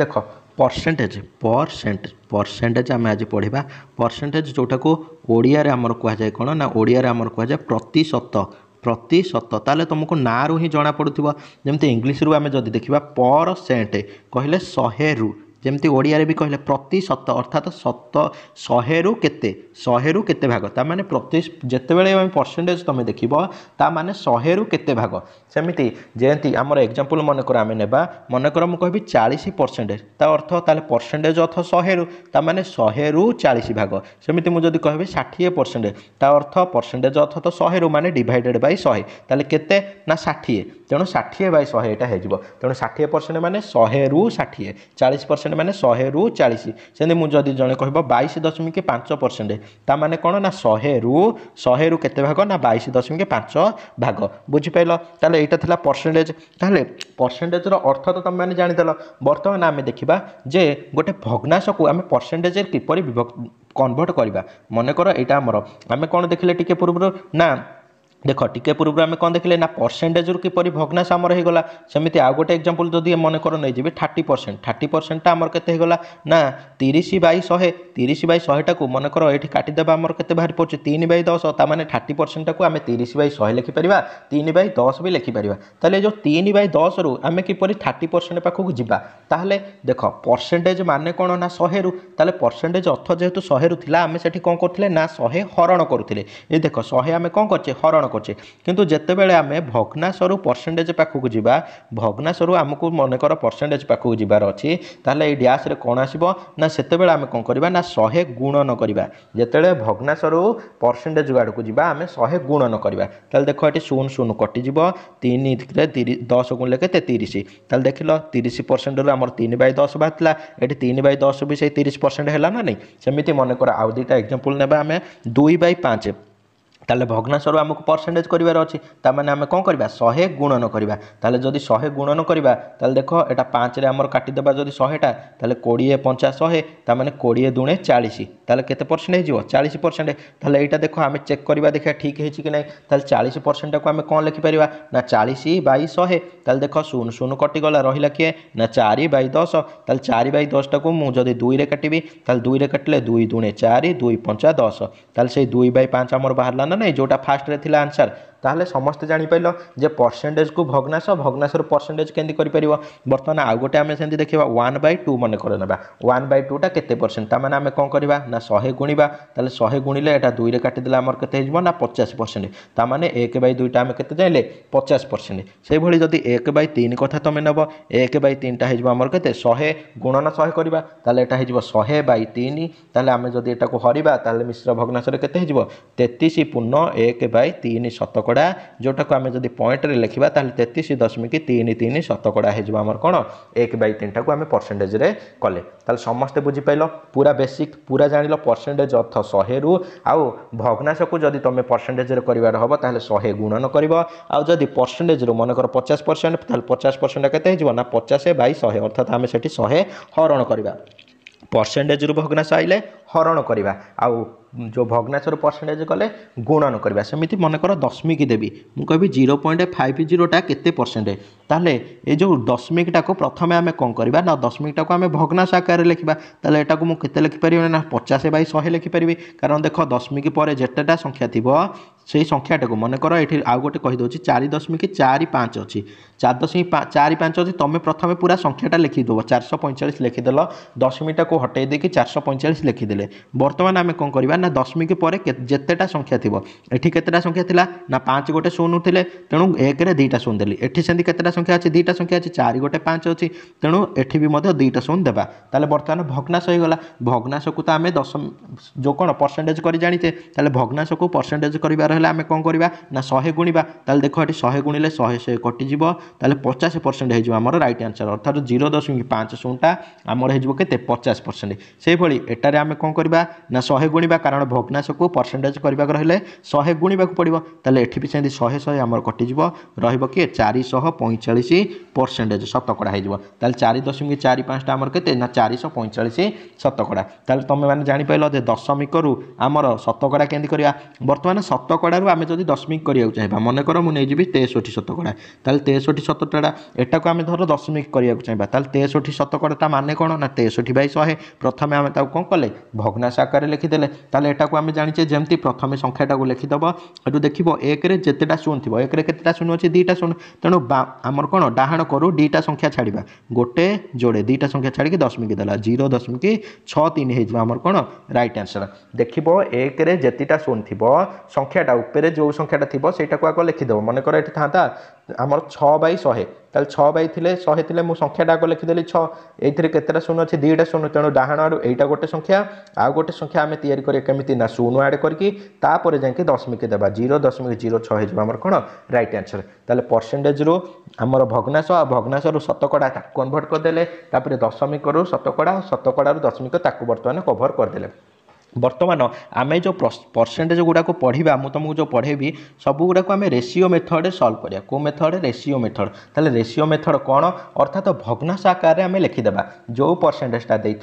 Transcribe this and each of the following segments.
দেখ percentage percentage percentage ଆମେ ଆଜି ପଢ଼ିବା ପରସେଣ୍ଟେଜ୍ ଯେଉଁଟାକୁ ଓଡ଼ିଆରେ ଆମର କୁହାଯାଏ କ'ଣ ନା ଓଡ଼ିଆରେ ଆମର କୁହାଯାଏ ପ୍ରତିଶତ ପ୍ରତିଶତ ତାହେଲେ ତୁମକୁ ନାଁରୁ ହିଁ ଜଣାପଡ଼ୁଥିବ ଯେମିତି ଇଂଲିଶରୁ ଆମେ ଯଦି ଦେଖିବା ପରସେଣ୍ଟ କହିଲେ ଶହେରୁ ଯେମିତି ଓଡ଼ିଆରେ ବି କହିଲେ ପ୍ରତି ଶତ ଅର୍ଥାତ ଶତ ଶହେରୁ କେତେ ଶହେରୁ କେତେ ଭାଗ ତା'ମାନେ ପ୍ରତି ଯେତେବେଳେ ଆମେ ପରସେଣ୍ଟେଜ୍ ତୁମେ ଦେଖିବ ତା ମାନେ ଶହେରୁ କେତେ ଭାଗ ସେମିତି ଯେମିତି ଆମର ଏକ୍ଜାମ୍ପଲ୍ ମନେକର ଆମେ ନେବା ମନେକର ମୁଁ କହିବି ଚାଳିଶ ପରସେଣ୍ଟେଜ୍ ତା ଅର୍ଥ ତା'ହେଲେ ପରସେଣ୍ଟେଜ୍ ଅର୍ଥ ଶହେରୁ ତା'ମାନେ ଶହେରୁ ଚାଳିଶ ଭାଗ ସେମିତି ମୁଁ ଯଦି କହିବି ଷାଠିଏ ପରସେଣ୍ଟେଜ୍ ତା ଅର୍ଥ ପରସେଣ୍ଟେଜ୍ ଅର୍ଥ ତ ଶହେରୁ ମାନେ ଡିଭାଇଡ଼େଡ଼୍ ବାଇ ଶହେ ତା'ହେଲେ କେତେ ନା ଷାଠିଏ ତେଣୁ ଷାଠିଏ ବାଇ ଶହେ ଏଇଟା ହେଇଯିବ ତେଣୁ ଷାଠିଏ ପରସେଣ୍ଟ ମାନେ ଶହେରୁ ଷାଠିଏ ଚାଳିଶ ପରସେଣ୍ଟ ମାନେ ଶହେରୁ ଚାଳିଶ ସେମିତି ମୁଁ ଯଦି ଜଣେ କହିବ ବାଇଶ ଦଶମିକ ପାଞ୍ଚ ପରସେଣ୍ଟ ତା ମାନେ କ'ଣ ନା ଶହେରୁ ଶହେରୁ କେତେ ଭାଗ ନା ବାଇଶ ଦଶମିକ ପାଞ୍ଚ ଭାଗ ବୁଝିପାରିଲ ତାହେଲେ ଏଇଟା ଥିଲା ପରସେଣ୍ଟେଜ୍ ତାହେଲେ ପରସେଣ୍ଟେଜ୍ର ଅର୍ଥ ତ ତୁମେମାନେ ଜାଣିଦେଲ ବର୍ତ୍ତମାନ ଆମେ ଦେଖିବା ଯେ ଗୋଟେ ଭଗ୍ନାଶକୁ ଆମେ ପରସେଣ୍ଟେଜ୍ରେ କିପରି ବିଭକ୍ତ କନଭର୍ଟ କରିବା ମନେକର ଏଇଟା ଆମର ଆମେ କ'ଣ ଦେଖିଲେ ଟିକେ ପୂର୍ବରୁ ନା দেখ টিকে পূর্ব আমি কম দেখলে না পরসেন্টেজর কিপর ভগ্নাশ আমার হয়ে হয়েগলা সেমিতি আউ গোটে এক্সাম্পল যদি মনে করো নিয়ে যাবি থার্টি পরসেন্ট থার্টি পরসেন্টটা আমার কেতে হয়েগলা না তিরিশ বাই শহে তিরিশ বাই শহেটা মনে করো এটি কাটি দেবা আমার কেতে বাহারি পড়ছে তিন বাই দশ তা মানে থার্টি পরসেন্টটা আমি তিরিশ বাই শহে লেখিপারিবা তিন বাই দশ বি লেখিপারিবা তাহলে যে তিন বাই দশ রু আমি কিপর থার্টি পরসেন্ট পাখক যা তাহলে দেখ পরসেন্টেজ মানে কোণ না শহেরু তাহলে পরসেন্টেজ অর্থ যেহেতু শহেরু লা আমি সেটি কম করলে না শহে হরণ করুলে দেখ শহে আমি কম করছে হরণ ପଡ଼ୁଛି କିନ୍ତୁ ଯେତେବେଳେ ଆମେ ଭଗ୍ନାଶରୁ ପରସେଣ୍ଟେଜ୍ ପାଖକୁ ଯିବା ଭଗ୍ନାଶରୁ ଆମକୁ ମନେକର ପରସେଣ୍ଟେଜ୍ ପାଖକୁ ଯିବାର ଅଛି ତାହେଲେ ଏଇ ଡ୍ୟାସ୍ରେ କ'ଣ ଆସିବ ନା ସେତେବେଳେ ଆମେ କ'ଣ କରିବା ନା ଶହେ ଗୁଣନ କରିବା ଯେତେବେଳେ ଭଗ୍ନାଶରୁ ପରସେଣ୍ଟେଜ୍ ଆଡ଼କୁ ଯିବା ଆମେ ଶହେ ଗୁଣନ କରିବା ତାହେଲେ ଦେଖ ଏଠି ଶୂନ ଶୂନ କଟିଯିବ ତିନିରେ ତିରିଶ ଦଶ ଗୁଣିଲେ କେତେ ତିରିଶ ତାହେଲେ ଦେଖିଲ ତିରିଶ ପରସେଣ୍ଟରୁ ଆମର ତିନି ବାଇ ଦଶ ବାହାରିଥିଲା ଏଠି ତିନି ବାଇ ଦଶ ବି ସେଇ ତିରିଶ ପରସେଣ୍ଟ ହେଲା ନା ନାହିଁ ସେମିତି ମନେକର ଆଉ ଦୁଇଟା ଏକ୍ଜାମ୍ପଲ୍ ନେବା ଆମେ ଦୁଇ ବାଇ ପାଞ୍ଚ ତାହେଲେ ଭଗ୍ନାଂଶରୁ ଆମକୁ ପରସେଣ୍ଟେଜ୍ କରିବାର ଅଛି ତା'ମାନେ ଆମେ କ'ଣ କରିବା ଶହେ ଗୁଣନ କରିବା ତାହେଲେ ଯଦି ଶହେ ଗୁଣନ କରିବା ତାହେଲେ ଦେଖ ଏଇଟା ପାଞ୍ଚରେ ଆମର କାଟିଦେବା ଯଦି ଶହେଟା ତାହେଲେ କୋଡ଼ିଏ ପଞ୍ଚା ଶହେ ତା'ମାନେ କୋଡ଼ିଏ ଦୁଣେ ଚାଳିଶ ତାହେଲେ କେତେ ପରସେଣ୍ଟ ହେଇଯିବ ଚାଳିଶ ପରସେଣ୍ଟ ତାହେଲେ ଏଇଟା ଦେଖ ଆମେ ଚେକ୍ କରିବା ଦେଖିବା ଠିକ୍ ହେଇଛି କି ନାହିଁ ତାହେଲେ ଚାଳିଶ ପରସେଣ୍ଟଟାକୁ ଆମେ କ'ଣ ଲେଖିପାରିବା ନା ଚାଳିଶ ବାଇ ଶହେ ତାହେଲେ ଦେଖ ଶୂନ ଶୂନ କଟିଗଲା ରହିଲା କିଏ ନା ଚାରି ବାଇ ଦଶ ତାହେଲେ ଚାରି ବାଇ ଦଶଟାକୁ ମୁଁ ଯଦି ଦୁଇରେ କାଟିବି ତାହେଲେ ଦୁଇରେ କାଟିଲେ ଦୁଇ ଦୁଣେ ଚାରି ଦୁଇ ପଞ୍ଚା ଦଶ ତାହେଲେ ସେଇ ଦୁଇ ବାଇ ପାଞ୍ଚ ଆମର ବାହାରିଲା ନା नहीं जोटा फास्ट रे ତାହେଲେ ସମସ୍ତେ ଜାଣିପାରିଲ ଯେ ପରସେଣ୍ଟେଜକୁ ଭଗ୍ନାଶ ଭଗ୍ନାଶରୁ ପରସେଣ୍ଟେଜ କେମିତି କରିପାରିବ ବର୍ତ୍ତମାନ ଆଉ ଗୋଟେ ଆମେ ସେମିତି ଦେଖିବା ୱାନ୍ ବାଇ ଟୁ ମନେକର ନେବା ୱାନ୍ ବାଇ ଟୁଟା କେତେ ପରସେଣ୍ଟ ତା ମାନେ ଆମେ କ'ଣ କରିବା ନା ଶହେ ଗୁଣିବା ତାହେଲେ ଶହେ ଗୁଣିଲେ ଏଇଟା ଦୁଇରେ କାଟିଦେଲେ ଆମର କେତେ ହେଇଯିବ ନା ପଚାଶ ପରସେଣ୍ଟ ତା ମାନେ ଏକ ବାଇ ଦୁଇଟା ଆମେ କେତେ ଚାହିଁଲେ ପଚାଶ ପରସେଣ୍ଟ ସେହିଭଳି ଯଦି ଏକ ବାଇ ତିନି କଥା ତୁମେ ନେବ ଏକ ବାଇ ତିନିଟା ହେଇଯିବ ଆମର କେତେ ଶହେ ଗୁଣନ ଶହେ କରିବା ତାହେଲେ ଏଇଟା ହେଇଯିବ ଶହେ ବାଇ ତିନି ତାହେଲେ ଆମେ ଯଦି ଏଟାକୁ ହରିବା ତାହେଲେ ମିଶ୍ର ଭଗ୍ନାଶରେ କେତେ ହେଇଯିବ ତେତିଶ ପୂର୍ଣ୍ଣ ଏକ ବାଇ ତିନି ଶତକ ଶତକଡ଼ା ଯେଉଁଟାକୁ ଆମେ ଯଦି ପଏଣ୍ଟରେ ଲେଖିବା ତାହେଲେ ତେତିଶ ଦଶମିକ ତିନି ତିନି ଶତକଡ଼ା ହେଇଯିବ ଆମର କ'ଣ ଏକ ବାଇ ତିନିଟାକୁ ଆମେ ପରସେଣ୍ଟେଜରେ କଲେ ତାହେଲେ ସମସ୍ତେ ବୁଝିପାରିଲ ପୁରା ବେସିକ୍ ପୁରା ଜାଣିଲ ପରସେଣ୍ଟେଜ ଅର୍ଥ ଶହେରୁ ଆଉ ଭଗ୍ନାଶକୁ ଯଦି ତୁମେ ପରସେଣ୍ଟେଜରେ କରିବାର ହେବ ତାହେଲେ ଶହେ ଗୁଣନ କରିବ ଆଉ ଯଦି ପରସେଣ୍ଟେଜରୁ ମନେକର ପଚାଶ ପରସେଣ୍ଟ ତାହେଲେ ପଚାଶ ପରସେଣ୍ଟ କେତେ ହେଇଯିବ ନା ପଚାଶ ବାଇ ଶହେ ଅର୍ଥାତ୍ ଆମେ ସେଠି ଶହେ ହରଣ କରିବା ପରସେଣ୍ଟେଜରୁ ଭଗ୍ନାଶ ଆଇଲେ ହରଣ କରିବା ଆଉ जो ভগ্নাংশৰ পার্সেন্টেজ কলৈ গুণন কৰিবাসমিতি মনে কৰ দশমিকী দেৱী মুকবি 0.5 জিৰোটা কতে পার্সেন্টে তহলে এ যে দশমিকটা কো প্ৰথমে আমি কোন কৰিব না দশমিকটা কো আমি ভগ্নাংশ আকাৰে লিখিবা তহলে এটা কো ম কতে লিখি পৰিবা না 50 বাই 100 লিখি পৰিবি কাৰণ দেখো দশমিকী পরে জেটাটা সংখ্যা দিব সেই সংখ্যাটাକୁ ମନେକର ଏଠି ଆଉ ଗୋଟେ କହିଦେଉଛି ଚାରି ଦଶମିକ ଚାରି ପାଞ୍ଚ ଅଛି ଚାରି ଦଶମିକ ଚାରି ପାଞ୍ଚ ଅଛି ତୁମେ ପ୍ରଥମେ ପୁରା ସଂଖ୍ୟାଟା ଲେଖିଦେବ ଚାରିଶହ ପଇଁଚାଳିଶ ଲେଖିଦେଲ ଦଶମିଟାକୁ ହଟେଇ ଦେଇକି ଚାରିଶହ ପଇଁଚାଳିଶ ଲେଖିଦେଲେ ବର୍ତ୍ତମାନ ଆମେ କ'ଣ କରିବା ନା ଦଶମିକ ପରେ ଯେତେଟା ସଂଖ୍ୟା ଥିବ ଏଠି କେତେଟା ସଂଖ୍ୟା ଥିଲା ନା ପାଞ୍ଚ ଗୋଟେ ଶୂନ ଥିଲେ ତେଣୁ ଏକରେ ଦୁଇଟା ଶୂନ ଦେଲି ଏଠି ସେମିତି କେତେଟା ସଂଖ୍ୟା ଅଛି ଦୁଇଟା ସଂଖ୍ୟା ଅଛି ଚାରି ଗୋଟେ ପାଞ୍ଚ ଅଛି ତେଣୁ ଏଠି ବି ମଧ୍ୟ ଦୁଇଟା ଶୂନ ଦେବା ତାହେଲେ ବର୍ତ୍ତମାନ ଭଗ୍ନାଶ ହୋଇଗଲା ଭଗ୍ନାଶକୁ ତ ଆମେ ଦଶ ଯେଉଁ କ'ଣ ପରସେଣ୍ଟେଜ୍ କରି ଜାଣିଛେ ତାହେଲେ ଭଗ୍ନାଶକୁ ପରସେଣ୍ଟେଜ୍ କରିବାର ହେଲେ ଆମେ କ'ଣ କରିବା ନା ଶହେ ଗୁଣିବା ତାହେଲେ ଦେଖ ଏଠି ଶହେ ଗୁଣିଲେ ଶହେ ଶହେ କଟିଯିବ ତାହେଲେ ପଚାଶ ପରସେଣ୍ଟ ହେଇଯିବ ଆମର ରାଇଟ୍ ଆନ୍ସର୍ ଅର୍ଥାତ୍ ଜିରୋ ଦଶମିକ ପାଞ୍ଚ ଶୂନଟା ଆମର ହେଇଯିବ କେତେ ପଚାଶ ପରସେଣ୍ଟ ସେହିଭଳି ଏଟାରେ ଆମେ କ'ଣ କରିବା ନା ଶହେ ଗୁଣିବା କାରଣ ଭଗ୍ନାଶକୁ ପରସେଣ୍ଟେଜ୍ କରିବାକୁ ରହିଲେ ଶହେ ଗୁଣିବାକୁ ପଡ଼ିବ ତାହେଲେ ଏଠି ବି ସେମିତି ଶହେ ଶହେ ଆମର କଟିଯିବ ରହିବ କି ଚାରିଶହ ପଇଁଚାଳିଶ ପରସେଣ୍ଟେଜ୍ ଶତକଡ଼ା ହେଇଯିବ ତାହେଲେ ଚାରି ଦଶମିକ ଚାରି ପାଞ୍ଚଟା ଆମର କେତେ ନା ଚାରିଶହ ପଇଁଚାଳିଶ ଶତକଡ଼ା ତାହେଲେ ତୁମେମାନେ ଜାଣିପାରିଲ ଯେ ଦଶମିକରୁ ଆମର ଶତକଡ଼ା କେମିତି କରିବା ବର୍ତ୍ତମାନ ଶତକଡ଼ା শতকড়ার আমি যদি দশমিক করা চাহিদা মনেকর মু নেইযিবি তেষট্টি শতকড়া তাহলে তেষট্টি শতকড়া এটাকে আমি ধর দশমিক করা চাহিদা তাহলে তেষট্টি শতকড়াটা মানে কোণ না তেষট্টি বাই শহে প্রথমে আমি তাকে কম কলে ভগ্নাশ আকারে লিখিদেলে তাহলে এটাকে আমি জানিছে যেমতি প্রথমে সংখ্যাটাকে লিখিদেব এটু দেখব একরে যেতেটা শূন্য থাকবে একরে কেতেটা শূন্য অছে দুইটা শূন্য তেমন আমার কোণ ডাহাণ করু দুইটা সংখ্যা ছাড়া গোটে যোড়ে দুইটা সংখ্যা ছাড়িকি দশমিক দেলা জিরো দশমিক ছ তিন হয়ে আমার কোণ রাইট আনসর দেখব একরে যেতেটা শূন্য থাকবে সংখ্যাটা ଉପରେ ଯେଉଁ ସଂଖ୍ୟାଟା ଥିବ ସେଇଟାକୁ ଆଗ ଲେଖିଦେବ ମନେକର ଏଠି ଥାନ୍ତା ଆମର ଛଅ ବାଇ ଶହେ ତାହେଲେ ଛଅ ବାଇ ଥିଲେ ଶହେ ଥିଲେ ମୁଁ ସଂଖ୍ୟାଟା ଆଗ ଲେଖିଦେଲି ଛଅ ଏଇଥିରେ କେତେଟା ଶୂନ ଅଛି ଦୁଇଟା ଶୂନ ତେଣୁ ଡାହାଣ ଆଡ଼ୁ ଏଇଟା ଗୋଟେ ସଂଖ୍ୟା ଆଉ ଗୋଟେ ସଂଖ୍ୟା ଆମେ ତିଆରି କରିବା କେମିତି ନା ଶୂନ ଆଡ଼୍ କରିକି ତାପରେ ଯାଇକି ଦଶମିକ ଦେବା ଜିରୋ ଦଶମିକ ଜିରୋ ଛଅ ହେଇଯିବ ଆମର କ'ଣ ରାଇଟ୍ ଆନ୍ସର ତାହେଲେ ପରସେଣ୍ଟେଜ୍ରୁ ଆମର ଭଗ୍ନାଶ ଆଉ ଭଗ୍ନାଶରୁ ଶତକଡ଼ା ତାକୁ କନଭର୍ଟ କରିଦେଲେ ତାପରେ ଦଶମିକରୁ ଶତକଡ଼ା ଶତକଡ଼ାରୁ ଦଶମିକ ତାକୁ ବର୍ତ୍ତମାନ କଭର୍ କରିଦେଲେ বর্তমান আমি যে পরসেন্টেজ গুড়া পড়া মু তুমি যে পড়েবি সবুগুড়াক আমি রেসিও মেথডে সলভ করা কেউ মেথডে রেসিও মেথড তাহলে রেসিও মেথড কোণ অর্থাৎ ভগ্নাশ আকারে আমি লিখিদেবা যে পরসেন্টেজটা দিয়ে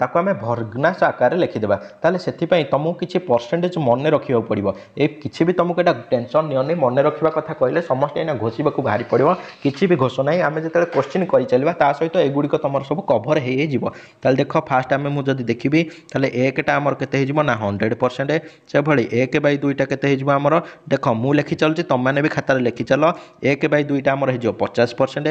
তাকে আমি ভগ্নাশ আকারে লিখিদেবা তাহলে সেপাই তুমি কিছু পরসেন্টেজ মনে রাখবে পড়ব এ কিছু বি তুমি এটা টেনশন নিওনি মনে রাখা কথা কহিলে সমস্ত এনে ঘোষবা বাহারি পড়ব কিছু বি ঘোষ না আমি যেত কোশ্চিন করে চালা তা সহ এগুড়ি তোমার সব কভর হয়ে যাব তাহলে দেখ ফার্স্ট আমি যদি দেখি তাহলে একটা আমার কত ହେଇଯିବ ନା ହଣ୍ଡ୍ରେଡ଼ ପରସେଣ୍ଟ ସେଭଳି ଏକ ବାଇ ଦୁଇଟା କେତେ ହେଇଯିବ ଆମର ଦେଖ ମୁଁ ଲେଖିଚାଲୁଛି ତୁମମାନେ ବି ଖାତାରେ ଲେଖିଚାଲ ଏକ ବାଇ ଦୁଇଟା ଆମର ହେଇଯିବ ପଚାଶ ପରସେଣ୍ଟ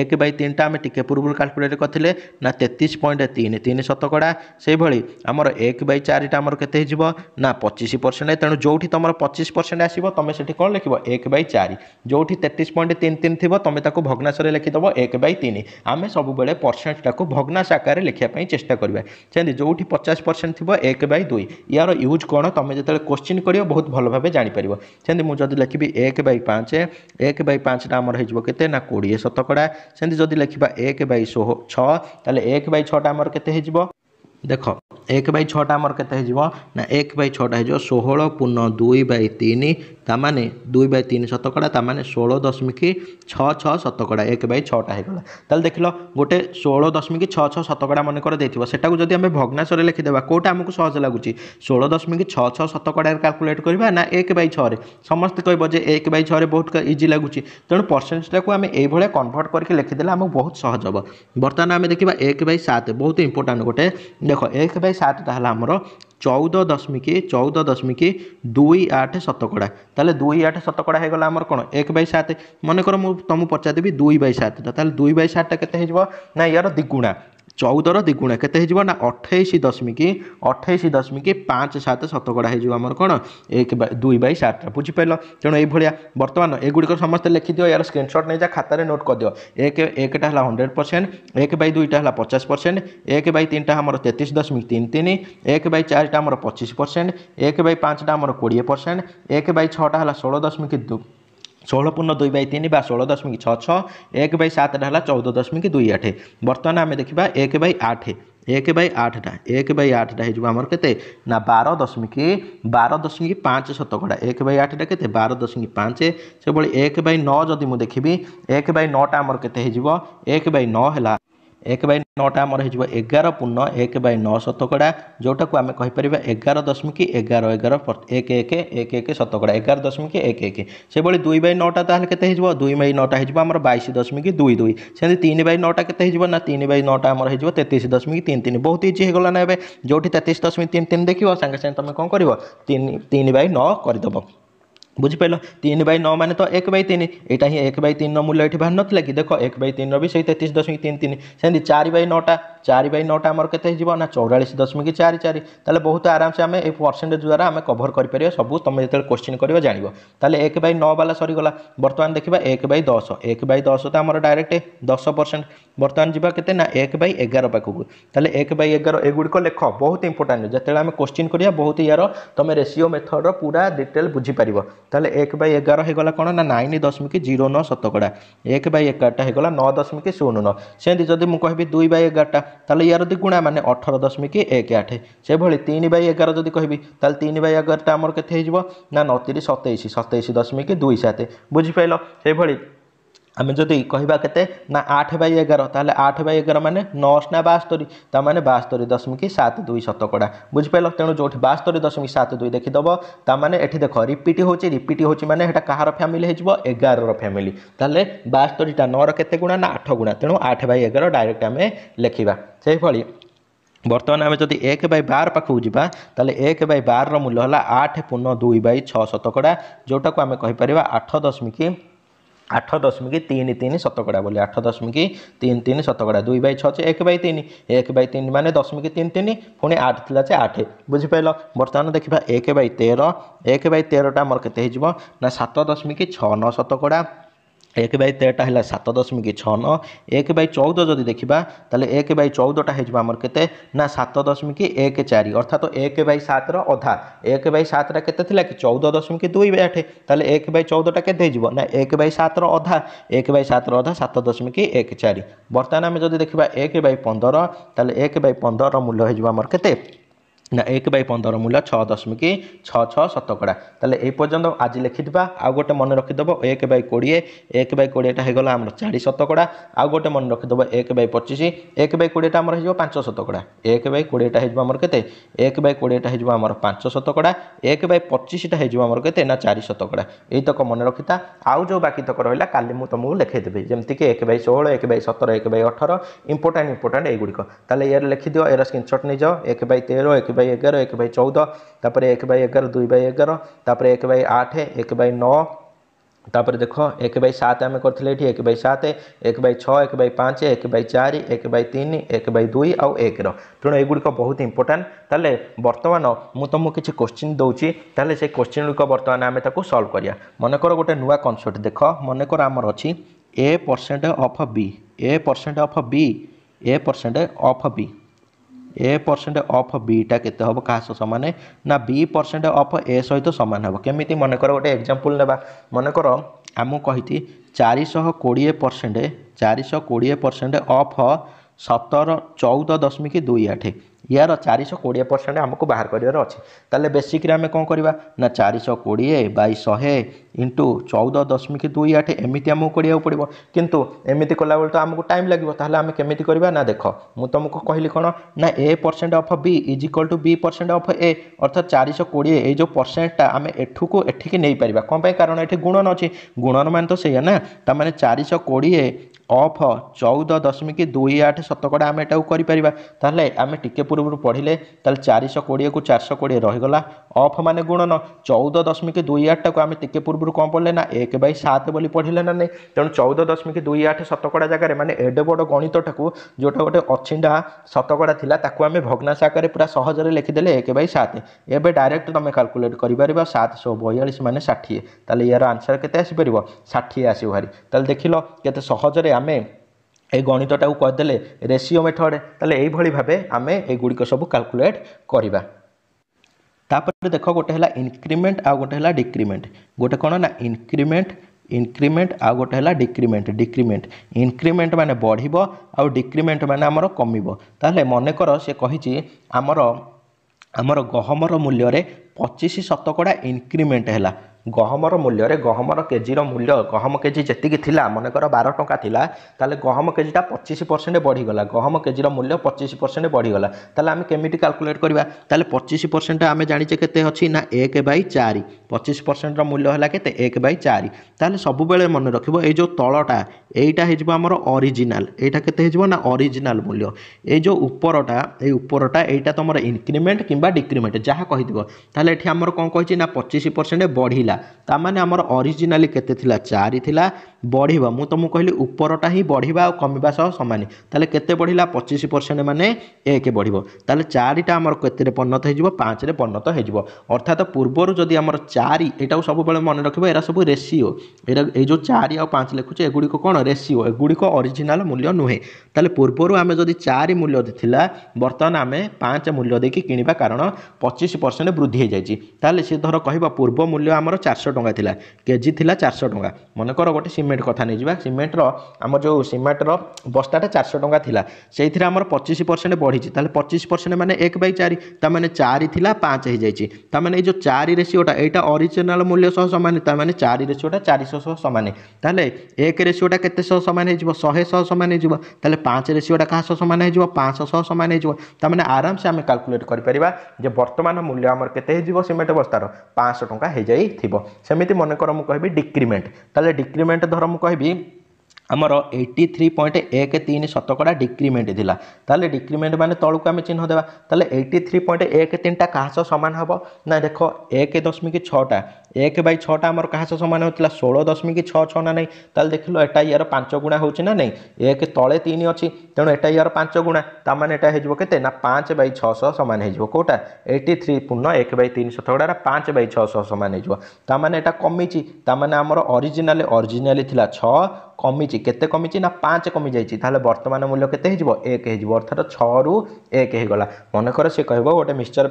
ଏକ ବାଇ ତିନିଟା ଆମେ ଟିକେ ପୂର୍ବରୁ କାଲକୁଲେଟ୍ କରିଥିଲେ ନା ତେତିଶ ପଏଣ୍ଟ ତିନି ତିନି ଶତକଡ଼ା ସେଇଭଳି ଆମର ଏକ ବାଇ ଚାରିଟା ଆମର କେତେ ହେଇଯିବ ନା ପଚିଶ ପରସେଣ୍ଟ ତେଣୁ ଯେଉଁଠି ତୁମର ପଚିଶ ପରସେଣ୍ଟ ଆସିବ ତୁମେ ସେଠି କ'ଣ ଲେଖିବ ଏକ ବାଇ ଚାରି ଯେଉଁଠି ତେତିଶ ପଏଣ୍ଟ ତିନି ତିନି ଥିବ ତୁମେ ତାକୁ ଭଗ୍ନାଶରେ ଲେଖିଦେବ ଏକ ବାଇ ତିନି ଆମେ ସବୁବେଳେ ପରସେଣ୍ଟଟାକୁ ଭଗ୍ନାଶ ଆକାରରେ ଲେଖିବା ପାଇଁ ଚେଷ୍ଟା କରିବା ସେମିତି ଯେଉଁଠି ପଚାଶ ପରସେଣ୍ଟ ଥିବ ଏକ ବାଇ বাই দুই ইয়ার ইউজ କ'ଣ ତୁମେ ଯେତେବେଳେ କୋଶ୍ଚିନ୍ କରିବ ବହୁତ ଭଲ ଭାବେ ଜାଣିପାରିବ ସେମିତି ମୁଁ ଯଦି ଲେଖିବି ଏକ ବାଇ ପାଞ୍ଚ ଏକ ବାଇ ପାଞ୍ଚଟା ଆମର ହେଇଯିବ କେତେ ନା କୋଡ଼ିଏ ଶତକଡ଼ା ସେମିତି ଯଦି ଲେଖିବା ଏକ ବାଇ ଛଅ ତାହେଲେ ଏକ ବାଇ ଛଅଟା ଆମର କେତେ ହେଇଯିବ দেখ এক বাই ছটা আমার কেতে হয়ে না এক বাই ছটা হয়ে ষোহল পূর্ণ দুই বাই তিন তা মানে দুই বাই তিন শতকড়া তা মানে ষোল দশমিক ছ ছ শতকড়া এক বাই ছটা হয়ে তাহলে দেখিল গোটে ষোল দশমিক ছ ছ শতকড়া মনে করে দিয়ে সেটা যদি আমি ভগ্নাশরে লিখিদেবা কোটা আমি সহজ লাগুচি ষোল দশমিক ছ ছ শতকড়ার ক্যালকুলেট করা না এক বাই ছরে সমস্তে কহব যে এক বাই ছরে বহুত ইজি লাগুচি তেমন পরসেন্টেজটাকে আমি এইভাবে কনভর্ট করি লিখিদেলে আমি বহুত সহজ হব বর্তমানে আমি দেখা এক বাই সাত বহুত ইম্পর্টাট গোটে দেখ এক বাই সাত তাহলে আমার চৌদ দশমিক চৌদ দশমিক দুই আট শতকড়া তাহলে দুই আট শতকড়া হয়ে গলা আমার কোণ এক বাই সাত মনে কর মু তুমি পচারিদেবি দুই বাই সাতটা তাহলে দুই বাই সাতটা কেতে হয়ে না ইয়ার দ্বিগুণা ଚଉଦର ଦ୍ୱିଗୁଣ କେତେ ହେଇଯିବ ନା ଅଠେଇଶ ଦଶମିକ ଅଠେଇଶ ଦଶମିକ ପାଞ୍ଚ ସାତ ଶତକଡ଼ା ହେଇଯିବ ଆମର କ'ଣ ଏକ ଦୁଇ ବାଇ ସାତଟା ବୁଝିପାରିଲ ତେଣୁ ଏଇଭଳିଆ ବର୍ତ୍ତମାନ ଏଗୁଡ଼ିକ ସମସ୍ତେ ଲେଖିଦିଅ ଏହାର ସ୍କ୍ରିନ୍ସଟ୍ ନେଇଯା ଖାତାରେ ନୋଟ୍ କରିଦିଅ ଏକ ଏକଟା ହେଲା ହଣ୍ଡ୍ରେଡ଼ ପରସେଣ୍ଟ ଏକ ବାଇ ଦୁଇଟା ହେଲା ପଚାଶ ପରସେଣ୍ଟ ଏକ ବାଇ ତିନିଟା ଆମର ତେତିଶ ଦଶମିକ ତିନି ତିନି ଏକ ବାଇ ଚାରିଟା ଆମର ପଚିଶ ପରସେଣ୍ଟ ଏକ ବାଇ ପାଞ୍ଚଟା ଆମର କୋଡ଼ିଏ ପରସେଣ୍ଟ ଏକ ବାଇ ଛଅଟା ହେଲା ଷୋହଳ ଦଶମିକ ষোল পূর্ণ দুই বাই তিন বা ষোল দশমিক ছ ছ এক বাই সাতটা হল চৌদ দশমিক দুই আঠ বর্তমানে আমি দেখা এক বাই আঠ এক বাই আটটা এক বাই আটটা হয়ে আমার কেতে না বার দশমিক বার দশমিক পাঁচ শতকড়া এক বাই আটটা কেতে বার দশমিক পাঁচ সেভাবে এক বাই ন যদি মু দেখিবি এক বাই নটা আমার কেতে হয়ে এক বাই ন হল एक बै नौटा आमर हो पूर्ण एक बै नौ शतकड़ा जोटा को आम कहीपर एगार दशमिक एगार एगार एक एक एक एक शतकड़ा एगार दशमिक एक एक से भाई दुई बै नौटा ताल के दुई बै नौटा होमर बैश दशमिक दुई दुई से तीन बै नौटा के ना तीन बै नौटा आमर हो तेतीस दशमिक तीन तीन बहुत इजी होगला ना ए जो तेतीस दशमिक तीन तीन देख सांगे सांगे तुम कौन कर तीन बै नौ करदेव বুঝিপারিল তিন বাই ন মানে তো এক বাই তিন এইটা হি এক বাই তিনর মূল্য এটি বাহার নথিলা কি দেখ এক বাই তিনর বি সেই তেত্রিশ দশমিক তিন তিন সেমতি চারি বাই নটা চারি বাই নটা আমার কেতে হয়ে না চৌরাশ দশমিক চারি চারি তাহলে বহুত আরামসে আমি এই পরসেন্টেজ দ্বারা আমি কভর করে সবু তুমি যেত কোশ্চিন করবে জাঁব তাহলে এক বাই নলা সরিগলা বর্তমান দেখবা এক বাই দশ এক বাই দশ তো আমার ডাইরেক্ট দশ পরসেন্ট বর্তমান যা কেতে না এক বাই এগার পাখক তাহলে এক বাই এগার এগুড়িক লেখ বহুত ইম্পর্টাট যেত আমি কোশ্চিন করা বহুত ইয়ার তুমি রেসিও মেথডর পুরা ডিটেল বুঝিপার তাহলে এক বাই এগার হয়েগলা কোণ না নাইন দশমিক জিরো ন শতকড়া এক বাই এগারটা হয়েগলা ন দশমিক শূন্য ন সেମିତି যদি ମୁଁ କହିବି ଦୁଇ ବାଇ ଏଗାରଟା ତାହେଲେ ୟାର ଦ୍ୱିଗୁଣା ମାନେ ଅଠର ଦଶମିକ ଏକ ଆଠ ସେଭଳି ତିନି ବାଇ ଏଗାର ଯଦି କହିବି ତାହେଲେ ତିନି ବାଇ ଏଗାରଟା ଆମର କେତେ ହେଇଯିବ ନା ନତିରି ସତେଇଶ ସତେଇଶ ଦଶମିକ ଦୁଇ ସାତ ବୁଝିପାରିଲ ସେଭଳି आम जदि कहवा के आठ बै एगार ताल आठ बै एगार मैंने नौशना बास्तरी ताने बास्तरी दशमिक सात दुई शतकड़ा बुझिपाल तेणु जो बास्तरी दशमिक सात दुई देखीदेव ताने ये देख रिपीट हो रिपीट हो मैंने कहार फैमिली होगार फैमिली तेल बास्तरीटा नौर के गुणा ना आठ गुणा तेणु आठ बै एगार डायरेक्ट आम लिखा से भाई बर्तमान आम जब एक बै बार पाखक जावा तेल एक बै बार मूल्य है आठ पुनः दुई बै छः जोटा को आम कहीपर आठ दशमिक আঠ দশমিক তিন তিন শতকড়া বলি আঠ দশমিক তিন তিন শতকড়া দুই বাই ছচে এক বাই তিন এক বাই তিন মানে দশমিক তিন তিন পুঁ আট লা যে আঠ বুঝিপাল বর্তমান দেখা এক বাই তের এক বাই তেরটা আমার কেতে হয়ে না সাত দশমিক ছ ন শতকড়া ଏକ ବାଇ ତେରଟା ହେଲା ସାତ ଦଶମିକ ଛଅ ନଅ ଏକ ବାଇ ଚଉଦ ଯଦି ଦେଖିବା ତାହେଲେ ଏକ ବାଇ ଚଉଦଟା ହେଇଯିବ ଆମର କେତେ ନା ସାତ ଦଶମିକ ଏକ ଚାରି ଅର୍ଥାତ ଏକ ବାଇ ସାତର ଅଧା ଏକ ବାଇ ସାତଟା କେତେ ଥିଲା କି ଚଉଦ ଦଶମିକ ଦୁଇ ବାଇ ଆଠ ତାହେଲେ ଏକ ବାଇ ଚଉଦଟା କେତେ ହେଇଯିବ ନା ଏକ ବାଇ ସାତର ଅଧା ଏକ ବାଇ ସାତର ଅଧା ସାତ ଦଶମିକ ଏକ ଚାରି ବର୍ତ୍ତମାନ ଆମେ ଯଦି ଦେଖିବା ଏକ ବାଇ ପନ୍ଦର ତାହେଲେ ଏକ ବାଇ ପନ୍ଦରର ମୂଲ୍ୟ ହେଇଯିବ ଆମର କେତେ না ଏକ ବାଇ ପନ୍ଦର ମୂଲ୍ୟ ଛଅ ଦଶମିକ ଛଅ ଛଅ ଶତକଡ଼ା ତାହେଲେ ଏ ପର୍ଯ୍ୟନ୍ତ ଆଜି ଲେଖିଥିବା ଆଉ ଗୋଟେ ମନେ ରଖିଦେବ ଏକ ବାଇ କୋଡ଼ିଏ ଏକ ବାଇ କୋଡ଼ିଏଟା ହେଇଗଲା ଆମର ଚାରି ଶତକଡ଼ା ଆଉ ଗୋଟେ ମନେ ରଖିଦେବ ଏକ ବାଇ ପଚିଶ ଏକ ବାଇ କୋଡ଼ିଏଟା ଆମର ହେଇଯିବ ପାଞ୍ଚ ଶତକଡ଼ା ଏକ ବାଇ କୋଡ଼ିଏଟା ହେଇଯିବ ଆମର କେତେ ଏକ ବାଇ କୋଡ଼ିଏଟା ହେଇଯିବ ଆମର ପାଞ୍ଚ ଶତକଡ଼ା ଏକ ବାଇ ପଚିଶଟା ହେଇଯିବ ଆମର କେତେ ନା ଚାରି ଶତକଡ଼ା ଏଇତକ ମନେ ରଖିଥା ଆଉ ଯେଉଁ ବାକି ତକ ରହିଲା କାଲି ମୁଁ ତୁମକୁ ଲେଖେଇଦେବି ଯେମିତିକି ଏକ ବାଇ ଷୋହଳ ଏକ ବାଇ ସତର ଏକ ବାଇ ଅଠର ଇମ୍ପୋର୍ଟାଣ୍ଟ ଇମ୍ପୋର୍ଟାଣ୍ଟ ଏଇଗୁଡ଼ିକ ତାହେଲେ ଏହାର ଲେଖିଦିଅ ଏହାର ସ୍କ୍ରିନ୍ସଟ୍ ନେଇଯାଅ ଏକ ବାଇ ତେର ଏକ ବାଇ বাই এগারো এক বাই চৌদ তাপরে এক বাই এগারো দুই বাই এগারো তাপরে এক বাই আঠ এক বাই নয় ତାପରେ ଦେଖ ଏକ ବାଇ ସାତ ଆମେ କରିଥିଲେ ଏଠି ଏକ ବାଇ ସାତ ଏକ ବାଇ ଛଅ ଏକ ବାଇ ପାଞ୍ଚ ଏକ ବାଇ ଚାରି ଏକ ବାଇ ତିନି ଏକ ବାଇ ଦୁଇ ଆଉ ଏକର ତେଣୁ ଏଗୁଡ଼ିକ ବହୁତ ଇମ୍ପୋର୍ଟାଣ୍ଟ ତାହେଲେ ବର୍ତ୍ତମାନ ମୁଁ ତୁମକୁ କିଛି କୋଶ୍ଚିନ୍ ଦେଉଛି ତାହେଲେ ସେ କୋଶ୍ଚିନ୍ ଗୁଡ଼ିକ ବର୍ତ୍ତମାନ ଆମେ ତାକୁ ସଲ୍ଭ କରିବା ମନେକର ଗୋଟେ ନୂଆ କନସେପ୍ଟ ଦେଖ ମନେକର ଆମର ଅଛି A percent of B A percent of B A percent of B A percent of बीटा के कह सामान ना बी परसेंट अफ ए सहित सामान हम केमी मनकर गोटे एक्जामपल ना मनकर आम कही चारिश कोड़े परसेंट चारिश कोड़े परसेंट अफ सतर चौदह दशमिक दुई आठ ইয়ার চারিশହ କୋଡ଼ିଏ ପରସେଣ୍ଟ ଆମକୁ ବାହାର କରିବାର ଅଛି ତାହେଲେ ବେସିକ୍ରେ ଆମେ କ'ଣ କରିବା ନା ଚାରିଶହ କୋଡ଼ିଏ ବାଇ ଶହେ ଇଣ୍ଟୁ ଚଉଦ ଦଶମିକ ଦୁଇ ଆଠ ଏମିତି ଆମକୁ କରିବାକୁ ପଡ଼ିବ କିନ୍ତୁ ଏମିତି କଲାବେଳେ ତ ଆମକୁ ଟାଇମ୍ ଲାଗିବ ତାହେଲେ ଆମେ କେମିତି କରିବା ନା ଦେଖ ମୁଁ ତୁମକୁ କହିଲି କ'ଣ ନା A percent of B is equal to B percent of A ଅର୍ଥାৎ ଚାରିଶହ କୋଡ଼ିଏ ଏଇ ଯେଉଁ ପରସେଣ୍ଟଟା ଆମେ ଏଠୁକୁ ଏଠିକି ନେଇପାରିବା କ'ଣ ପାଇଁ କାରଣ ଏଠି ଗୁଣନ ଅଛି ଗୁଣନ ମାନେ ତ ସେଇଆ ନା ତା'ମାନେ ଚାରିଶହ କୋଡ଼ିଏ ଅଫ୍ ଚଉଦ ଦଶମିକ ଦୁଇ ଆଠ ଶତକଡ଼ା ଆମେ ଏଟାକୁ କରିପାରିବା ତାହେଲେ ଆମେ ଟିକେ ପୂର୍ବରୁ ପଢ଼ିଲେ ତାହେଲେ ଚାରିଶହ କୋଡ଼ିଏକୁ ଚାରିଶହ କୋଡ଼ିଏ ରହିଗଲା ଅଫ୍ ମାନେ ଗୁଣନ ଚଉଦ ଦଶମିକ ଦୁଇ ଆଠଟାକୁ ଆମେ ଟିକେ ପୂର୍ବରୁ କ'ଣ ପଢ଼ିଲେ ନା ଏକ ବାଇ ସାତ ବୋଲି ପଢ଼ିଲେ ନା ନାହିଁ ତେଣୁ ଚଉଦ ଦଶମିକ ଦୁଇ ଆଠ ଶତକଡ଼ା ଜାଗାରେ ମାନେ ଏଡ଼େ ବଡ଼ ଗଣିତଟାକୁ ଯେଉଁଟା ଗୋଟେ ଅଛିଣ୍ଡା ଶତକଡ଼ା ଥିଲା ତାକୁ ଆମେ ଭଗ୍ନାଶ ଆକାରରେ ପୁରା ସହଜରେ ଲେଖିଦେଲେ ଏକ ବାଇ ସାତ ଏବେ ଡାଇରେକ୍ଟ ତୁମେ କାଲକୁଲେଟ୍ କରିପାରିବ ସାତଶହ ବୟାଳିଶ ମାନେ ଷାଠିଏ ତାହେଲେ ଏହାର ଆନ୍ସର୍ କେତେ ଆସିପାରିବ ଷାଠିଏ ଆସିବ ଭାରି ତାହେଲେ ଦେଖିଲ କେତେ ସହଜରେ ଆମେ এই গণিতটাকে করেদেলে রেসিও মেথড তাহলে এইভাবে ভাবে আমি এইগুড়ি সবু ক্যালকুলেট করা তাপরে দেখ গোটে হল ইনক্রিমেন্ট আউ গোটে হল ডিক্রিমেন্ট গোটে কোণ না ইনক্রিমেন্ট ইনক্রিমেন্ট আউ গোটে হল ডিক্রিমেন্ট ডিক্রিমেন্ট ইনক্রিমেন্ট মানে বড়ব আউ ডিক্রিমেন্ট মানে আমার কমিব তাহলে মনে কর সে কহিছি আমার আমার গহমর মূল্যরে পঁচিশ শতকড়া ইনক্রিমেন্ট হেলা ଗହମର ମୂଲ୍ୟରେ ଗହମର କେଜିର ମୂଲ୍ୟ ଗହମ କେଜି ଯେତିକି ଥିଲା ମନେକର ବାର ଟଙ୍କା ଥିଲା ତାହେଲେ ଗହମ କେଜିଟା ପଚିଶ ପରସେଣ୍ଟ ବଢ଼ିଗଲା ଗହମ କେଜିର ମୂଲ୍ୟ ପଚିଶ ପରସେଣ୍ଟ ବଢ଼ିଗଲା ତାହେଲେ ଆମେ କେମିତି କାଲକୁଲେଟ୍ କରିବା ତାହେଲେ ପଚିଶ ପରସେଣ୍ଟ ଆମେ ଜାଣିଛେ କେତେ ଅଛି ନା ଏକ ବାଇ ଚାରି ପଚିଶ ପରସେଣ୍ଟର ମୂଲ୍ୟ ହେଲା କେତେ ଏକ ବାଇ ଚାରି ତାହେଲେ ସବୁବେଳେ ମନେ ରଖିବ ଏଇ ଯେଉଁ ତଳଟା ଏଇଟା ହେଇଯିବ ଆମର ଅରିଜିନାଲ ଏଇଟା କେତେ ହେଇଯିବ ନା ଅରିଜିନାଲ ମୂଲ୍ୟ ଏଇ ଯେଉଁ ଉପରଟା ଏଇ ଉପରଟା ଏଇଟା ତୁମର ଇନକ୍ରିମେଣ୍ଟ କିମ୍ବା ଡିକ୍ରିମେଣ୍ଟ ଯାହା କହିଥିବ ତାହେଲେ ଏଠି ଆମର କ'ଣ କହିଛି ନା ପଚିଶ ପରସେଣ୍ଟ ବଢ଼ିଲା ଥିଲା ତା ମାନେ ଆମର ଅରିଜିନାଲି କେତେ ଥିଲା ଚାରି ଥିଲା ବଢ଼ିବ ମୁଁ ତୁମକୁ କହିଲି ଉପରଟା ହିଁ ବଢ଼ିବା ଆଉ କମିବା ସହ ସମାନ ତାହେଲେ କେତେ ବଢ଼ିଲା ପଚିଶ ପରସେଣ୍ଟ ମାନେ ଏକ ବଢ଼ିବ ତାହେଲେ ଚାରିଟା ଆମର କେତେରେ ପରିଣତ ହେଇଯିବ ପାଞ୍ଚରେ ପରିଣତ ହେଇଯିବ ଅର୍ଥାତ ପୂର୍ବରୁ ଯଦି ଆମର ଚାରି ଏଇଟାକୁ ସବୁବେଳେ ମନେ ରଖିବ ଏରା ସବୁ ରେସିଓ ଏରା ଏଇ ଯେଉଁ ଚାରି ଆଉ ପାଞ୍ଚ ଲେଖୁଛେ ଏଗୁଡ଼ିକ କ'ଣ ରେସିଓ ଏଗୁଡ଼ିକ ଅରିଜିନାଲ ମୂଲ୍ୟ ନୁହେଁ ତାହେଲେ ପୂର୍ବରୁ ଆମେ ଯଦି ଚାରି ମୂଲ୍ୟ ଥିଲା ବର୍ତ୍ତମାନ ଆମେ ପାଞ୍ଚ ମୂଲ୍ୟ ଦେଇକି କିଣିବା କାରଣ ପଚିଶ ପରସେଣ୍ଟ ବୃଦ୍ଧି ହେଇଯାଇଛି ତାହେଲେ ସେ ଧର କହିବ ପୂର୍ବ ମୂଲ୍ୟ ଆମର ଚାରିଶହ ଟଙ୍କା ଥିଲା କେଜି ଥିଲା ଚାରିଶହ ଟଙ୍କା ମନେକର ଗୋଟେ ସିମେଣ୍ଟ ସିମେଣ୍ଟ କଥା ନେଇଯିବା ସିମେଣ୍ଟର ଆମର ଯେଉଁ ସିମେଣ୍ଟର ବସ୍ତାଟା ଚାରିଶହ ଟଙ୍କା ଥିଲା ସେଇଥିରେ ଆମର ପଚିଶ ପରସେଣ୍ଟ ବଢ଼ିଛି ତାହେଲେ ପଚିଶ ପରସେଣ୍ଟ ମାନେ ଏକ ବାଇ ଚାରି ତା'ମାନେ ଚାରି ଥିଲା ପାଞ୍ଚ ହେଇଯାଇଛି ତା'ମାନେ ଏଇ ଯେଉଁ ଚାରି ରେସିଓଟା ଏଇଟା ଅରିଜିନାଲ୍ ମୂଲ୍ୟ ସହ ସମାନ ତା'ମାନେ ଚାରି ରେସିଓଟା ଚାରିଶହ ସହ ସମାନ ତାହେଲେ ଏକ ରେସିଓଟା କେତେ ସହ ସମାନ ହେଇଯିବ ଶହେ ସହ ସମାନ ହେଇଯିବ ତାହେଲେ ପାଞ୍ଚ ରେସିଓଟା କାହା ସହ ସମାନ ହେଇଯିବ ପାଞ୍ଚଶହ ସହ ସମାନ ହେଇଯିବ ତା'ମାନେ ଆରାମସେ ଆମେ କାଲକୁଲେଟ୍ କରିପାରିବା ଯେ ବର୍ତ୍ତମାନ ମୂଲ୍ୟ ଆମର କେତେ ହେଇଯିବ ସିମେଣ୍ଟ ବସ୍ତାର ପାଞ୍ଚଶହ ଟଙ୍କା ହେଇଯାଇଥିବ ସେମିତି ମନେକର ମୁଁ କହିବି ଡିକ୍ରିମେଣ୍ଟ ତାହେଲେ ଡିକ୍ରିମେଣ୍ଟ ଧର ଧର ମୁଁ କହିବି ଆମର ଏଇଟି ଥ୍ରୀ ପଏଣ୍ଟ ଏକ ତିନି ଶତକଡ଼ା ଡିକ୍ରିମେଣ୍ଟ ଥିଲା ତାହେଲେ ଡିକ୍ରିମେଣ୍ଟ ମାନେ ତଳକୁ ଆମେ ଚିହ୍ନ ଦେବା ତାହେଲେ ଏଇଟି ଥ୍ରୀ ପଏଣ୍ଟ ଏକ ତିନିଟା କାହା ସହ ସମାନ ହେବ ନା ଦେଖ ଏକ ଦଶମିକ ଛଅଟା এক বাই ছটা আমার কাହା ସହ ସମାନ ହେଉଥିଲା ଷୋହଳ ଦଶମିକ ଛଅ ଛଅ ନା ନାହିଁ ତାହେଲେ ଦେଖିଲୁ ଏଟା ଇଆର ପାଞ୍ଚ ଗୁଣା ହେଉଛି ନା ନାହିଁ ଏକ ତଳେ ତିନି ଅଛି ତେଣୁ ଏଟା ଇଆର ପାଞ୍ଚ ଗୁଣା ତା ମାନେ ଏଟା ହେଇଯିବ କେତେ ନା ପାଞ୍ଚ ବାଇ ଛଅଶହ ସମାନ ହେଇଯିବ କେଉଁଟା ଏଇଟି ଥ୍ରୀ ପୂର୍ଣ୍ଣ ଏକ ବାଇ ତିନିଶହ ଥଗୁଡ଼ାର ପାଞ୍ଚ ବାଇ ଛଅଶହ ସମାନ ହେଇଯିବ ତା ମାନେ ଏଟା କମିଛି ତା ମାନେ ଆମର ଅରିଜିନାଲ ଅରିଜିନାଲ ଥିଲା ଛଅ কমিছে কেতে কমিছে না পাঁচ কমি যাই তাহলে বর্তমান মূল্য কেতে হয়ে এক হয়ে অর্থাৎ ছু এক হয়ে মনে কর সে কহব গোটে মিক্সচর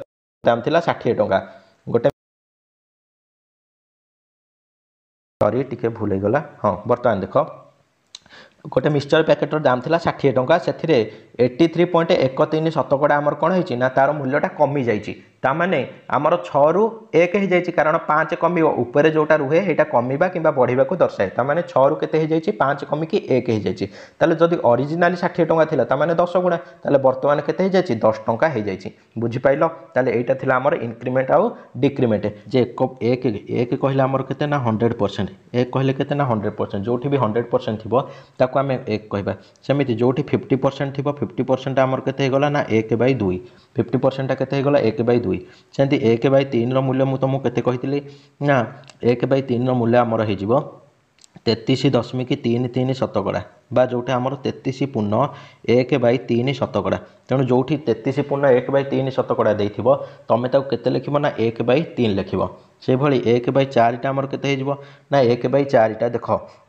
দাম লা ষাঠিয়ে টঙ্কা গোটে সরি টিকে ভুল হয়েগলা হ্যাঁ বর্তমান দেখ গোটে মিକ୍সচর প্যাকেটর দাম লা ষাঠিয়ে টঙ্কা সেথিরে এইটি থ্রি পয়েন্ট এক তিন শতকড়া আমার কোণ হয়েছি না তার মূল্যটা কমি যাইছি ତାମାନେ ଆମର ଛଅରୁ ଏକ ହେଇଯାଇଛି କାରଣ ପାଞ୍ଚ କମିବ ଉପରେ ଯେଉଁଟା ରୁହେ ସେଇଟା କମିବା କିମ୍ବା ବଢ଼ିବାକୁ ଦର୍ଶାଏ ତାମାନେ ଛଅରୁ କେତେ ହେଇଯାଇଛି ପାଞ୍ଚ କମିକି ଏକ ହେଇଯାଇଛି ତାହେଲେ ଯଦି ଅରିଜିନାଲି ଷାଠିଏ ଟଙ୍କା ଥିଲା ତାମାନେ ଦଶ ଗୁଣା ତାହେଲେ ବର୍ତ୍ତମାନ କେତେ ହେଇଯାଇଛି ଦଶ ଟଙ୍କା ହେଇଯାଇଛି ବୁଝିପାରିଲ ତାହେଲେ ଏଇଟା ଥିଲା ଆମର ଇନକ୍ରିମେଣ୍ଟ ଆଉ ଡିକ୍ରିମେଣ୍ଟ ଯେ ଏକ ଏକ ଏକ କହିଲେ ଆମର କେତେ ନା ହଣ୍ଡ୍ରେଡ଼ ପରସେଣ୍ଟ ଏକ କହିଲେ କେତେ ନା ହଣ୍ଡ୍ରେଡ଼ ପରସେଣ୍ଟ ଯେଉଁଠି ବି ହଣ୍ଡ୍ରେଡ଼ ପରସେଣ୍ଟ ଥିବ ତାକୁ ଆମେ ଏକ କହିବା ସେମିତି ଯେଉଁଠି ଫିଫ୍ଟି ପରସେଣ୍ଟ ଥିବ ଫିଫ୍ଟି ପରସେଣ୍ଟ ଆମର କେତେ ହେଇଗଲା ନା ଏକ ବାଇ ଦୁଇ ଫିଫ୍ଟି ପରସେଣ୍ଟଟା କେତେ ହେଇଗଲା ଏକ ବାଇ ଦୁଇ ଦୁଇ ସେମିତି ଏକ ବାଇ ତିନିର ମୂଲ୍ୟ ମୁଁ ତୁମକୁ କେତେ କହିଥିଲି ନା ଏକ ବାଇ ତିନିର ମୂଲ୍ୟ ଆମର ହେଇଯିବ ତେତିଶ ଦଶମିକ ତିନି ତିନି ଶତକଡ଼ା ବା ଯେଉଁଠି ଆମର ତେତିଶ ପୂର୍ଣ୍ଣ ଏକ ବାଇ ତିନି ଶତକଡ଼ା ତେଣୁ ଯେଉଁଠି ତେତିଶ ପୂର୍ଣ୍ଣ ଏକ ବାଇ ତିନି ଶତକଡ଼ା ଦେଇଥିବ ତୁମେ ତାକୁ କେତେ ଲେଖିବ ନା ଏକ ବାଇ ତିନି ଲେଖିବ ସେଭଳି ଏକ ବାଇ ଚାରିଟା ଆମର କେତେ ହେଇଯିବ ନା ଏକ ବାଇ ଚାରିଟା ଦେଖ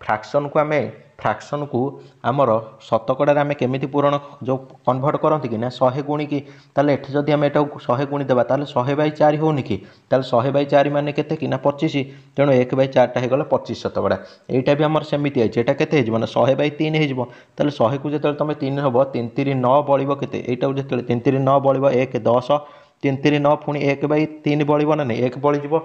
ଫ୍ରାକ୍ସନ୍କୁ ଆମେ ଫ୍ରାକ୍ସନ୍କୁ ଆମର ଶତକଡ଼ାରେ ଆମେ କେମିତି ପୂରଣ ଯେଉଁ କନଭର୍ଟ କରନ୍ତି କି ନା ଶହେ ଗୁଣିକି ତାହେଲେ ଏଠି ଯଦି ଆମେ ଏଟାକୁ ଶହେ ଗୁଣି ଦେବା ତାହେଲେ ଶହେ ବାଇ ଚାରି ହେଉନି କି ତାହେଲେ ଶହେ ବାଇ ଚାରି ମାନେ କେତେ କି ନା ପଚିଶ ତେଣୁ ଏକ ବାଇ ଚାରିଟା ହେଇଗଲା ପଚିଶ ଶତକଡ଼ା ଏଇଟା ବି ଆମର ସେମିତି ହେଇଛି ଏଇଟା କେତେ ହେଇଯିବ ନା ଶହେ ବାଇ ତିନି ହେଇଯିବ ତାହେଲେ ଶହେକୁ ଯେତେବେଳେ ତୁମେ ତିନି ହେବ ତିନି ତିରି ନଅ ବଳିବ କେତେ ଏଇଟାକୁ ଯେତେବେଳେ ତିନି ତିରି ନଅ ବଳିବ ଏକ ଦଶ ତିନି ତିନି ନଅ ପୁଣି ଏକ ବାଇ ତିନି ବଳିବ ନା ନାହିଁ ଏକ ବଳିଯିବ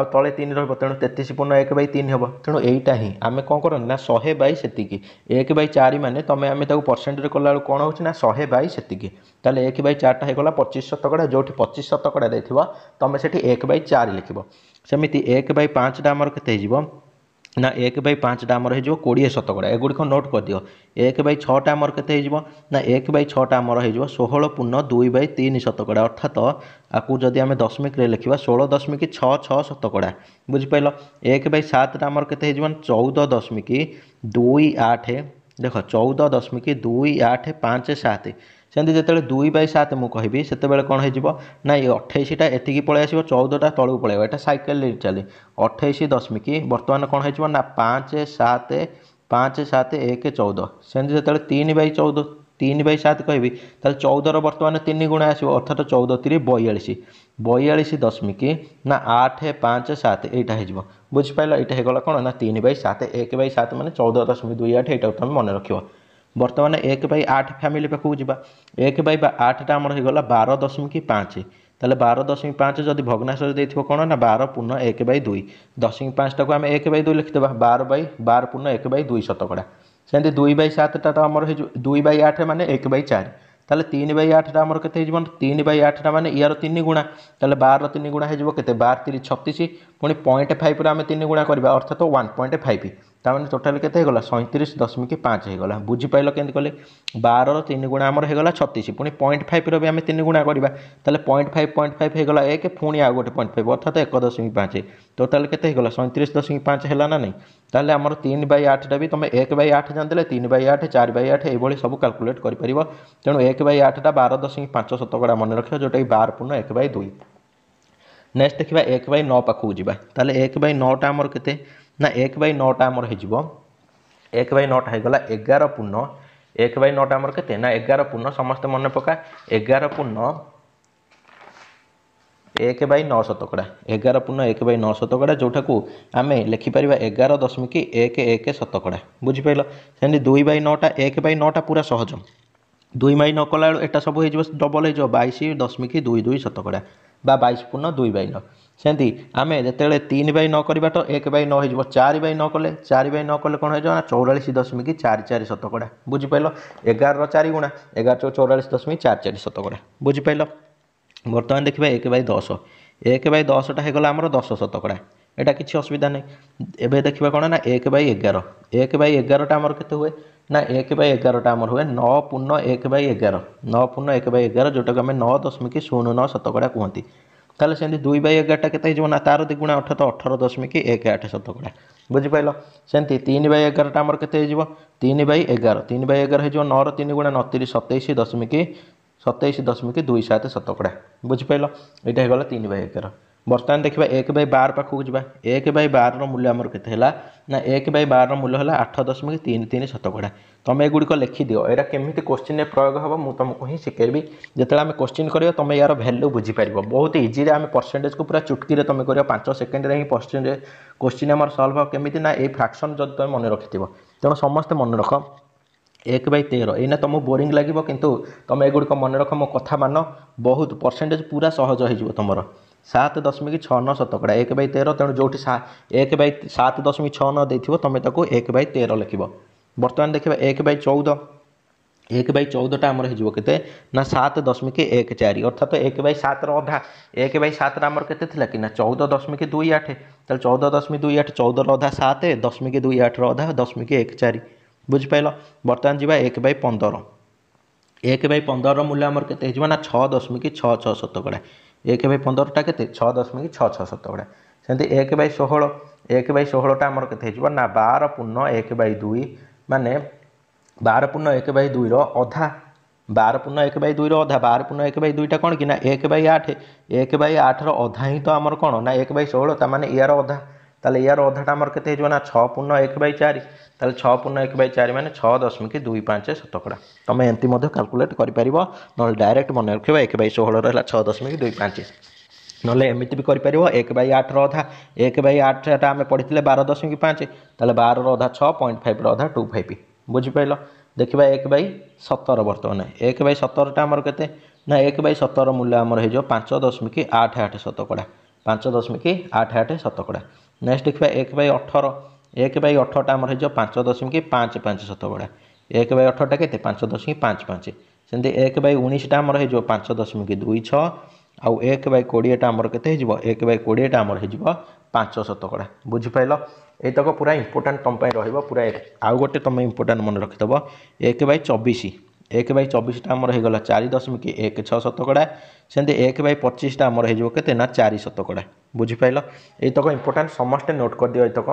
ଆଉ ତଳେ ତିନି ରହିବ ତେଣୁ ତେତିଶ ପୂର୍ଣ୍ଣ ଏକ ବାଇ ତିନି ହେବ ତେଣୁ ଏଇଟା ହିଁ ଆମେ କ'ଣ କରନ୍ତି ନା ଶହେ ବାଇ ସେତିକି ଏକ ବାଇ ଚାରି ମାନେ ତୁମେ ଆମେ ତାକୁ ପରସେଣ୍ଟରେ କଲାବେଳକୁ କ'ଣ ହେଉଛି ନା ଶହେ ବାଇ ସେତିକି ତାହେଲେ ଏକ ବାଇ ଚାରିଟା ହେଇଗଲା ପଚିଶ ଶତକଡ଼ା ଯେଉଁଠି ପଚିଶ ଶତକଡ଼ା ଦେଇଥିବ ତୁମେ ସେଠି ଏକ ବାଇ ଚାରି ଲେଖିବ ସେମିତି ଏକ ବାଇ ପାଞ୍ଚଟା ଆମର କେତେ ହେଇଯିବ ନା ଏକ ବାଇ ପାଞ୍ଚଟା ଆମର ହେଇଯିବ କୋଡ଼ିଏ ଶତକଡ଼ା ଏଗୁଡ଼ିକ ନୋଟ୍ କରିଦିଅ ଏକ ବାଇ ଛଅଟା ଆମର କେତେ ହେଇଯିବ ନା ଏକ ବାଇ ଛଅଟା ଆମର ହେଇଯିବ ଷୋହଳ ପୂର୍ଣ୍ଣ ଦୁଇ ବାଇ ତିନି ଶତକଡ଼ା ଅର୍ଥାତ୍ ଆକୁ ଯଦି ଆମେ ଦଶମିକରେ ଲେଖିବା ଷୋହଳ ଦଶମିକ ଛଅ ଛଅ ଶତକଡ଼ା ବୁଝିପାରିଲ ଏକ ବାଇ ସାତଟା ଆମର କେତେ ହେଇଯିବ ଚଉଦ ଦଶମିକ ଦୁଇ ଆଠ ଦେଖ ଚଉଦ ଦଶମିକ ଦୁଇ ଆଠ ପାଞ୍ଚ ସାତ ସେମିତି ଯେତେବେଳେ ଦୁଇ ବାଇ ସାତ ମୁଁ କହିବି ସେତେବେଳେ କ'ଣ ହେଇଯିବ ନା ଏ ଅଠେଇଶଟା ଏତିକି ପଳେଇ ଆସିବ ଚଉଦଟା ତଳକୁ ପଳେଇବ ଏଇଟା ସାଇକେଲରେ ଚାଲେ ଅଠେଇଶ ଦଶମିକ ବର୍ତ୍ତମାନ କ'ଣ ହେଇଯିବ ନା ପାଞ୍ଚ ସାତ ପାଞ୍ଚ ସାତ ଏକ ଚଉଦ ସେମିତି ଯେତେବେଳେ ତିନି ବାଇ ଚଉଦ তিন বাই সাত କହିବି ତାହେଲେ ଚଉଦର ବର୍ତ୍ତମାନ ତିନି ଗୁଣା ଆସିବ ଅର୍ଥାତ ଚଉଦ ତିରି ବୟାଳିଶ ବୟାଳିଶ ଦଶମିକ ନା ଆଠ ପାଞ୍ଚ ସାତ ଏଇଟା ହେଇଯିବ ବୁଝିପାରିଲ ଏଇଟା ହେଇଗଲା କ'ଣ ନା ତିନି ବାଇ ସାତ ଏକ ବାଇ ସାତ ମାନେ ଚଉଦ ଦଶମିକ ଦୁଇ ଆଠ ଏଇଟାକୁ ତୁମେ ମନେ ରଖିବ ବର୍ତ୍ତମାନ ଏକ ବାଇ ଆଠ ଫ୍ୟାମିଲି ପାଖକୁ ଯିବା ଏକ ବାଇ ଆଠଟା ଆମର ହେଇଗଲା ବାର ଦଶମିକ ପାଞ୍ଚ তাহলে বারো দশমিক পাঁচ যদি ভগ্নাংশ দিয়ে কোণ না বারো পূর্ণ এক বাই দুই দশমিক পাঁচটাকে আমি এক বাই দুই লিখিদেবা বার বাই বার পূর্ণ এক বাই দুই শতকড়া ସେମିତି ଦୁଇ ବାଇ ସାତଟା ତ ଆମର ହେଇଯିବ ଦୁଇ ବାଇ ଆଠ ମାନେ ଏକ ବାଇ ଚାରି ତାହେଲେ ତିନି ବାଇ ଆଠଟା ଆମର କେତେ ହେଇଯିବ ତିନି ବାଇ ଆଠଟା ମାନେ ୟାର ତିନି ଗୁଣା ତାହେଲେ ବାରର ତିନି ଗୁଣା ହେଇଯିବ କେତେ ବାର ତିରିଶ ଛତିଶ ପୁଣି ପଏଣ୍ଟ ଫାଇଭ୍ରେ ଆମେ ତିନି ଗୁଣା କରିବା ଅର୍ଥାତ ୱାନ୍ ପଏଣ୍ଟ ଫାଇଭ୍ তার মানে টোটাল কেতে হয়ে গলা সৈঁত্রিশ দশমিক পাঁচ হয়ে গলা বুঝিপাইল কেমি কলে বারর তিন গুণা আমার হয়ে গলা ছতিশ পুঁ পয়েন্ট ফাইভর বি আমি তিন গুণা করা তাহলে পয়েন্ট ফাইভ পয়েন্ট ফাইভ হয়ে গলা এক পুঁ আউ গোটে পয়েন্ট ফাইভ অর্থাৎ এক দশমিক পাঁচ টোটাল কেতে হয়ে গলা সৈঁত্রিশ দশমিক পাঁচ হল না নাই তাহলে আমার তিন বাই আঠটা বি তুমি এক বাই আঠ জানিদেলে তিন বাই আঠ চার বাই আঠ এইভাবে সব ক্যালকুলেট করে পার তেমন এক বাই আঠটা বার দশমিক পাঁচ শতকড়া মনে রক্ষা যেটা কি বার পূর্ণ এক বাই দুই নেক্সট দেখা এক বাই ন পাখু যা তাহলে এক বাই নটা আমার কেতে ନା ଏକ ବାଇ ନଅଟା ଆମର ହେଇଯିବ ଏକ ବାଇ ନଅଟା ହେଇଗଲା ଏଗାର ପୂର୍ଣ୍ଣ ଏକ ବାଇ ନଅଟା ଆମର କେତେ ନା ଏଗାର ପୂର୍ଣ୍ଣ ସମସ୍ତେ ମନେ ପକା ଏଗାର ପୂର୍ଣ୍ଣ ଏକ ବାଇ ନଅ ଶତକଡ଼ା ଏଗାର ପୂର୍ଣ୍ଣ ଏକ ବାଇ ନଅ ଶତକଡ଼ା ଯେଉଁଟାକୁ ଆମେ ଲେଖିପାରିବା ଏଗାର ଦଶମିକ ଏକ ଏକ ଶତକଡ଼ା ବୁଝିପାରିଲ ସେମିତି ଦୁଇ ବାଇ ନଅଟା ଏକ ବାଇ ନଅଟା ପୁରା ସହଜ ଦୁଇ ବାଇ ନ କଲାବେଳୁ ଏଇଟା ସବୁ ହେଇଯିବ ଡବଲ୍ ହେଇଯିବ ବାଇଶ ଦଶମିକ ଦୁଇ ଦୁଇ ଶତକଡ଼ା ବା ବାଇଶ ପୂର୍ଣ୍ଣ ଦୁଇ ବାଇ ନଅ ସେମିତି ଆମେ ଯେତେବେଳେ ତିନି ବାଇ ନ କରିବା ତ ଏକ ବାଇ ନ ହୋଇଯିବ ଚାରି ବାଇ ନ କଲେ ଚାରି ବାଇ ନଅ କଲେ କ'ଣ ହେଇଯିବ ନା ଚଉରାଳିଶ ଦଶମିକ ଚାରି ଚାରି ଶତକଡ଼ା ବୁଝିପାରିଲ ଏଗାରର ଚାରି ଗୁଣା ଏଗାର ଚଉରାଳିଶ ଦଶମିକ ଚାରି ଚାରି ଶତକଡ଼ା ବୁଝିପାରିଲ ବର୍ତ୍ତମାନ ଦେଖିବା ଏକ ବାଇ ଦଶ ଏକ ବାଇ ଦଶଟା ହେଇଗଲା ଆମର ଦଶ ଶତକଡ଼ା ଏଇଟା କିଛି ଅସୁବିଧା ନାହିଁ ଏବେ ଦେଖିବା କଣ ନା ଏକ ବାଇ ଏଗାର ଏକ ବାଇ ଏଗାରଟା ଆମର କେତେ ହୁଏ ନା ଏକ ବାଇ ଏଗାରଟା ଆମର ହୁଏ ନଅ ପୂର୍ଣ୍ଣ ଏକ ବାଇ ଏଗାର ନଅ ପୂର୍ଣ୍ଣ ଏକ ବାଇ ଏଗାର যেটাকে ଆମେ ନଅ দশমিক ଶୂନ ନଅ ଶତକଡ଼ା କୁହନ୍ତି तेल से दुई बै एगारटा के तार दिगुणा अठ तो अठर दशमिक एक आठ शतकड़ा बुझिपाल सेमती तीन बै एगारटा आम बै एगार तीन बै एगार हो रन गुणा नती सतैश दशमिक सतैश दशमिक दुई सात शतकड़ा बुझिपाल यहाँ गला तीन बै एगार ବର୍ତ୍ତମାନ ଦେଖିବା ଏକ ବାଇ ବାର ପାଖକୁ ଯିବା ଏକ ବାଇ ବାରର ମୂଲ୍ୟ ଆମର କେତେ ହେଲା ନା ଏକ ବାଇ ବାରର ମୂଲ୍ୟ ହେଲା ଆଠ ଦଶମିକ ତିନି ତିନି ଶତକଡ଼ା ତୁମେ ଏଗୁଡ଼ିକ ଲେଖିଦିଅ ଏଇଟା କେମିତି କୋଶ୍ଚିନ୍ରେ ପ୍ରୟୋଗ ହେବ ମୁଁ ତୁମକୁ ହିଁ ଶିଖେଇବି ଯେତେବେଳେ ଆମେ କୋଶ୍ଚିନ୍ କରିବା ତୁମେ ୟାର ଭ୍ୟାଲ୍ୟୁ ବୁଝିପାରିବ ବହୁତ ଇଜିରେ ଆମେ ପରସେଣ୍ଟେଜକୁ ପୁରା ଚୁଟକିରେ ତୁମେ କରିବ ପାଞ୍ଚ ସେକେଣ୍ଡରେ ହିଁ ପରସେଣ୍ଟ କୋଶ୍ଚିନ୍ ଆମର ସଲ୍ଭ ହେବ କେମିତି ନା ଏଇ ଫ୍ରାକ୍ସନ୍ ଯଦି ତୁମେ ମନେ ରଖିଥିବ ତେଣୁ ସମସ୍ତେ ମନେ ରଖ ଏକ ବାଇ ତେର ଏଇନା ତୁମକୁ ବୋରିଂ ଲାଗିବ କିନ୍ତୁ ତୁମେ ଏଗୁଡ଼ିକ ମନେ ରଖ ମୋ କଥା ମାନ ବହୁତ ପରସେଣ୍ଟେଜ୍ ପୁରା ସହଜ ହେଇଯିବ ତୁମର सात दशमिक छ नौ शतकड़ा एक बै तेरह तेणु जो एक बै सात दशमिक छः नौ दे थो तुम्हें एक बै तेरह लिख बर्तमान देखा एक बै चौद एक बै चौदा आमर होते ना सात दशमिक एक चार अर्थात एक बै सतर अधा एक बै सतर आमर के ना चौदह दशमिक दुई आठ तेल चौदह दशमिक दुई आठ चौदह अधा सात दशमिक दुई आठ रधा दशमिक एक चार बुझिपाल बर्तमान जी एक बै पंदर एक बै पंदर मूल्य आमर के छः दशमिक छः छः शतकड़ा ଏକ ବାଇ ପନ୍ଦରଟା କେତେ ଛଅ ଦଶମିକ ଛଅ ଛଅ ଶତକଡ଼ା ସେମିତି ଏକ ବାଇ ଷୋହଳ ଏକ ବାଇ ଷୋହଳଟା ଆମର କେତେ ହେଇଯିବ ନା ବାର ପୂର୍ଣ୍ଣ ଏକ ବାଇ ଦୁଇ ମାନେ ବାର ପୂର୍ଣ୍ଣ ଏକ ବାଇ ଦୁଇର ଅଧା ବାର ପୂର୍ଣ୍ଣ ଏକ ବାଇ ଦୁଇର ଅଧା ବାର ପୂର୍ଣ୍ଣ ଏକ ବାଇ ଦୁଇଟା କ'ଣ କି ନା ଏକ ବାଇ ଆଠ ଏକ ବାଇ ଆଠର ଅଧା ହିଁ ତ ଆମର କ'ଣ ନା ଏକ ବାଇ ଷୋହଳ ତା ମାନେ ଏହାର ଅଧା তাহলে ইয়ার অধাটা আমার কেতে হয়ে না ছ পূর্ণ এক বাই চারি তাহলে ছ পূর্ণ এক বাই চারি মানে ছ দশমিক দুই পাঁচ শতকড়া তুমি এমতি মধ্যে ক্যালকুলেট করে নহলে ডাইরেক্ট মনে রাখবা এক বাই ষোহল রা ছ দশমিক দুই পাঁচ নহলে এমিতি বি করে এক বাই আটর অধা এক বাই আটটা আমি পড়িলে বার দশমিক পাঁচ তাহলে বারর অধা ছ পয়েন্ট ফাইভর অধা টু ফাইভ বুঝিপাইল এক বাই সতর ସତର এক বাই সতরটা আমার কেতে না এক বাই সতর মূল্য আমার হয়ে যাব পাঁচ দশমিক আট আট শতকড়া পাঁচ দশমিক আট আট শতকড়া ନେକ୍ସଟ ଦେଖିବା ଏକ ବାଇ ଅଠର ଏକ ବାଇ ଅଠରଟା ଆମର ହେଇଯିବ ପାଞ୍ଚ ଦଶମିକ ପାଞ୍ଚ ପାଞ୍ଚ ଶତକଡ଼ା ଏକ ବାଇ ଅଠରଟା କେତେ ପାଞ୍ଚ ଦଶମିକ ପାଞ୍ଚ ପାଞ୍ଚ ସେମିତି ଏକ ବାଇ ଉଣେଇଶଟା ଆମର ହେଇଯିବ ପାଞ୍ଚ ଦଶମିକ ଦୁଇ ଛଅ ଆଉ ଏକ ବାଇ କୋଡ଼ିଏଟା ଆମର କେତେ ହେଇଯିବ ଏକ ବାଇ କୋଡ଼ିଏଟା ଆମର ହେଇଯିବ ପାଞ୍ଚ ଶତକଡ଼ା ବୁଝିପାରିଲ ଏଇତକ ପୁରା ଇମ୍ପୋର୍ଟାଣ୍ଟ ତୁମ ପାଇଁ ରହିବ ପୁରା ଆଉ ଗୋଟେ ତୁମେ ଇମ୍ପୋର୍ଟାଣ୍ଟ ମନେ ରଖିଦେବ ଏକ ବାଇ ଚବିଶ ଏକ ବାଇ ଚବିଶଟା ଆମର ହୋଇଗଲା ଚାରି ଦଶମିକ ଏକ ଛଅ ଶତକଡ଼ା ସେମିତି ଏକ ବାଇ ପଚିଶଟା ଆମର ହୋଇଯିବ କେତେ ନା ଚାରି ଶତକଡ଼ା ବୁଝିପାରିଲ ଏଇତକ ଇମ୍ପୋର୍ଟାଣ୍ଟ ସମସ୍ତେ ନୋଟ୍ କରିଦିଅ ଏଇତକ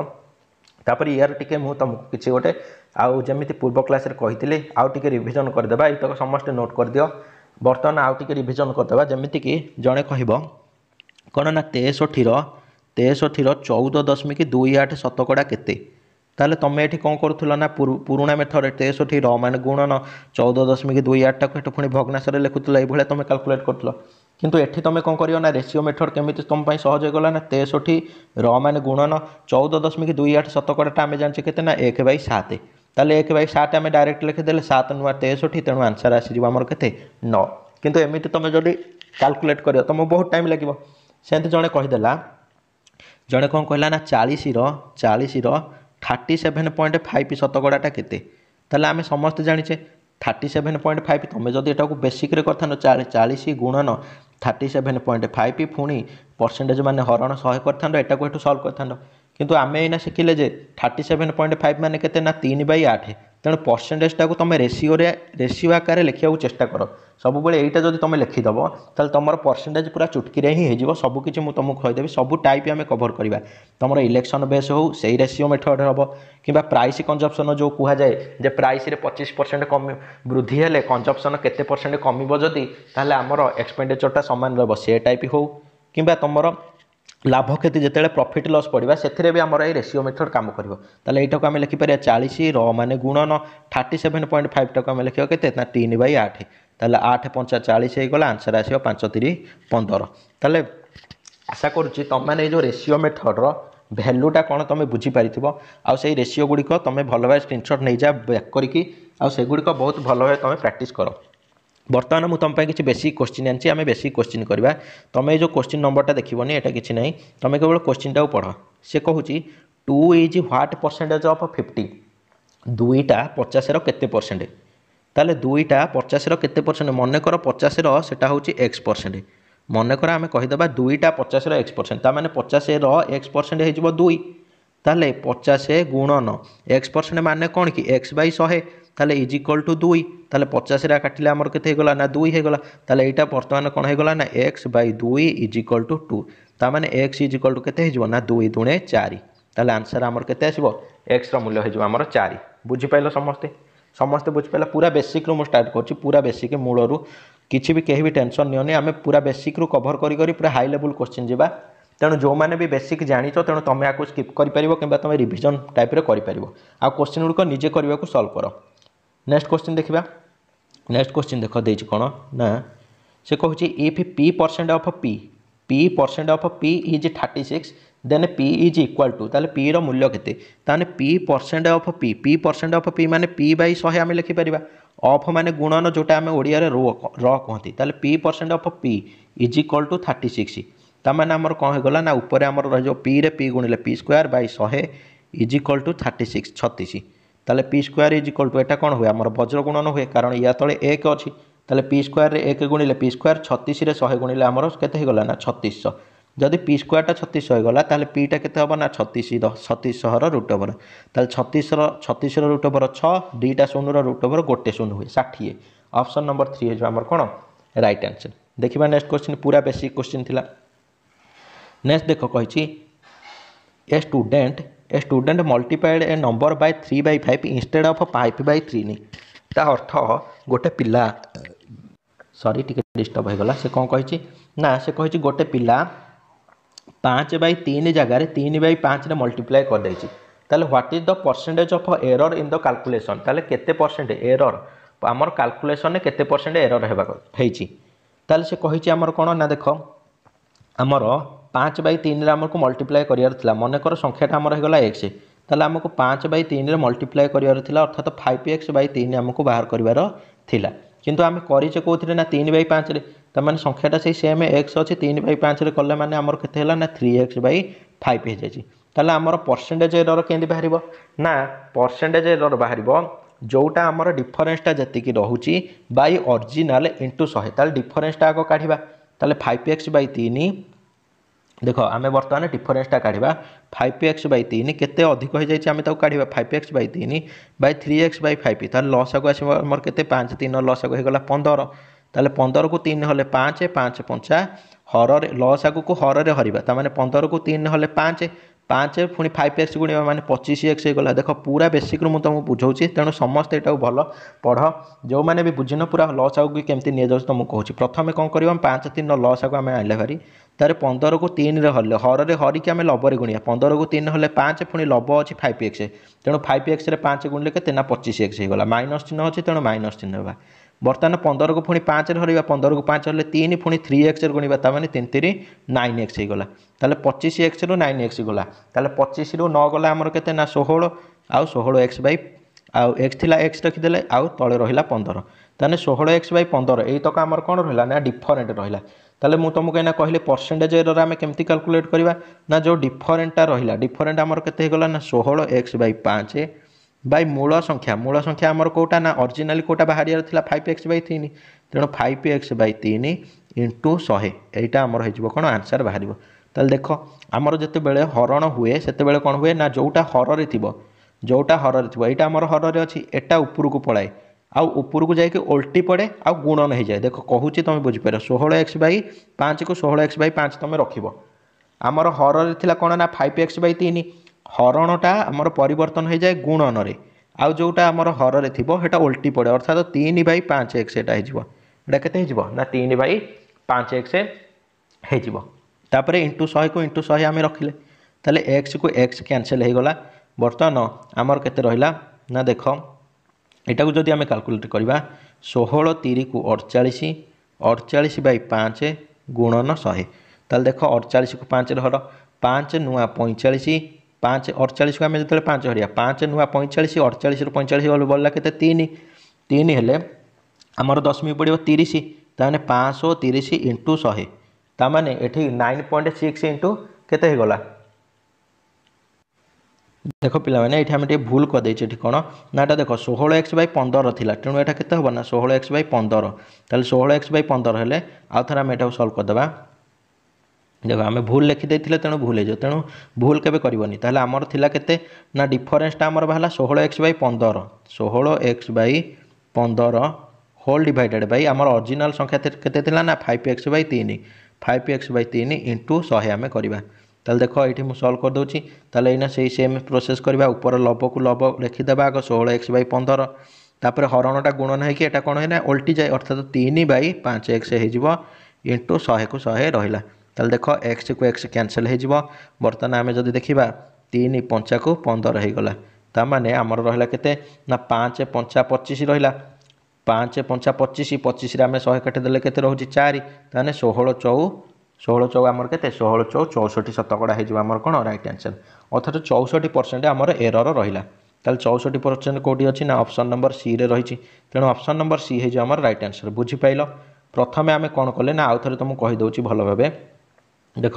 ତାପରେ ୟାର ଟିକେ ମୁଁ ତୁମକୁ କିଛି ଗୋଟେ ଆଉ ଯେମିତି ପୂର୍ବ କ୍ଲାସ୍ରେ କହିଥିଲି ଆଉ ଟିକେ ରିଭିଜନ୍ କରିଦେବା ଏଇତକ ସମସ୍ତେ ନୋଟ୍ କରିଦିଅ ବର୍ତ୍ତମାନ ଆଉ ଟିକେ ରିଭିଜନ୍ କରିଦେବା ଯେମିତିକି ଜଣେ କହିବ କ'ଣ ନା ତେଷଠିର ତେଷଠିର ଚଉଦ ଦଶମିକ ଦୁଇ ଆଠ ଶତକଡ଼ା କେତେ ତାହେଲେ ତୁମେ ଏଠି କ'ଣ କରୁଥିଲ ନା ପୁରୁଣା ମେଥଡ଼ ତେଷଠି ର ମାନେ ଗୁଣନ ଚଉଦ ଦଶମିକ ଦୁଇ ଆଠଟାକୁ ଏଠୁ ପୁଣି ଭଗ୍ନାଶରେ ଲେଖୁଥିଲ ଏଇଭଳିଆ ତୁମେ କାଲକୁଲେଟ୍ କରୁଥିଲ କିନ୍ତୁ ଏଠି ତୁମେ କ'ଣ କରିବ ନା ରେସିଓ ମେଥଡ଼ କେମିତି ତୁମ ପାଇଁ ସହଜ ହେଇଗଲା ନା ତେଷଠି ର ମାନେ ଗୁଣନ ଚଉଦ ଦଶମିକ ଦୁଇ ଆଠ ଶତକଡ଼ାଟା ଆମେ ଜାଣିଛେ କେତେ ନା ଏକ ବାଇ ସାତ ତାହେଲେ ଏକ ବାଇ ସାତ ଆମେ ଡାଇରେକ୍ଟ ଲେଖିଦେଲେ ସାତ ନୂଆ ତେଷଠି ତେଣୁ ଆନ୍ସର୍ ଆସିଯିବ ଆମର କେତେ ନଅ କିନ୍ତୁ ଏମିତି ତୁମେ ଯଦି କାଲକୁଲେଟ୍ କରିବ ତୁମକୁ ବହୁତ ଟାଇମ୍ ଲାଗିବ ସେମିତି ଜଣେ କହିଦେଲା ଜଣେ କ'ଣ କହିଲା ନା ଚାଳିଶର ଚାଳିଶର থার্টি সেভেন পয়েন্ট ফাইভ শতকড়াটা কেতে তাহলে আমি সমস্তে জানিছে থার্টি সেভেন পয়েন্ট ফাইভ তুমি যদি এটাকে বেসিক্রে করথান চাশ গুণন থার্টি সেভেন পয়েন্ট ফাইভ পুঁ পরসেন্টেজ মানে হরণ শহে করথান এটাকে এটু সলভ করথান কিন্তু আমি এইনা শিখিলে যে থার্টি সেভেন পয়েন্ট ফাইভ মানে কেতে না তিন বাই আঠ ତେଣୁ ପରସେଣ୍ଟେଜଟାକୁ ତୁମେ ରେସିଓରେ ରେସିଓ ଆକାରରେ ଲେଖିବାକୁ ଚେଷ୍ଟା କର ସବୁବେଳେ ଏଇଟା ଯଦି ତୁମେ ଲେଖିଦେବ ତାହେଲେ ତୁମର ପରସେଣ୍ଟେଜ ପୁରା ଚୁଟକିରେ ହିଁ ହେଇଯିବ ସବୁ କିଛି ମୁଁ ତୁମକୁ କହିଦେବି ସବୁ ଟାଇପ୍ ଆମେ କଭର୍ କରିବା ତୁମର ଇଲେକ୍ସନ୍ ବେସ୍ ହେଉ ସେଇ ରେସିଓ ମେଥଡ଼୍ ହେବ କିମ୍ବା ପ୍ରାଇସ୍ କଞ୍ଜପସନ୍ ଯେଉଁ କୁହାଯାଏ ଯେ ପ୍ରାଇସ୍ରେ ପଚିଶ ପରସେଣ୍ଟ କମି ବୃଦ୍ଧି ହେଲେ କଞ୍ଜପସନ୍ କେତେ ପରସେଣ୍ଟ କମିବ ଯଦି ତାହେଲେ ଆମର ଏକ୍ସପେଣ୍ଡିଚର୍ଟା ସମାନ ରହିବ ସେ ଟାଇପ୍ ହେଉ କିମ୍ବା ତୁମର लाभ क्षति जितेबाला प्रफिट लस पड़ा से भी आम रेसीो मेथड कम करेंगे यही आम लिखिपर चालीस र मान गुणन थर्टी सेवेन पॉइंट फाइव टाक आम लिखा कैसे ना तीन बै आठ तेल आठ पंचा चालीस हो गला आंसर आस पंचती पंदर तेल आशा करुच्ची जो रेसीो मेथड्र भैल्यूटा कौन तुम बुझीपार आई रेसीो गुड़िक तुम भल भाव स्क्रीनशट नहीं जा बैक करी आगुड़िक बहुत भल भाव तुम प्राक्ट कर বর্তমান মু তোমা কিছু বেসিক কোশ্চিন আনছি আমি বেসিক কোশ্চিন করা তুমি এই যে কোশ্চিন নম্বরটা দেখবনি এটা কিছু না তুমি কেবল কোশ্চিনটাও পড় সে কুচি two is what percentage of fifty দুইটা পচাশের কেতে পরসেন্ট তাহলে দুইটা পচাশের কেতে পরসেন্ট মনে কর পচাশের সেটা হচ্ছে এক্স পরসেন্ট মনে কর আমি কহিদেবা দুইটা পচাশের এক্স পরসেন্ট তার মানে পচাশের এক্স পরসেন্ট হয়ে যাব দুই তাহলে পচাশ গুণন এক্স পরসেন্ট মানে কোণ কি এক্স বাই শহে তাহলে ইজ ইকুয়াল টু দুই তাহলে পচাশরা কাটিলে আমার কেতে হয়ে না দুই হয়ে তাহলে এইটা বর্তমান কোণ হয়ে না এক্স বাই দুই ইজ ইকুয়াল টু টু তার মানে এক্স ইজ ইকুয়াল টু কেতে হয়ে না দুই দুণে চারি তাহলে আনসার আমার কেতে আসব এক্সর মূল্য হয়ে আমার চারি বুঝিপাইল সমস্তে ସମସ୍ତେ ବୁଝିପାରିଲା ପୁରା ବେସିକ୍ରୁ ମୁଁ ଷ୍ଟାର୍ଟ କରୁଛି ପୁରା ବେସିକ୍ ମୂଳରୁ କିଛି ବି କେହି ବି ଟେନସନ୍ ନିଅନି ଆମେ ପୁରା ବେସିକ୍ରୁ କଭର୍ କରି କରି ପୁରା ହାଇ ଲେବୁଲ୍ କୋଶ୍ଚିନ୍ ଯିବା ତେଣୁ ଯେଉଁମାନେ ବି ବେସିକ୍ ଜାଣିଛ ତେଣୁ ତୁମେ ଆକୁ ସ୍କିପ୍ କରିପାରିବ କିମ୍ବା ତୁମେ ରିଭିଜନ୍ ଟାଇପ୍ର କରିପାରିବ ଆଉ କୋଶ୍ଚିନ୍ ଗୁଡ଼ିକ ନିଜେ କରିବାକୁ ସଲ୍ଭ କର ନେକ୍ସଟ କ୍ୱେଶ୍ଚିନ୍ ଦେଖିବା ନେକ୍ସଟ କ୍ୱେଶ୍ଚିନ୍ ଦେଖ ଦେଇଛି କ'ଣ ନା ସେ କହୁଛି if P percent of P P percent of P is thirty six then P is equal to ତାହେଲେ ପିର ମୂଲ୍ୟ କେତେ ତାହେଲେ P percent of P P percent of P ମାନେ ପି ବାଇ ଶହେ ଆମେ ଲେଖିପାରିବା ଅଫ୍ ମାନେ ଗୁଣନ ଯେଉଁଟା ଆମେ ଓଡ଼ିଆରେ ରୋ ର କୁହନ୍ତି ତାହେଲେ P percent of P is equal to thirty six ତା ମାନେ ଆମର କ'ଣ ହେଇଗଲା ନା ଉପରେ ଆମର ରହିଯିବ ପିରେ ପି ଗୁଣିଲେ ପି ସ୍କୋୟାର ବାଇ ଶହେ is equal to thirty six ଛତିଶ তাহলে P square is equal to এটা କ'ଣ ହୁଏ ଆମର ବଜ୍ର ଗୁଣନ ହୁଏ କାରଣ ୟା ତଳେ ଏକ ଅଛି ତାହେଲେ ପି ସ୍କୋୟାରରେ ଏକ ଗୁଣିଲେ ପି ସ୍କୋୟାର ଛତିଶରେ ଶହେ ଗୁଣିଲେ ଆମର କେତେ ହେଇଗଲା ନା ଛତିଶଶହ ଯଦି ପି ସ୍କୋୟାରଟା ଛତିଶଶହ ହେଇଗଲା ତାହେଲେ ପିଟା କେତେ ହେବ ନା ଛତିଶ ଛତିଶଶହର ରୁଟ୍ ଓଭର ତାହେଲେ ଛତିଶର ଛତିଶର ରୁଟ୍ ଓଭର ଛଅ ଦୁଇଟା ଶୂନର ରୁଟ୍ ଓଭର ଗୋଟେ ଶୂନ ହୁଏ ଷାଠିଏ ଅପସନ୍ ନମ୍ବର ଥ୍ରୀ ହେଇଯିବ ଆମର କ'ଣ ରାଇଟ୍ ଆନ୍ସର୍ ଦେଖିବା ନେକ୍ସଟ କ୍ୱେଶ୍ଚିନ୍ ପୁରା ବେସିକ୍ କ୍ୱେଶ୍ଚିନ୍ ଥିଲା ନେକ୍ସଟ ଦେଖ କହିଛି A student a student multiplied a number by 3 by 5 instead of 5 by 3 ତା ଅର୍ଥ ଗୋଟେ ପିଲା ସରି ଟିକେ ଡିଷ୍ଟର୍ବ ହୋଇଗଲା ସେ କ'ଣ କହିଛି ନା ସେ କହିଛି ଗୋଟେ ପିଲା ପାଞ୍ଚ ବାଇ ତିନି ଜାଗାରେ ତିନି ବାଇ ପାଞ୍ଚରେ ମଲ୍ଟିପ୍ଲାଏ କରିଦେଇଛି ତାହେଲେ what is the percentage of error in the calculation ତାହେଲେ କେତେ ପରସେଣ୍ଟ ଏରର୍ ଆମର କାଲକୁଲେସନ୍ରେ କେତେ ପରସେଣ୍ଟ ଏରର୍ ହେବା ହେଇଛି ତାହେଲେ ସେ କହିଛି ଆମର କ'ଣ ନା ଦେଖ ଆମର ପାଞ୍ଚ ବାଇ ତିନିରେ ଆମକୁ ମଲ୍ଟିପ୍ଲାଏ କରିବାର ଥିଲା ମନେକର ସଂଖ୍ୟାଟା ଆମର ହେଇଗଲା ଏକ୍ସ ତାହେଲେ ଆମକୁ ପାଞ୍ଚ ବାଇ ତିନିରେ ମଲ୍ଟିପ୍ଲାଏ କରିବାର ଥିଲା ଅର୍ଥାତ୍ ଫାଇଭ୍ ଏକ୍ସ ବାଇ ତିନି ଆମକୁ ବାହାର କରିବାର ଥିଲା କିନ୍ତୁ ଆମେ କରିଛେ କେଉଁଥିରେ ନା ତିନି ବାଇ ପାଞ୍ଚରେ ତା'ମାନେ ସଂଖ୍ୟାଟା ସେଇ ସେମ୍ ଏକ୍ସ ଅଛି ତିନି ବାଇ ପାଞ୍ଚରେ କଲେ ମାନେ ଆମର କେତେ ହେଲା ନା ଥ୍ରୀ ଏକ୍ସ ବାଇ ଫାଇଭ୍ ହେଇଯାଇଛି ତାହେଲେ ଆମର ପରସେଣ୍ଟେଜ୍ ଏରର କେମିତି ବାହାରିବ ନା ପରସେଣ୍ଟେଜ୍ ଏରର ବାହାରିବ ଯେଉଁଟା ଆମର ଡିଫରେନ୍ସଟା ଯେତିକି ରହୁଛି ବାଇ ଅରିଜିନାଲ୍ ଇଣ୍ଟୁ ଶହେ ତାହେଲେ ଡିଫରେନ୍ସଟା ଆଗ କାଢ଼ିବା ତାହେଲେ ଫାଇଭ୍ ଏକ୍ସ ବାଇ ତିନି ଦେଖ ଆମେ ବର୍ତ୍ତମାନ ଡିଫରେନ୍ସଟା କାଢ଼ିବା ଫାଇଭ୍ ଏକ୍ସ ବାଇ ତିନି କେତେ ଅଧିକ ହୋଇଯାଇଛି ଆମେ ତାକୁ କାଢ଼ିବା ଫାଇଭ୍ ଏକ୍ସ ବାଇ ତିନି by three X by five ତା'ହେଲେ ଲସାକୁ ଆସିବ ଆମର କେତେ ପାଞ୍ଚ ତିନି ଲସାକୁ ହେଇଗଲା ପନ୍ଦର ତାହେଲେ ପନ୍ଦରକୁ ତିନି ହେଲେ ପାଞ୍ଚ ପାଞ୍ଚ ପଞ୍ଚା ହରରେ ଲସାକୁ ହରରେ ହରିବା ତା'ମାନେ ପନ୍ଦରକୁ ତିନି ହେଲେ ପାଞ୍ଚ ପାଞ୍ଚ ପୁଣି ଫାଇଭ୍ ଏକ୍ସ ଗୁଣିବା ମାନେ ପଚିଶ ଏକ୍ସ ହେଇଗଲା ଦେଖ ପୁରା ବେସିକ୍ରୁ ମୁଁ ତୁମକୁ ବୁଝାଉଛି ତେଣୁ ସମସ୍ତେ ଏଇଟାକୁ ଭଲ ପଢ଼ ଯେଉଁମାନେ ବି ବୁଝିନ ପୁରା ଲସ୍ ଆଗକୁ କେମିତି ନିଆଯାଉଛି ତୁମକୁ କହୁଛି ପ୍ରଥମେ କ'ଣ କରିବା ପାଞ୍ଚ ତିନିର ଲସ୍ ଆଗକୁ ଆମେ ଆଣିଲେ ଭାରି ତା'ପରେ ପନ୍ଦରକୁ ତିନିରେ ହରିଲେ ହରରେ ହରିକି ଆମେ ଲବରେ ଗୁଣିବା ପନ୍ଦରକୁ ତିନି ହେଲେ ପାଞ୍ଚ ପୁଣି ଲବ ଅଛି ଫାଇଭ୍ ଏକ୍ସ ତେଣୁ ଫାଇଭ୍ ଏକ୍ସରେ ପାଞ୍ଚ ଗୁଣିଲେ କେତେ ନା ପଚିଶ ଏକ୍ସ ହେଇଗଲା ମାଇନସ୍ ଚିହ୍ନ ଅଛି ତେଣୁ ମାଇନସ୍ ଚିହ୍ନ ହେବା ବର୍ତ୍ତମାନ ପନ୍ଦରକୁ ପୁଣି ପାଞ୍ଚରେ ହରାଇବା ପନ୍ଦରକୁ ପାଞ୍ଚ ହରିଲେ ତିନି ପୁଣି ଥ୍ରୀ ଏକ୍ସରେ ଗୁଣିବା ତା ମାନେ ତିନି ତିନି ନାଇନ୍ ଏକ୍ସ ହେଇଗଲା ତାହେଲେ ପଚିଶ ଏକ୍ସରୁ ନାଇନ୍ ଏକ୍ସ ଗଲା ତାହେଲେ ପଚିଶରୁ ନ ଗଲା ଆମର କେତେ ନା ଷୋହଳ ଆଉ ଷୋହଳ ଏକ୍ସ ବାଇ ଆଉ ଏକ୍ସ ଥିଲା ଏକ୍ସ ରଖିଦେଲେ ଆଉ ତଳେ ରହିଲା ପନ୍ଦର ତାହେଲେ ଷୋହଳ ଏକ୍ସ ବାଇ ପନ୍ଦର ଏଇତକ ଆମର କ'ଣ ରହିଲା ନା ଡିଫରେଣ୍ଟ ରହିଲା ତାହେଲେ ମୁଁ ତୁମକୁ ଏଇନା କହିଲି ପରସେଣ୍ଟେଜ୍ ଏରର ଆମେ କେମିତି କାଲକୁଲେଟ୍ କରିବା ନା ଯେଉଁ ଡିଫରେଣ୍ଟଟା ରହିଲା ଡିଫରେଣ୍ଟ ଆମର କେତେ ହେଇଗଲା ନା ଷୋହଳ ଏକ୍ସ ବାଇ ପାଞ୍ଚ বাই মূল সংখ্যা মূল সংখ্যা আমার কোটা না অরিজিনালি কোটা বাহারিয়ার লা ফাইভ এক্স বাই তিন তেমন ফাইভ এক্স বাই তিন ইন্টু শহে এইটা আমার হয়ে কোণ আনসার বাহার তাহলে দেখ আমার যেতবে হরণ হুয়ে সেতবে কোণ হুয়ে না যেটা হরের থাকবে ଯେଉଁଟା ହରରେ ଥିବ ଏଇଟା ଆମର ହରରେ ଅଛି ଏଟା ଉପରକୁ ପଳାଏ ଆଉ ଉପରକୁ ଯାଇକି ଓଲଟି ପଡ଼େ ଆଉ ଗୁଣନ ହେଇଯାଏ ଦେଖ କହୁଛି ତୁମେ ବୁଝିପାରିବ ଷୋହଳ ଏକ୍ସ ବାଇ ପାଞ୍ଚକୁ ଷୋହଳ ଏକ୍ସ ବାଇ ପାଞ୍ଚ ତୁମେ ରଖିବ ଆମର ହରରେ ଥିଲା କ'ଣ ନା ଫାଇଭ୍ ଏକ୍ସ ବାଇ ତିନି হরণটা আমার পরিবর্তন হয়ে যায় গুণনরে আউ যেটা আমার হরের থিব সেটা উল্টি পড়ে অর্থাৎ তিন বাই পাঁচ এক্স এটা হয়ে এটা কেতে হয়ে না তিন বাই পাঁচ এক্স হয়ে তাপরে ইন্টু শহেকু ইন্টু শহে আমি রখিলে তাহলে এক্সকু এক্স ক্যানসেল হয়ে গলা বর্তমান আমার কেতে রহিলা না দেখ এটাকে যদি আমি ক্যালকুলেট করা ষোহল তিরিকু অড়চাশ অড়চাশ বাই পাঁচ গুণন শহে তাহলে দেখ অড়চাশকু পাঁচরে হর পাঁচ নূয়া পঁয়চাশ ପାଞ୍ଚ ଅଠଚାଳିଶକୁ ଆମେ ଯେତେବେଳେ ପାଞ୍ଚ ହରିବା ପାଞ୍ଚ ନୂଆ ପଇଁଚାଳିଶ ଅଠଚାଳିଶରୁ ପଇଁଚାଳିଶ ଗଲେ ବଳିଲା କେତେ ତିନି ତିନି ହେଲେ ଆମର ଦଶମିକ ପଡ଼ିବ ତିରିଶ ତାମାନେ ପାଞ୍ଚଶହ ତିରିଶ ଇଣ୍ଟୁ ଶହେ ତାମାନେ ଏଠି ନାଇନ୍ ପଏଣ୍ଟ ସିକ୍ସ ଇଣ୍ଟୁ କେତେ ହେଇଗଲା ଦେଖ ପିଲାମାନେ ଏଠି ଆମେ ଟିକେ ଭୁଲ କରିଦେଇଛୁ ଏଠି କ'ଣ ନା ଏଇଟା ଦେଖ ଷୋହଳ ଏକ୍ସ ବାଇ ପନ୍ଦର ଥିଲା ତେଣୁ ଏଇଟା କେତେ ହେବ ନା ଷୋହଳ ଏକ୍ସ ବାଇ ପନ୍ଦର ତାହେଲେ ଷୋହଳ ଏକ୍ସ ବାଇ ପନ୍ଦର ହେଲେ ଆଉ ଥରେ ଆମେ ଏଇଟାକୁ ସଲ୍ଭ କରିଦେବା ଦେଖ ଆମେ ଭୁଲ ଲେଖିଦେଇଥିଲେ ତେଣୁ ଭୁଲ ହେଇଯିବ ତେଣୁ ଭୁଲ କେବେ କରିବନି ତାହେଲେ ଆମର ଥିଲା କେତେ ନା ଡିଫରେନ୍ସଟା ଆମର ବାହାରିଲା ଷୋହଳ ଏକ୍ସ ବାଇ ପନ୍ଦର ଷୋହଳ ଏକ୍ସ ବାଇ ପନ୍ଦର ହୋଲ୍ ଡିଭାଇଡ଼େଡ଼ ବାଇ ଆମର ଅରିଜିନାଲ୍ ସଂଖ୍ୟା କେତେ ଥିଲା ନା ଫାଇଭ୍ ଏକ୍ସ ବାଇ ତିନି ଫାଇଭ୍ ଏକ୍ସ ବାଇ ତିନି ଇଣ୍ଟୁ ଶହେ ଆମେ କରିବା ତାହେଲେ ଦେଖ ଏଇଠି ମୁଁ ସଲ୍ଭ କରିଦେଉଛି ତାହେଲେ ଏଇନା ସେଇ ସେମ୍ ପ୍ରୋସେସ୍ କରିବା ଉପର ଲବକୁ ଲବ ଲେଖିଦେବା ଆଗ ଷୋହଳ ଏକ୍ସ ବାଇ ପନ୍ଦର ତାପରେ ହରଣଟା ଗୁଣ ନାହିଁ କି ଏଇଟା କ'ଣ ହେଲା ଓଲଟିଯାଏ ଅର୍ଥାৎ ତିନି ବାଇ ପାଞ୍ଚ ଏକ୍ସ ହେଇଯିବ ଇଣ୍ଟୁ ଶହେକୁ ଶହେ ରହିଲା তাহলে দেখ এক্সକୁ ଏକ୍ସ କ୍ୟାନସେଲ୍ ହୋଇଯିବ ବର୍ତ୍ତମାନ ଆମେ ଯଦି ଦେଖିବା ତିନି ପଞ୍ଚାକୁ ପନ୍ଦର ହୋଇଗଲା ତା ମାନେ ଆମର ରହିଲା କେତେ ନା ପାଞ୍ଚ ପଞ୍ଚା ପଚିଶ ରହିଲା ପାଞ୍ଚ ପଞ୍ଚା ପଚିଶ ପଚିଶରେ ଆମେ ଶହେ କାଟିଦେଲେ କେତେ ରହୁଛି ଚାରି ତାହେଲେ ଷୋହଳ ଚଉ ଷୋହଳ ଚଉ ଆମର କେତେ ଷୋହଳ ଚଉ ଚଉଷଠି ଶତକଡ଼ା ହୋଇଯିବ ଆମର କ'ଣ ରାଇଟ୍ ଆନ୍ସର୍ ଅର୍ଥାତ ଚଉଷଠି ପରସେଣ୍ଟ ଆମର ଏରର ରହିଲା ତାହେଲେ ଚଉଷଠି ପରସେଣ୍ଟ କେଉଁଠି ଅଛି ନା ଅପସନ୍ ନମ୍ବର ସିରେ ରହିଛି ତେଣୁ ଅପସନ୍ ନମ୍ବର ସି ହୋଇଯିବ ଆମର ରାଇଟ୍ ଆନ୍ସର୍ ବୁଝିପାରିଲ ପ୍ରଥମେ ଆମେ କ'ଣ କଲେ ନା ଆଉ ଥରେ ତୁମକୁ କହିଦେଉଛି ଭଲ ଭାବେ দেখ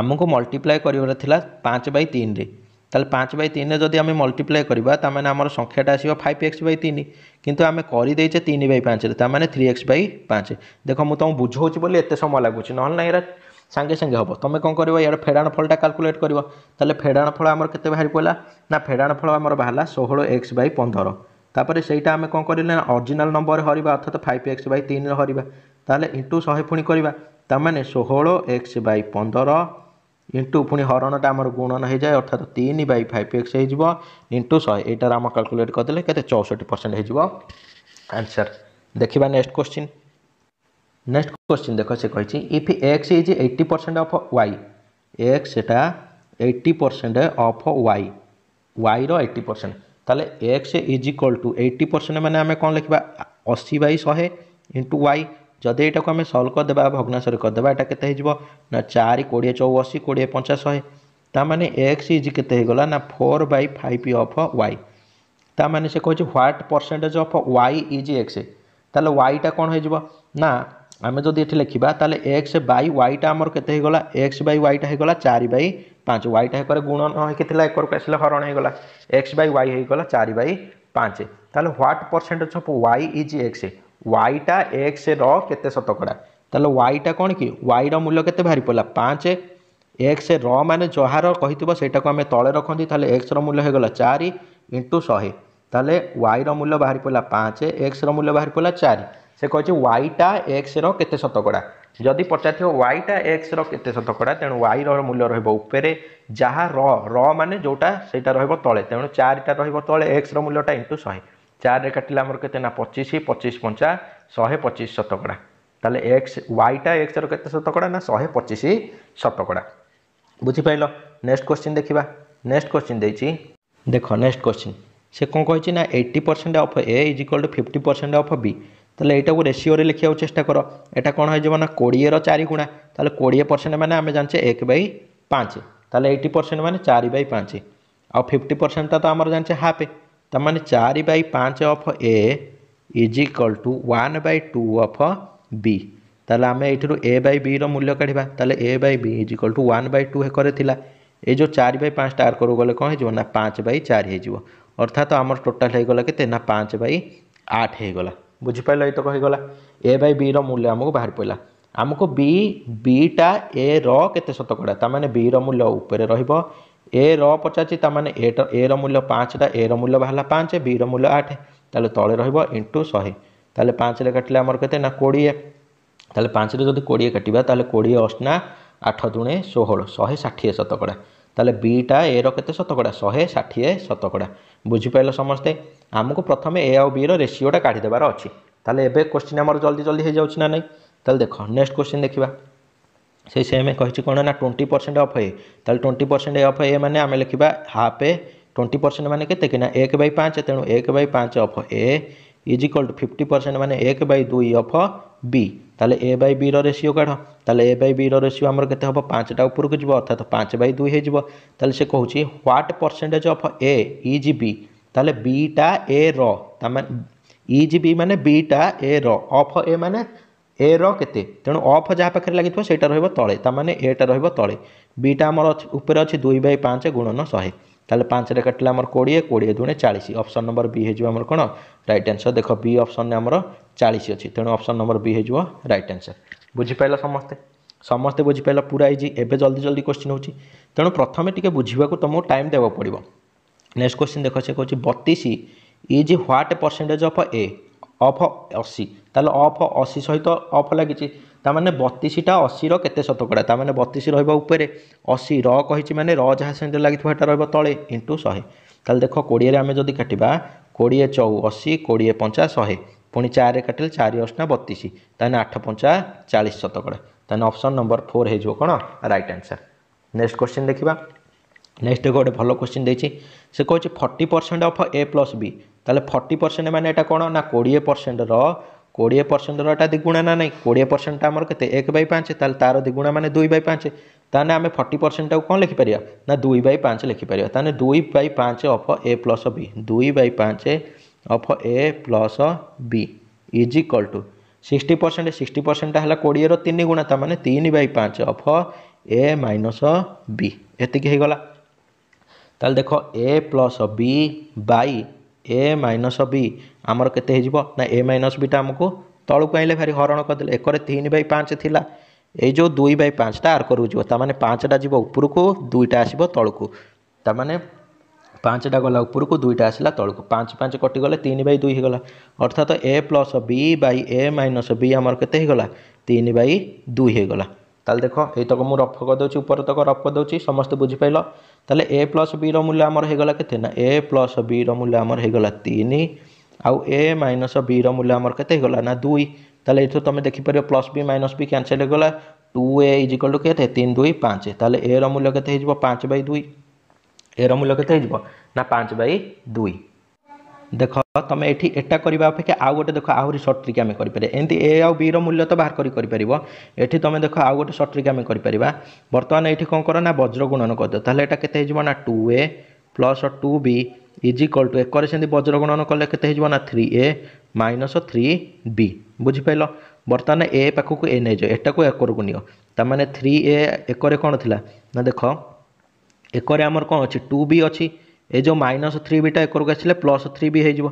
আমাকে মল্টিপ্লাই করবার লা পাঁচ বাই তিনে তাহলে পাঁচ বাই তিনে যদি আমি মল্টিপ্লাই করা তা মানে আমার সংখ্যাটা আসবে ফাইভ এক্স বাই তিন কিন্তু আমি করেদেছে তিন বাই পাঁচরে তা মানে থ্রি এক্স বাই পাঁচ দেখ মু তোমাকে বুঝাচ্ছি বলে এত সময় লাগুছি নহলে না এরা সাংে সাংে হব তুমি কম করব ইয়ার ফেড়াণ ফলটা কাল্কুলেট করব তাহলে ফেড়াণ ফল আমার কেতে বাহারি পড়া না ফেড়াণ ফল আমার বাহারা ষোহল এক্স বাই পনেরো তাপরে সেইটা আমি কম করলে না অরিজিনাল নম্বর হরিবা অর্থাৎ ফাইভ এক্স বাই তিন হরিবা তাহলে ইন্টু শহে পুঁ করা ତାମାନେ ଷୋହଳ ଏକ୍ସ ବାଇ ପନ୍ଦର ଇଣ୍ଟୁ ପୁଣି ହରଣଟା ଆମର ଗୁଣନ ହେଇଯାଏ ଅର୍ଥାତ୍ ତିନି ବାଇ ଫାଇଭ୍ ଏକ୍ସ ହେଇଯିବ ଇଣ୍ଟୁ ଶହେ ଏଇଟାର ଆମ କାଲକୁଲେଟ୍ କରିଦେଲେ କେତେ ଚଉଷଠି ପରସେଣ୍ଟ ହେଇଯିବ ଆନ୍ସର୍ ଦେଖିବା ନେକ୍ସଟ କ୍ୱେଶ୍ଚିନ୍ ନେକ୍ସଟ କ୍ୱେଶ୍ଚିନ୍ ଦେଖ ସେ କହିଛି if X is eighty percent of Y X ସେଟା ଏଇଟି ପରସେଣ୍ଟ ଅଫ୍ ୱାଇ ୱାଇର ଏଇଟି ପରସେଣ୍ଟ ତାହେଲେ X is equal to eighty percent ମାନେ ଆମେ କ'ଣ ଲେଖିବା ଅଶୀ ବାଇ ଶହେ ଇଣ୍ଟୁ ୱାଇ ଯଦି ଏଇଟାକୁ ଆମେ ସଲ୍ଭ କରିଦେବା ଭଗ୍ନାଶରେ କରିଦେବା ଏଇଟା କେତେ ହେଇଯିବ ନା ଚାରି କୋଡ଼ିଏ ଚଉଅଶୀ କୋଡ଼ିଏ ପଚାଶ ଶହେ ତାମାନେ ଏକ୍ସ ଇଜ୍ କେତେ ହେଇଗଲା ନା four by five of Y ତାମାନେ ସେ କହିଛି what percentage of Y is X ତାହେଲେ ୱାଇଟା କ'ଣ ହେଇଯିବ ନା ଆମେ ଯଦି ଏଠି ଲେଖିବା ତାହେଲେ ଏକ୍ସ ବାଇ ୱାଇଟା ଆମର କେତେ ହେଇଗଲା ଏକ୍ସ ବାଇ ୱାଇଟା ହେଇଗଲା ଚାରି ବାଇ ପାଞ୍ଚ ୱାଇଟା ଏକରେ ଗୁଣ ନ ହେଇକି ଥିଲା ଏକରକୁ ଆସିଲେ ହରଣ ହେଇଗଲା ଏକ୍ସ ବାଇ ୱାଇ ହେଇଗଲା ଚାରି ବାଇ ପାଞ୍ଚ ତାହେଲେ what percentage of Y is X ୱାଇଟା ଏକ୍ସର କେତେ ଶତକଡ଼ା ତାହେଲେ ୱାଇଟା କ'ଣ କି ୱାଇର ମୂଲ୍ୟ କେତେ ବାହାରି ପଡ଼ିଲା ପାଞ୍ଚ ଏକ୍ସ ର ମାନେ ଯାହାର କହିଥିବ ସେଇଟାକୁ ଆମେ ତଳେ ରଖନ୍ତି ତାହେଲେ ଏକ୍ସର ମୂଲ୍ୟ ହେଇଗଲା ଚାରି ଇଣ୍ଟୁ ଶହେ ତାହେଲେ ୱାଇର ମୂଲ୍ୟ ବାହାରି ପଡ଼ିଲା ପାଞ୍ଚ ଏକ୍ସର ମୂଲ୍ୟ ବାହାରି ପଡ଼ିଲା ଚାରି ସେ କହିଛି ୱାଇଟା ଏକ୍ସର କେତେ ଶତକଡ଼ା ଯଦି ପଚାରିଥିବ ୱାଇଟା ଏକ୍ସର କେତେ ଶତକଡ଼ା ତେଣୁ ୱାଇର ମୂଲ୍ୟ ରହିବ ଉପରେ ଯାହା ର ର ମାନେ ଯେଉଁଟା ସେଇଟା ରହିବ ତଳେ ତେଣୁ ଚାରିଟା ରହିବ ତଳେ ଏକ୍ସର ମୂଲ୍ୟଟା ଇଣ୍ଟୁ ଶହେ চারে কাটলে আমার কেতে না পঁচিশ পঁচিশ পঞ্চা শহে পঁচিশ শতকড়া তাহলে এক্স ওয়াইটা এক্সর কেতে শতকড়া না শহে পঁচিশ শতকড়া বুঝিপাইল নেক্সট কোশ্চিন দেখিবা নেক্সট কোশ্চিন ଦେଇଛି ଦେଖ ନେକ୍ସଟ କୋଶ୍ଚିନ୍ ସେ କ'ଣ କହିଛି ନା eighty percent of A is equal to fifty percent of B ତାହେଲେ ଏଇଟାକୁ ରେସିଓରେ ଲେଖିବାକୁ ଚେଷ୍ଟା କର ଏଇଟା କ'ଣ ହେଇଯିବ ନା କୋଡ଼ିଏର ଚାରି ଗୁଣା ତାହେଲେ କୋଡ଼ିଏ ପରସେଣ୍ଟ ମାନେ ଆମେ ଜାଣିଛେ ଏକ ବାଇ ପାଞ୍ଚ ତାହେଲେ ଏଇଟି ପରସେଣ୍ଟ ମାନେ ଚାରି ବାଇ ପାଞ୍ଚ ଆଉ ଫିଫ୍ଟି ପରସେଣ୍ଟଟା ତ ଆମର ଜାଣିଛେ ହାଫ୍ ତାମାନେ ଚାରି ବାଇ ପାଞ୍ଚ of A is equal to one by two of B ତାହେଲେ ଆମେ ଏଇଥିରୁ ଏ ବାଇ ବିର ମୂଲ୍ୟ କାଢ଼ିବା ତାହେଲେ A by B is equal to one by two ହେକରେ ଥିଲା ଏ ଯେଉଁ ଚାରି ବାଇ ପାଞ୍ଚ ଟାର୍ କରୁ ଗଲେ କ'ଣ ହେଇଯିବ ନା ପାଞ୍ଚ ବାଇ ଚାରି ହେଇଯିବ ଅର୍ଥାତ୍ ଆମର ଟୋଟାଲ୍ ହେଇଗଲା କେତେ ନା ପାଞ୍ଚ ବାଇ ଆଠ ହେଇଗଲା ବୁଝିପାରିଲ ଏଇତକ ହେଇଗଲା ଏ ବାଇ ବିର ମୂଲ୍ୟ ଆମକୁ ବାହାରି ପଡ଼ିଲା ଆମକୁ ବି ବିଟା ଏର କେତେ ଶତକଡ଼ା ତା'ମାନେ ବିର ମୂଲ୍ୟ ଉପରେ ରହିବ ଏ ର ପଚାରିଛି ତା'ମାନେ ଏଟା ଏର ମୂଲ୍ୟ ପାଞ୍ଚଟା ଏର ମୂଲ୍ୟ ବାହାରିଲା ପାଞ୍ଚ ବିର ମୂଲ୍ୟ ଆଠ ତାହେଲେ ତଳେ ରହିବ ଇଣ୍ଟୁ ଶହେ ତାହେଲେ ପାଞ୍ଚରେ କାଟିଲେ ଆମର କେତେ ନା କୋଡ଼ିଏ ତାହେଲେ ପାଞ୍ଚରେ ଯଦି କୋଡ଼ିଏ କାଟିବା ତାହେଲେ କୋଡ଼ିଏ ଅଷ୍ଣା ଆଠ ଦୁଣେ ଷୋହଳ ଶହେ ଷାଠିଏ ଶତକଡ଼ା ତାହେଲେ ବିଟା ଏର କେତେ ଶତକଡ଼ା ଶହେ ଷାଠିଏ ଶତକଡ଼ା ବୁଝିପାରିଲ ସମସ୍ତେ ଆମକୁ ପ୍ରଥମେ ଏ ଆଉ ବିର ରେସିଓଟା କାଢ଼ିଦେବାର ଅଛି ତାହେଲେ ଏବେ କୋଶ୍ଚିନ୍ ଆମର ଜଲ୍ଦି ଜଲ୍ଦି ହେଇଯାଉଛି ନା ନାହିଁ ତାହେଲେ ଦେଖ ନେକ୍ସଟ କୋଶ୍ଚିନ୍ ଦେଖିବା ସେ ସେମ୍ କହିଛି କ'ଣ ନା ଟ୍ୱେଣ୍ଟି ପରସେଣ୍ଟ ଅଫ୍ ଏ ତାହେଲେ ଟ୍ୱେଣ୍ଟି ପରସେଣ୍ଟ ଅଫ୍ ଏ ମାନେ ଆମେ ଲେଖିବା ହାଫ୍ ଏ ଟ୍ୱେଣ୍ଟି ପରସେଣ୍ଟ ମାନେ କେତେ କିନା ଏକ ବାଇ ପାଞ୍ଚ ତେଣୁ ଏକ ବାଇ ପାଞ୍ଚ of A is equal to fifty percent ମାନେ ଏକ ବାଇ ଦୁଇ ଅଫ୍ ବି ତାହେଲେ ଏ ବାଇ ବିର ରେସିଓ କାଢ଼ ତାହେଲେ ଏ ବାଇ ବିର ରେସିଓ ଆମର କେତେ ହେବ ପାଞ୍ଚଟା ଉପରକୁ ଯିବ ଅର୍ଥାତ୍ ପାଞ୍ଚ ବାଇ ଦୁଇ ହେଇଯିବ ତାହେଲେ ସେ କହୁଛି what percentage of A is B ତାହେଲେ ବିଟା ଏ ର ତାମାନେ ଇଜ୍ ବି ମାନେ ବିଟା ଏ ର ଅଫ୍ ଏ ମାନେ ଏ ର କେତେ ତେଣୁ ଅଫ୍ ଯାହା ପାଖରେ ଲାଗିଥିବ ସେଇଟା ରହିବ ତଳେ ତା'ମାନେ ଏଟା ରହିବ ତଳେ ବିଟା ଆମର ଉପରେ ଅଛି ଦୁଇ ବାଇ ପାଞ୍ଚ ଗୁଣନ ଶହେ ତାହେଲେ ପାଞ୍ଚରେ କାଟିଲେ ଆମର କୋଡ଼ିଏ କୋଡ଼ିଏ ଦୁଣେ ଚାଳିଶ ଅପସନ୍ ନମ୍ବର ବି ହେଇଯିବ ଆମର କ'ଣ ରାଇଟ୍ ଆନ୍ସର୍ ଦେଖ ବି ଅପସନ୍ରେ ଆମର ଚାଳିଶ ଅଛି ତେଣୁ ଅପସନ୍ ନମ୍ବର ବି ହେଇଯିବ ରାଇଟ୍ ଆନ୍ସର୍ ବୁଝିପାରିଲ ସମସ୍ତେ ସମସ୍ତେ ବୁଝିପାରିଲ ପୁରା ହେଇଛି ଏବେ ଜଲ୍ଦି ଜଲ୍ଦି କୋଶ୍ଚିନ୍ ହେଉଛି ତେଣୁ ପ୍ରଥମେ ଟିକେ ବୁଝିବାକୁ ତୁମକୁ ଟାଇମ୍ ଦେବାକୁ ପଡ଼ିବ ନେକ୍ସଟ କୋଶ୍ଚିନ୍ ଦେଖ ସେ କହୁଛି ବତିଶ is what percentage of A of ଅଶୀ ତାହେଲେ ଅଫ ଅଶୀ ସହିତ ଅଫ ଲାଗିଛି ତା'ମାନେ ବତିଶଟା ଅଶୀର କେତେ ଶତକଡ଼ା ତା'ମାନେ ବତିଶ ରହିବ ଉପରେ ଅଶୀ ର କହିଛି ମାନେ ର ଯାହା ସେମିତି ଲାଗିଥିବ ସେଟା ରହିବ ତଳେ ଇଣ୍ଟୁ ଶହେ ତାହେଲେ ଦେଖ କୋଡ଼ିଏରେ ଆମେ ଯଦି କାଟିବା କୋଡ଼ିଏ ଚଉ ଅଶୀ କୋଡ଼ିଏ ପଞ୍ଚା ଶହେ ପୁଣି ଚାରିରେ କାଟିଲେ ଚାରି ଅଷ୍ଟା ବତିଶ ତାହେଲେ ଆଠ ପଞ୍ଚା ଚାଳିଶ ଶତକଡ଼ା ତାହେଲେ ଅପସନ୍ ନମ୍ବର ଫୋର୍ ହେଇଯିବ କ'ଣ ରାଇଟ୍ ଆନ୍ସର୍ ନେକ୍ସଟ କ୍ୱେଶ୍ଚିନ୍ ଦେଖିବା ନେକ୍ସଟ ଗୋଟେ ଭଲ କ୍ୱେଶ୍ଚିନ୍ ଦେଇଛି ସେ କହୁଛି forty percent of A plus B ତାହେଲେ ଫର୍ଟି ପରସେଣ୍ଟ ମାନେ ଏଇଟା କ'ଣ ନା କୋଡ଼ିଏ ପରସେଣ୍ଟର କୋଡ଼ିଏ ପରସେଣ୍ଟର ଏଇଟା ଦ୍ୱିଗୁଣା ନା ନାହିଁ କୋଡ଼ିଏ ପରସେଣ୍ଟଟା ଆମର କେତେ ଏକ ବାଇ ପାଞ୍ଚ ତାହେଲେ ତା'ର ଦ୍ୱିଗୁଣା ମାନେ ଦୁଇ ବାଇ ପାଞ୍ଚ ତାହେଲେ ଆମେ ଫର୍ଟି ପରସେଣ୍ଟଟାକୁ କ'ଣ ଲେଖିପାରିବା ନା ଦୁଇ ବାଇ ପାଞ୍ଚ ଲେଖିପାରିବା ତାହେଲେ ଦୁଇ ବାଇ ପାଞ୍ଚ ଅଫ ଏ ପ୍ଲସ୍ ବି ଦୁଇ ବାଇ ପାଞ୍ଚ of A plus B is equal to sixty percent ସିକ୍ସଟି ପରସେଣ୍ଟଟା ହେଲା କୋଡ଼ିଏର ତିନି ଗୁଣା ତା ମାନେ ତିନି ବାଇ ପାଞ୍ଚ ଅଫ ଏ ମାଇନସ୍ ବି ଏତିକି ହେଇଗଲା ତାହେଲେ ଦେଖ A plus B by A minus B ଆମର କେତେ ହେଇଯିବ ନା ଏ ମାଇନସ୍ ବିଟା ଆମକୁ ତଳକୁ ଆଣିଲେ ଭାରି ହରଣ କରିଦେଲେ ଏକରେ ତିନି ବାଇ ପାଞ୍ଚ ଥିଲା ଏଇ ଯେଉଁ ଦୁଇ ବାଇ ପାଞ୍ଚଟା ଆର୍କରକୁ ଯିବ ତା'ମାନେ ପାଞ୍ଚଟା ଯିବ ଉପରକୁ ଦୁଇଟା ଆସିବ ତଳକୁ ତା'ମାନେ ପାଞ୍ଚଟା ଗଲା ଉପରକୁ ଦୁଇଟା ଆସିଲା ତଳକୁ ପାଞ୍ଚ ପାଞ୍ଚ କଟିଗଲେ ତିନି ବାଇ ଦୁଇ ହେଇଗଲା ଅର୍ଥାତ A plus B by A minus B ଆମର କେତେ ହେଇଗଲା ତିନି ବାଇ ଦୁଇ ହେଇଗଲା ତାହେଲେ ଦେଖ ଏଇତକ ମୁଁ ରଫ କରିଦେଉଛି ଉପର ତକ ରଫ କରିଦେଉଛି ସମସ୍ତେ ବୁଝିପାରିଲ তাহলে এ প্লস বির মূল্য আমার হয়েগলা কেতে না এ প্লস বির মূল্য আমার হয়েগলা তিন আউ এ মাইনস বির মূল্য আমার কেতে হয়েগলা না দুই তাহলে এটু তুমি দেখিপার plus B minus B cancel হয়েগলা two A is equal to কেতে তিন দুই পাঁচ তাহলে এ র মূল্য কেতে হয়ে যাব পাঁচ বাই দুই এর মূল্য কেতে হয়ে যাব না পাঁচ বাই দুই ଦେଖ ତୁମେ ଏଠି ଏଟା କରିବା ଅପେକ୍ଷା ଆଉ ଗୋଟେ ଦେଖ ଆହୁରି ସର୍ଟ ଟ୍ରିକ୍ ଆମେ କରିପାରିବା ଏମିତି ଏ ଆଉ ବିର ମୂଲ୍ୟ ତ ବାହାର କରି କରିପାରିବ ଏଠି ତୁମେ ଦେଖ ଆଉ ଗୋଟେ ସର୍ଟ ଟ୍ରିକ୍ ଆମେ କରିପାରିବା ବର୍ତ୍ତମାନ ଏଠି କ'ଣ କର ନା ବଜ୍ର ଗୁଣନ କରିଦେବ ତାହେଲେ ଏଇଟା କେତେ ହେଇଯିବ ନା two A plus two B is equal to ଏକରେ ସେମିତି ବଜ୍ର ଗୁଣନ କଲେ କେତେ ହେଇଯିବ ନା three A minus three B ବୁଝିପାରିଲ ବର୍ତ୍ତମାନ ଏ ପାଖକୁ ଏ ନେଇଯାଅ ଏଟାକୁ ଏକରକୁ ନିଅ ତା'ମାନେ ଥ୍ରୀ ଏ ଏକରେ କ'ଣ ଥିଲା ନା ଦେଖ ଏକରେ ଆମର କ'ଣ ଅଛି ଟୁ ବି ଅଛି ଏ ଯେଉଁ ମାଇନସ୍ ଥ୍ରୀ ବିଟା ଏକରକୁ ଆସିଲେ ପ୍ଲସ୍ ଥ୍ରୀ ବି ହେଇଯିବ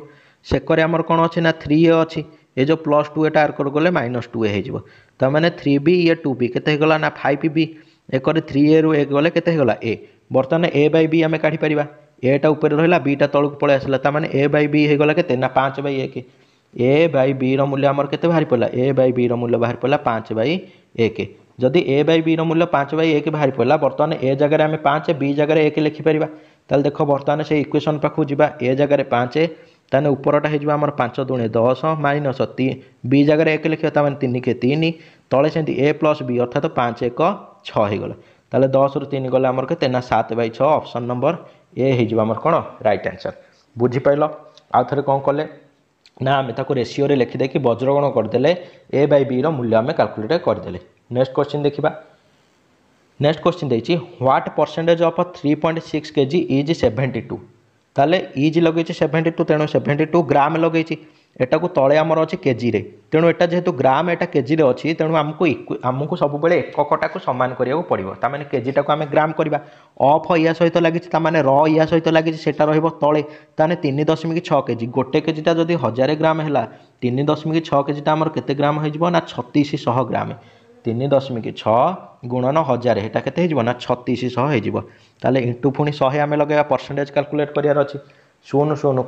ସେକରେ ଆମର କ'ଣ ଅଛି ନା ଥ୍ରୀ ଅଛି ଏ ଯେଉଁ ପ୍ଲସ୍ ଟୁ ଏଟା ଆରକର ଗଲେ ମାଇନସ୍ ଟୁ ଏ ହେଇଯିବ ତା'ମାନେ ଥ୍ରୀ ବି ଇଏ ଟୁ ବି କେତେ ହେଇଗଲା ନା ଫାଇଭ୍ ବି ଏକରେ ଥ୍ରୀ ଏରୁ ଏ ଗଲେ କେତେ ହେଇଗଲା ଏ ବର୍ତ୍ତମାନ ଏ ବାଇ ବି ଆମେ କାଢ଼ିପାରିବା ଏଟା ଉପରେ ରହିଲା ବିଟା ତଳକୁ ପଳେଇ ଆସିଲା ତା'ମାନେ ଏ ବାଇ ବି ହେଇଗଲା କେତେ ନା ପାଞ୍ଚ ବାଇ ଏକ ଏ ବାଇ ବିର ମୂଲ୍ୟ ଆମର କେତେ ବାହାରି ପଡ଼ିଲା ଏ ବାଇ ବିର ମୂଲ୍ୟ ବାହାରି ପଡ଼ିଲା ପାଞ୍ଚ ବାଇ ଏକ ଯଦି ଏ ବାଇ ବିର ମୂଲ୍ୟ ପାଞ୍ଚ ବାଇ ଏକ ବାହାରି ପଡ଼ିଲା ବର୍ତ୍ତମାନ ଏ ଜାଗାରେ ଆମେ ପାଞ୍ଚ ବି ଜାଗାରେ ଏକ ଲେଖିପାରିବା ତାହେଲେ ଦେଖ ବର୍ତ୍ତମାନ ସେଇ ଇକ୍ୱେସନ୍ ପାଖକୁ ଯିବା ଏ ଜାଗାରେ ପାଞ୍ଚ ତାହେଲେ ଉପରଟା ହେଇଯିବ ଆମର ପାଞ୍ଚ ଦୁଣେ ଦଶ ମାଇନସ୍ ବି ଜାଗାରେ ଏକ ଲେଖିବା ତାମାନେ ତିନିକେ ତିନି ତଳେ ସେମିତି ଏ ପ୍ଲସ୍ ବି ଅର୍ଥାତ ପାଞ୍ଚ ଏକ ଛଅ ହେଇଗଲା ତାହେଲେ ଦଶରୁ ତିନି ଗଲେ ଆମର କେତେ ନା ସାତ ବାଇ ଛଅ ଅପସନ୍ ନମ୍ବର ଏ ହେଇଯିବ ଆମର କ'ଣ ରାଇଟ୍ ଆନ୍ସର୍ ବୁଝିପାରିଲ ଆଉ ଥରେ କ'ଣ କଲେ ନା ଆମେ ତାକୁ ରେସିଓରେ ଲେଖିଦେଇକି ବଜ୍ରଗଣ କରିଦେଲେ ଏ ବାଇ ବିର ମୂଲ୍ୟ ଆମେ କାଲକୁଲେଟ୍ କରିଦେଲେ ନେକ୍ସଟ କ୍ୱେଶ୍ଚିନ୍ ଦେଖିବା ନେକ୍ସଟ କ୍ୱେଶ୍ଚିନ୍ ଦେଇଛି what percentage of three point six K G is seventy two ତାହେଲେ ଇଜ୍ ଲଗେଇଛି ସେଭେଣ୍ଟି ଟୁ ତେଣୁ ସେଭେଣ୍ଟି ଟୁ ଗ୍ରାମ ଲଗେଇଛି ଏଟାକୁ ତଳେ ଆମର ଅଛି କେଜିରେ ତେଣୁ ଏଟା ଯେହେତୁ ଗ୍ରାମ ଏଟା କେଜିରେ ଅଛି ତେଣୁ ଆମକୁ ଆମକୁ ସବୁବେଳେ ଏକକଟାକୁ ସମାନ କରିବାକୁ ପଡ଼ିବ ତା'ମାନେ କେଜିଟାକୁ ଆମେ ଗ୍ରାମ କରିବା ଅଫ୍ ଏହା ସହିତ ଲାଗିଛି ତା'ମାନେ ର ଏହା ସହିତ ଲାଗିଛି ସେଟା ରହିବ ତଳେ ତାହେଲେ ତିନି ଦଶମିକ ଛଅ କେଜି ଗୋଟେ କେଜିଟା ଯଦି ହଜାରେ ଗ୍ରାମ ହେଲା ତିନି ଦଶମିକ ଛଅ କେଜିଟା ଆମର କେତେ ଗ୍ରାମ ହୋଇଯିବ ନା ଛତିଶ ଶହ ଗ୍ରାମ ତିନି ଦଶମିକ ଛଅ ଗୁଣନ ହଜାର ଏଇଟା କେତେ ହେଇଯିବ ନା ଛତିଶ ଶହ ହେଇଯିବ ତାହେଲେ ଇଣ୍ଟୁ ପୁଣି ଶହେ ଆମେ ଲଗେଇବା ପରସେଣ୍ଟେଜ୍ କାଲକୁଲେଟ୍ କରିବାର ଅଛି ଶୂନ ଶୂନ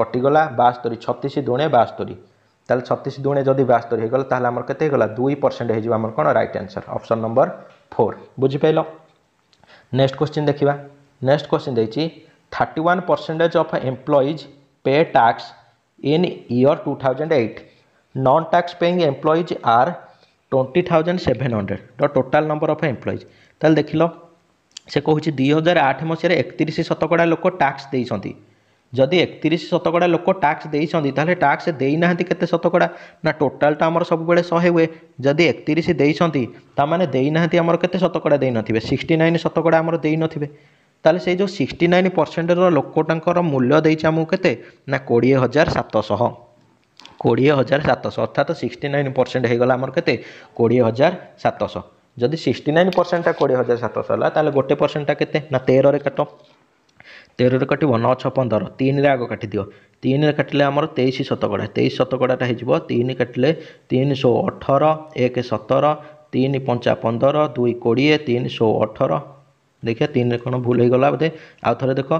କଟିଗଲା ବାସ୍ତରୀ ଛତିଶ ଦୁଣେ ବାସ୍ତରୀ ତାହେଲେ ଛତିଶ ଦୁଣେ ଯଦି ବାସ୍ତରୀ ହେଇଗଲା ତାହେଲେ ଆମର କେତେ ହେଇଗଲା ଦୁଇ ପରସେଣ୍ଟ ହେଇଯିବ ଆମର କ'ଣ right answer option number four ବୁଝିପାରିଲ ନେକ୍ସଟ କ୍ୱେଶ୍ଚିନ୍ ଦେଖିବା ନେକ୍ସଟ କ୍ୱେଶ୍ଚିନ୍ ଦେଇଛି thirty one percentage of employees pay tax in year 2008 non tax paying employees are twenty thousand seven hundred the total number of employees ତାହେଲେ ଦେଖିଲ ସେ କହୁଛି ଦୁଇ ହଜାର ଆଠ ମସିହାରେ ଏକତିରିଶ ଶତକଡ଼ା ଲୋକ ଟ୍ୟାକ୍ସ ଦେଇଛନ୍ତି ଯଦି ଏକତିରିଶ ଶତକଡ଼ା ଲୋକ ଟ୍ୟାକ୍ସ ଦେଇଛନ୍ତି ତାହେଲେ ଟ୍ୟାକ୍ସ ଦେଇନାହାନ୍ତି କେତେ ଶତକଡ଼ା ନା ଟୋଟାଲ୍ଟା ଆମର ସବୁବେଳେ ଶହେ ହୁଏ ଯଦି ଏକତିରିଶ ଦେଇଛନ୍ତି ତାମାନେ ଦେଇନାହାନ୍ତି ଆମର କେତେ ଶତକଡ଼ା ଦେଇନଥିବେ ସିକ୍ସଟି ନାଇନ୍ ଶତକଡ଼ା ଆମର ଦେଇନଥିବେ ତାହେଲେ ସେଇ ଯେଉଁ ସିକ୍ସଟି ନାଇନ୍ ପରସେଣ୍ଟର ଲୋକଟାଙ୍କର ମୂଲ୍ୟ ଦେଇଛି ଆମକୁ କେତେ ନା କୋଡ଼ିଏ ହଜାର ସାତଶହ କୋଡ଼ିଏ ହଜାର ସାତଶହ ଅର୍ଥାତ ସିକ୍ସଟି ନାଇନ୍ ପରସେଣ୍ଟ ହେଇଗଲା ଆମର କେତେ କୋଡ଼ିଏ ହଜାର ସାତଶହ ଯଦି ସିକ୍ସଟି ନାଇନ୍ ପରସେଣ୍ଟଟା କୋଡ଼ିଏ ହଜାର ସାତଶହ ହେଲା ତାହେଲେ ଗୋଟେ ପରସେଣ୍ଟଟା କେତେ ନା ତେରରେ କାଟ ତେରରେ କାଟିବ ନଅ ଛଅ ପନ୍ଦର ତିନିରେ ଆଗ କାଟିଦିଅ ତିନିରେ କାଟିଲେ ଆମର ତେଇଶ ଶତକଡ଼ା ତେଇଶ ଶତକଡ଼ାଟା ହେଇଯିବ ତିନି କାଟିଲେ ତିନି ଶହ ଅଠର ଏକ ସତର ତିନି ପଞ୍ଚା ପନ୍ଦର ଦୁଇ କୋଡ଼ିଏ ତିନି ଶହ ଅଠର ଦେଖିବା ତିନିରେ କ'ଣ ଭୁଲ ହେଇଗଲା ବୋଧେ ଆଉ ଥରେ ଦେଖ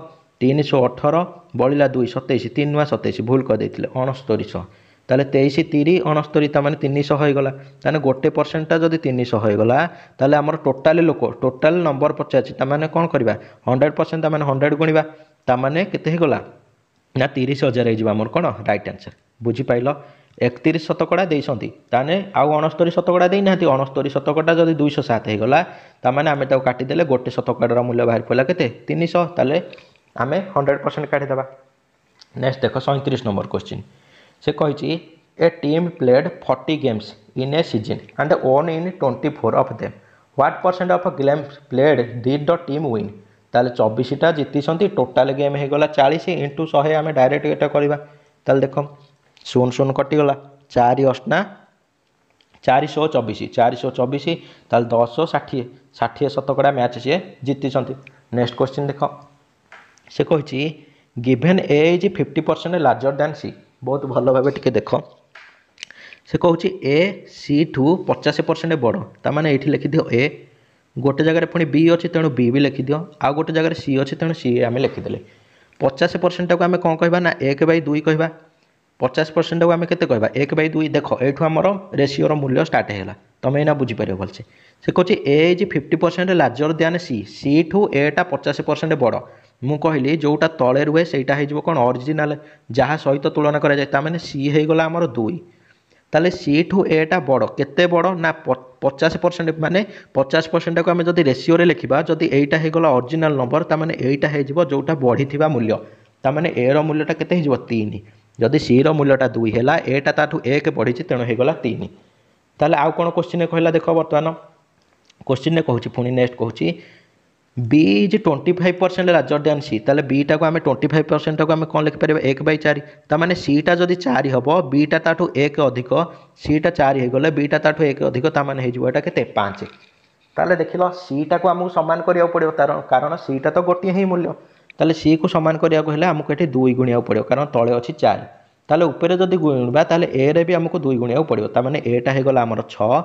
ତିନିଶହ ଅଠର ବଳିଲା ଦୁଇ ସତେଇଶ ତିନି ନୂଆ ସତେଇଶ ଭୁଲ କରିଦେଇଥିଲେ ଅଣସ୍ତରୀଶହ তাহলে তেইশ তিরি অণস্তরি তা মানে তিনশহ হয়েগলা তাহলে গোটে পরসেন্টটা যদি তিনশহ হয়েগলা তাহলে আমার টোটালি লোক টোটাল নম্বর পচারছি তা মানে କ'ଣ କରିବା ହଣ୍ଡ୍ରେଡ଼ ପରସେଣ୍ଟ ତା ମାନେ ହଣ୍ଡ୍ରେଡ଼ ଗୁଣିବା ତା ମାନେ କେତେ ହେଇଗଲା ନା ତିରିଶ ହଜାର ହେଇଯିବ ଆମର କ'ଣ ରାଇଟ୍ ଆନ୍ସର୍ ବୁଝିପାରିଲ ଏକତିରିଶ ଶତକଡ଼ା ଦେଇଛନ୍ତି ତାହେଲେ ଆଉ ଅଣସ୍ତରୀ ଶତକଡ଼ା ଦେଇନାହାନ୍ତି ଅଣସ୍ତରୀ ଶତକଡ଼ା ଯଦି ଦୁଇଶହ ସାତ ହେଇଗଲା ତାମାନେ ଆମେ ତାକୁ କାଟିଦେଲେ ଗୋଟେ ଶତକଡ଼ାର ମୂଲ୍ୟ ବାହାରି ପଡ଼ିଲା କେତେ ତିନିଶହ ତାହେଲେ ଆମେ ହଣ୍ଡ୍ରେଡ଼ ପରସେଣ୍ଟ କାଢ଼ିଦେବା ନେକ୍ସଟ ଦେଖ ସଇଁତିରିଶ ନମ୍ବର କୋଶ୍ଚିନ୍ ସେ କହିଛି A team played forty games in a season and won in twenty four of them what percent of games played did the team win ତାହେଲେ ଚବିଶଟା ଜିତିଛନ୍ତି ଟୋଟାଲ୍ ଗେମ୍ ହୋଇଗଲା ଚାଳିଶ into ଶହେ ଆମେ ଡାଇରେକ୍ଟ ଏଇଟା କରିବା ତାହେଲେ ଦେଖ ଶୂନ ଶୂନ କଟିଗଲା ଚାରି ଅଷ୍ଣା ଚାରିଶହ ଚବିଶ ଚାରିଶହ ଚବିଶ ତାହେଲେ ଦଶ ଷାଠିଏ ଷାଠିଏ ଶତକଡ଼ା ମ୍ୟାଚ୍ ସିଏ ଜିତିଛନ୍ତି ନେକ୍ସଟ କ୍ୱେଶ୍ଚିନ୍ ଦେଖ ସେ କହିଛି given A is fifty percent larger than C ବହୁତ ଭଲ ଭାବେ ଟିକେ ଦେଖ ସେ କହୁଛି ଏ ସି ଠୁ ପଚାଶ ପରସେଣ୍ଟ ବଡ଼ ତା'ମାନେ ଏଇଠି ଲେଖିଦିଅ ଏ ଗୋଟେ ଜାଗାରେ ପୁଣି ବି ଅଛି ତେଣୁ ବି ବି ଲେଖିଦିଅ ଆଉ ଗୋଟେ ଜାଗାରେ ସି ଅଛି ତେଣୁ ସି ଆମେ ଲେଖିଦେଲେ ପଚାଶ ପରସେଣ୍ଟଟାକୁ ଆମେ କ'ଣ କହିବା ନା ଏକ ବାଇ ଦୁଇ କହିବା ପଚାଶ ପରସେଣ୍ଟଟାକୁ ଆମେ କେତେ କହିବା ଏକ ବାଇ ଦୁଇ ଦେଖ ଏଇଠୁ ଆମର ରେସିଓର ମୂଲ୍ୟ ଷ୍ଟାର୍ଟ ହେଇଗଲା ତମେ ଏଇନା ବୁଝିପାରିବ ଭଲସେ ସେ କହୁଛି A is fifty percent larger than C C ଠୁ ଏଟା ପଚାଶ ପରସେଣ୍ଟ ବଡ଼ ମୁଁ କହିଲି ଯେଉଁଟା ତଳେ ରୁହେ ସେଇଟା ହେଇଯିବ କ'ଣ ଅରିଜିନାଲ୍ ଯାହା ସହିତ ତୁଳନା କରାଯାଏ ତା'ମାନେ ସି ହେଇଗଲା ଆମର ଦୁଇ ତାହେଲେ ସିଠୁ ଏଟା ବଡ଼ କେତେ ବଡ଼ ନା ପଚାଶ ପରସେଣ୍ଟ ମାନେ ପଚାଶ ପରସେଣ୍ଟକୁ ଆମେ ଯଦି ରେସିଓରେ ଲେଖିବା ଯଦି ଏଇଟା ହେଇଗଲା ଅରିଜିନାଲ୍ ନମ୍ବର ତା'ମାନେ ଏଇଟା ହେଇଯିବ ଯେଉଁଟା ବଢ଼ିଥିବା ମୂଲ୍ୟ ତା'ମାନେ ଏର ମୂଲ୍ୟଟା କେତେ ହେଇଯିବ ତିନି ଯଦି ସିର ମୂଲ୍ୟଟା ଦୁଇ ହେଲା ଏଟା ତା'ଠୁ ଏକ ବଢ଼ିଛି ତେଣୁ ହେଇଗଲା ତିନି ତାହେଲେ ଆଉ କ'ଣ କୋଶ୍ଚିନ୍ରେ କହିଲା ଦେଖ ବର୍ତ୍ତମାନ କୋଶ୍ଚିନ୍ରେ କହୁଛି ପୁଣି ନେକ୍ସଟ କହୁଛି B is twenty five percent larger than C ତାହେଲେ ବିଟାକୁ ଆମେ ଟ୍ୱେଣ୍ଟି ଫାଇଭ୍ ପରସେଣ୍ଟଟାକୁ ଆମେ କ'ଣ ଲେଖିପାରିବା ଏକ ବାଇ ଚାରି ତା'ମାନେ ସିଟା ଯଦି ଚାରି ହେବ ବିଟା ତା'ଠୁ ଏକ ଅଧିକ ସିଟା ଚାରି ହେଇଗଲେ ବିଟା ତା'ଠୁ ଏକ ଅଧିକ ତା'ମାନେ ହେଇଯିବ ଏଇଟା କେତେ ପାଞ୍ଚ ତାହେଲେ ଦେଖିଲ ସିଟାକୁ ଆମକୁ ସମାନ କରିବାକୁ ପଡ଼ିବ ତାର କାରଣ ସିଟା ତ ଗୋଟିଏ ହିଁ ମୂଲ୍ୟ ତାହେଲେ ସିକୁ ସମାନ କରିବାକୁ ହେଲେ ଆମକୁ ଏଠି ଦୁଇ ଗୁଣିବାକୁ ପଡ଼ିବ କାରଣ ତଳେ ଅଛି ଚାରି ତାହେଲେ ଉପରେ ଯଦି ଗୁଣିବା ତାହେଲେ ଏରେ ବି ଆମକୁ ଦୁଇ ଗୁଣିବାକୁ ପଡ଼ିବ ତା'ମାନେ ଏଟା ହେଇଗଲା ଆମର ଛଅ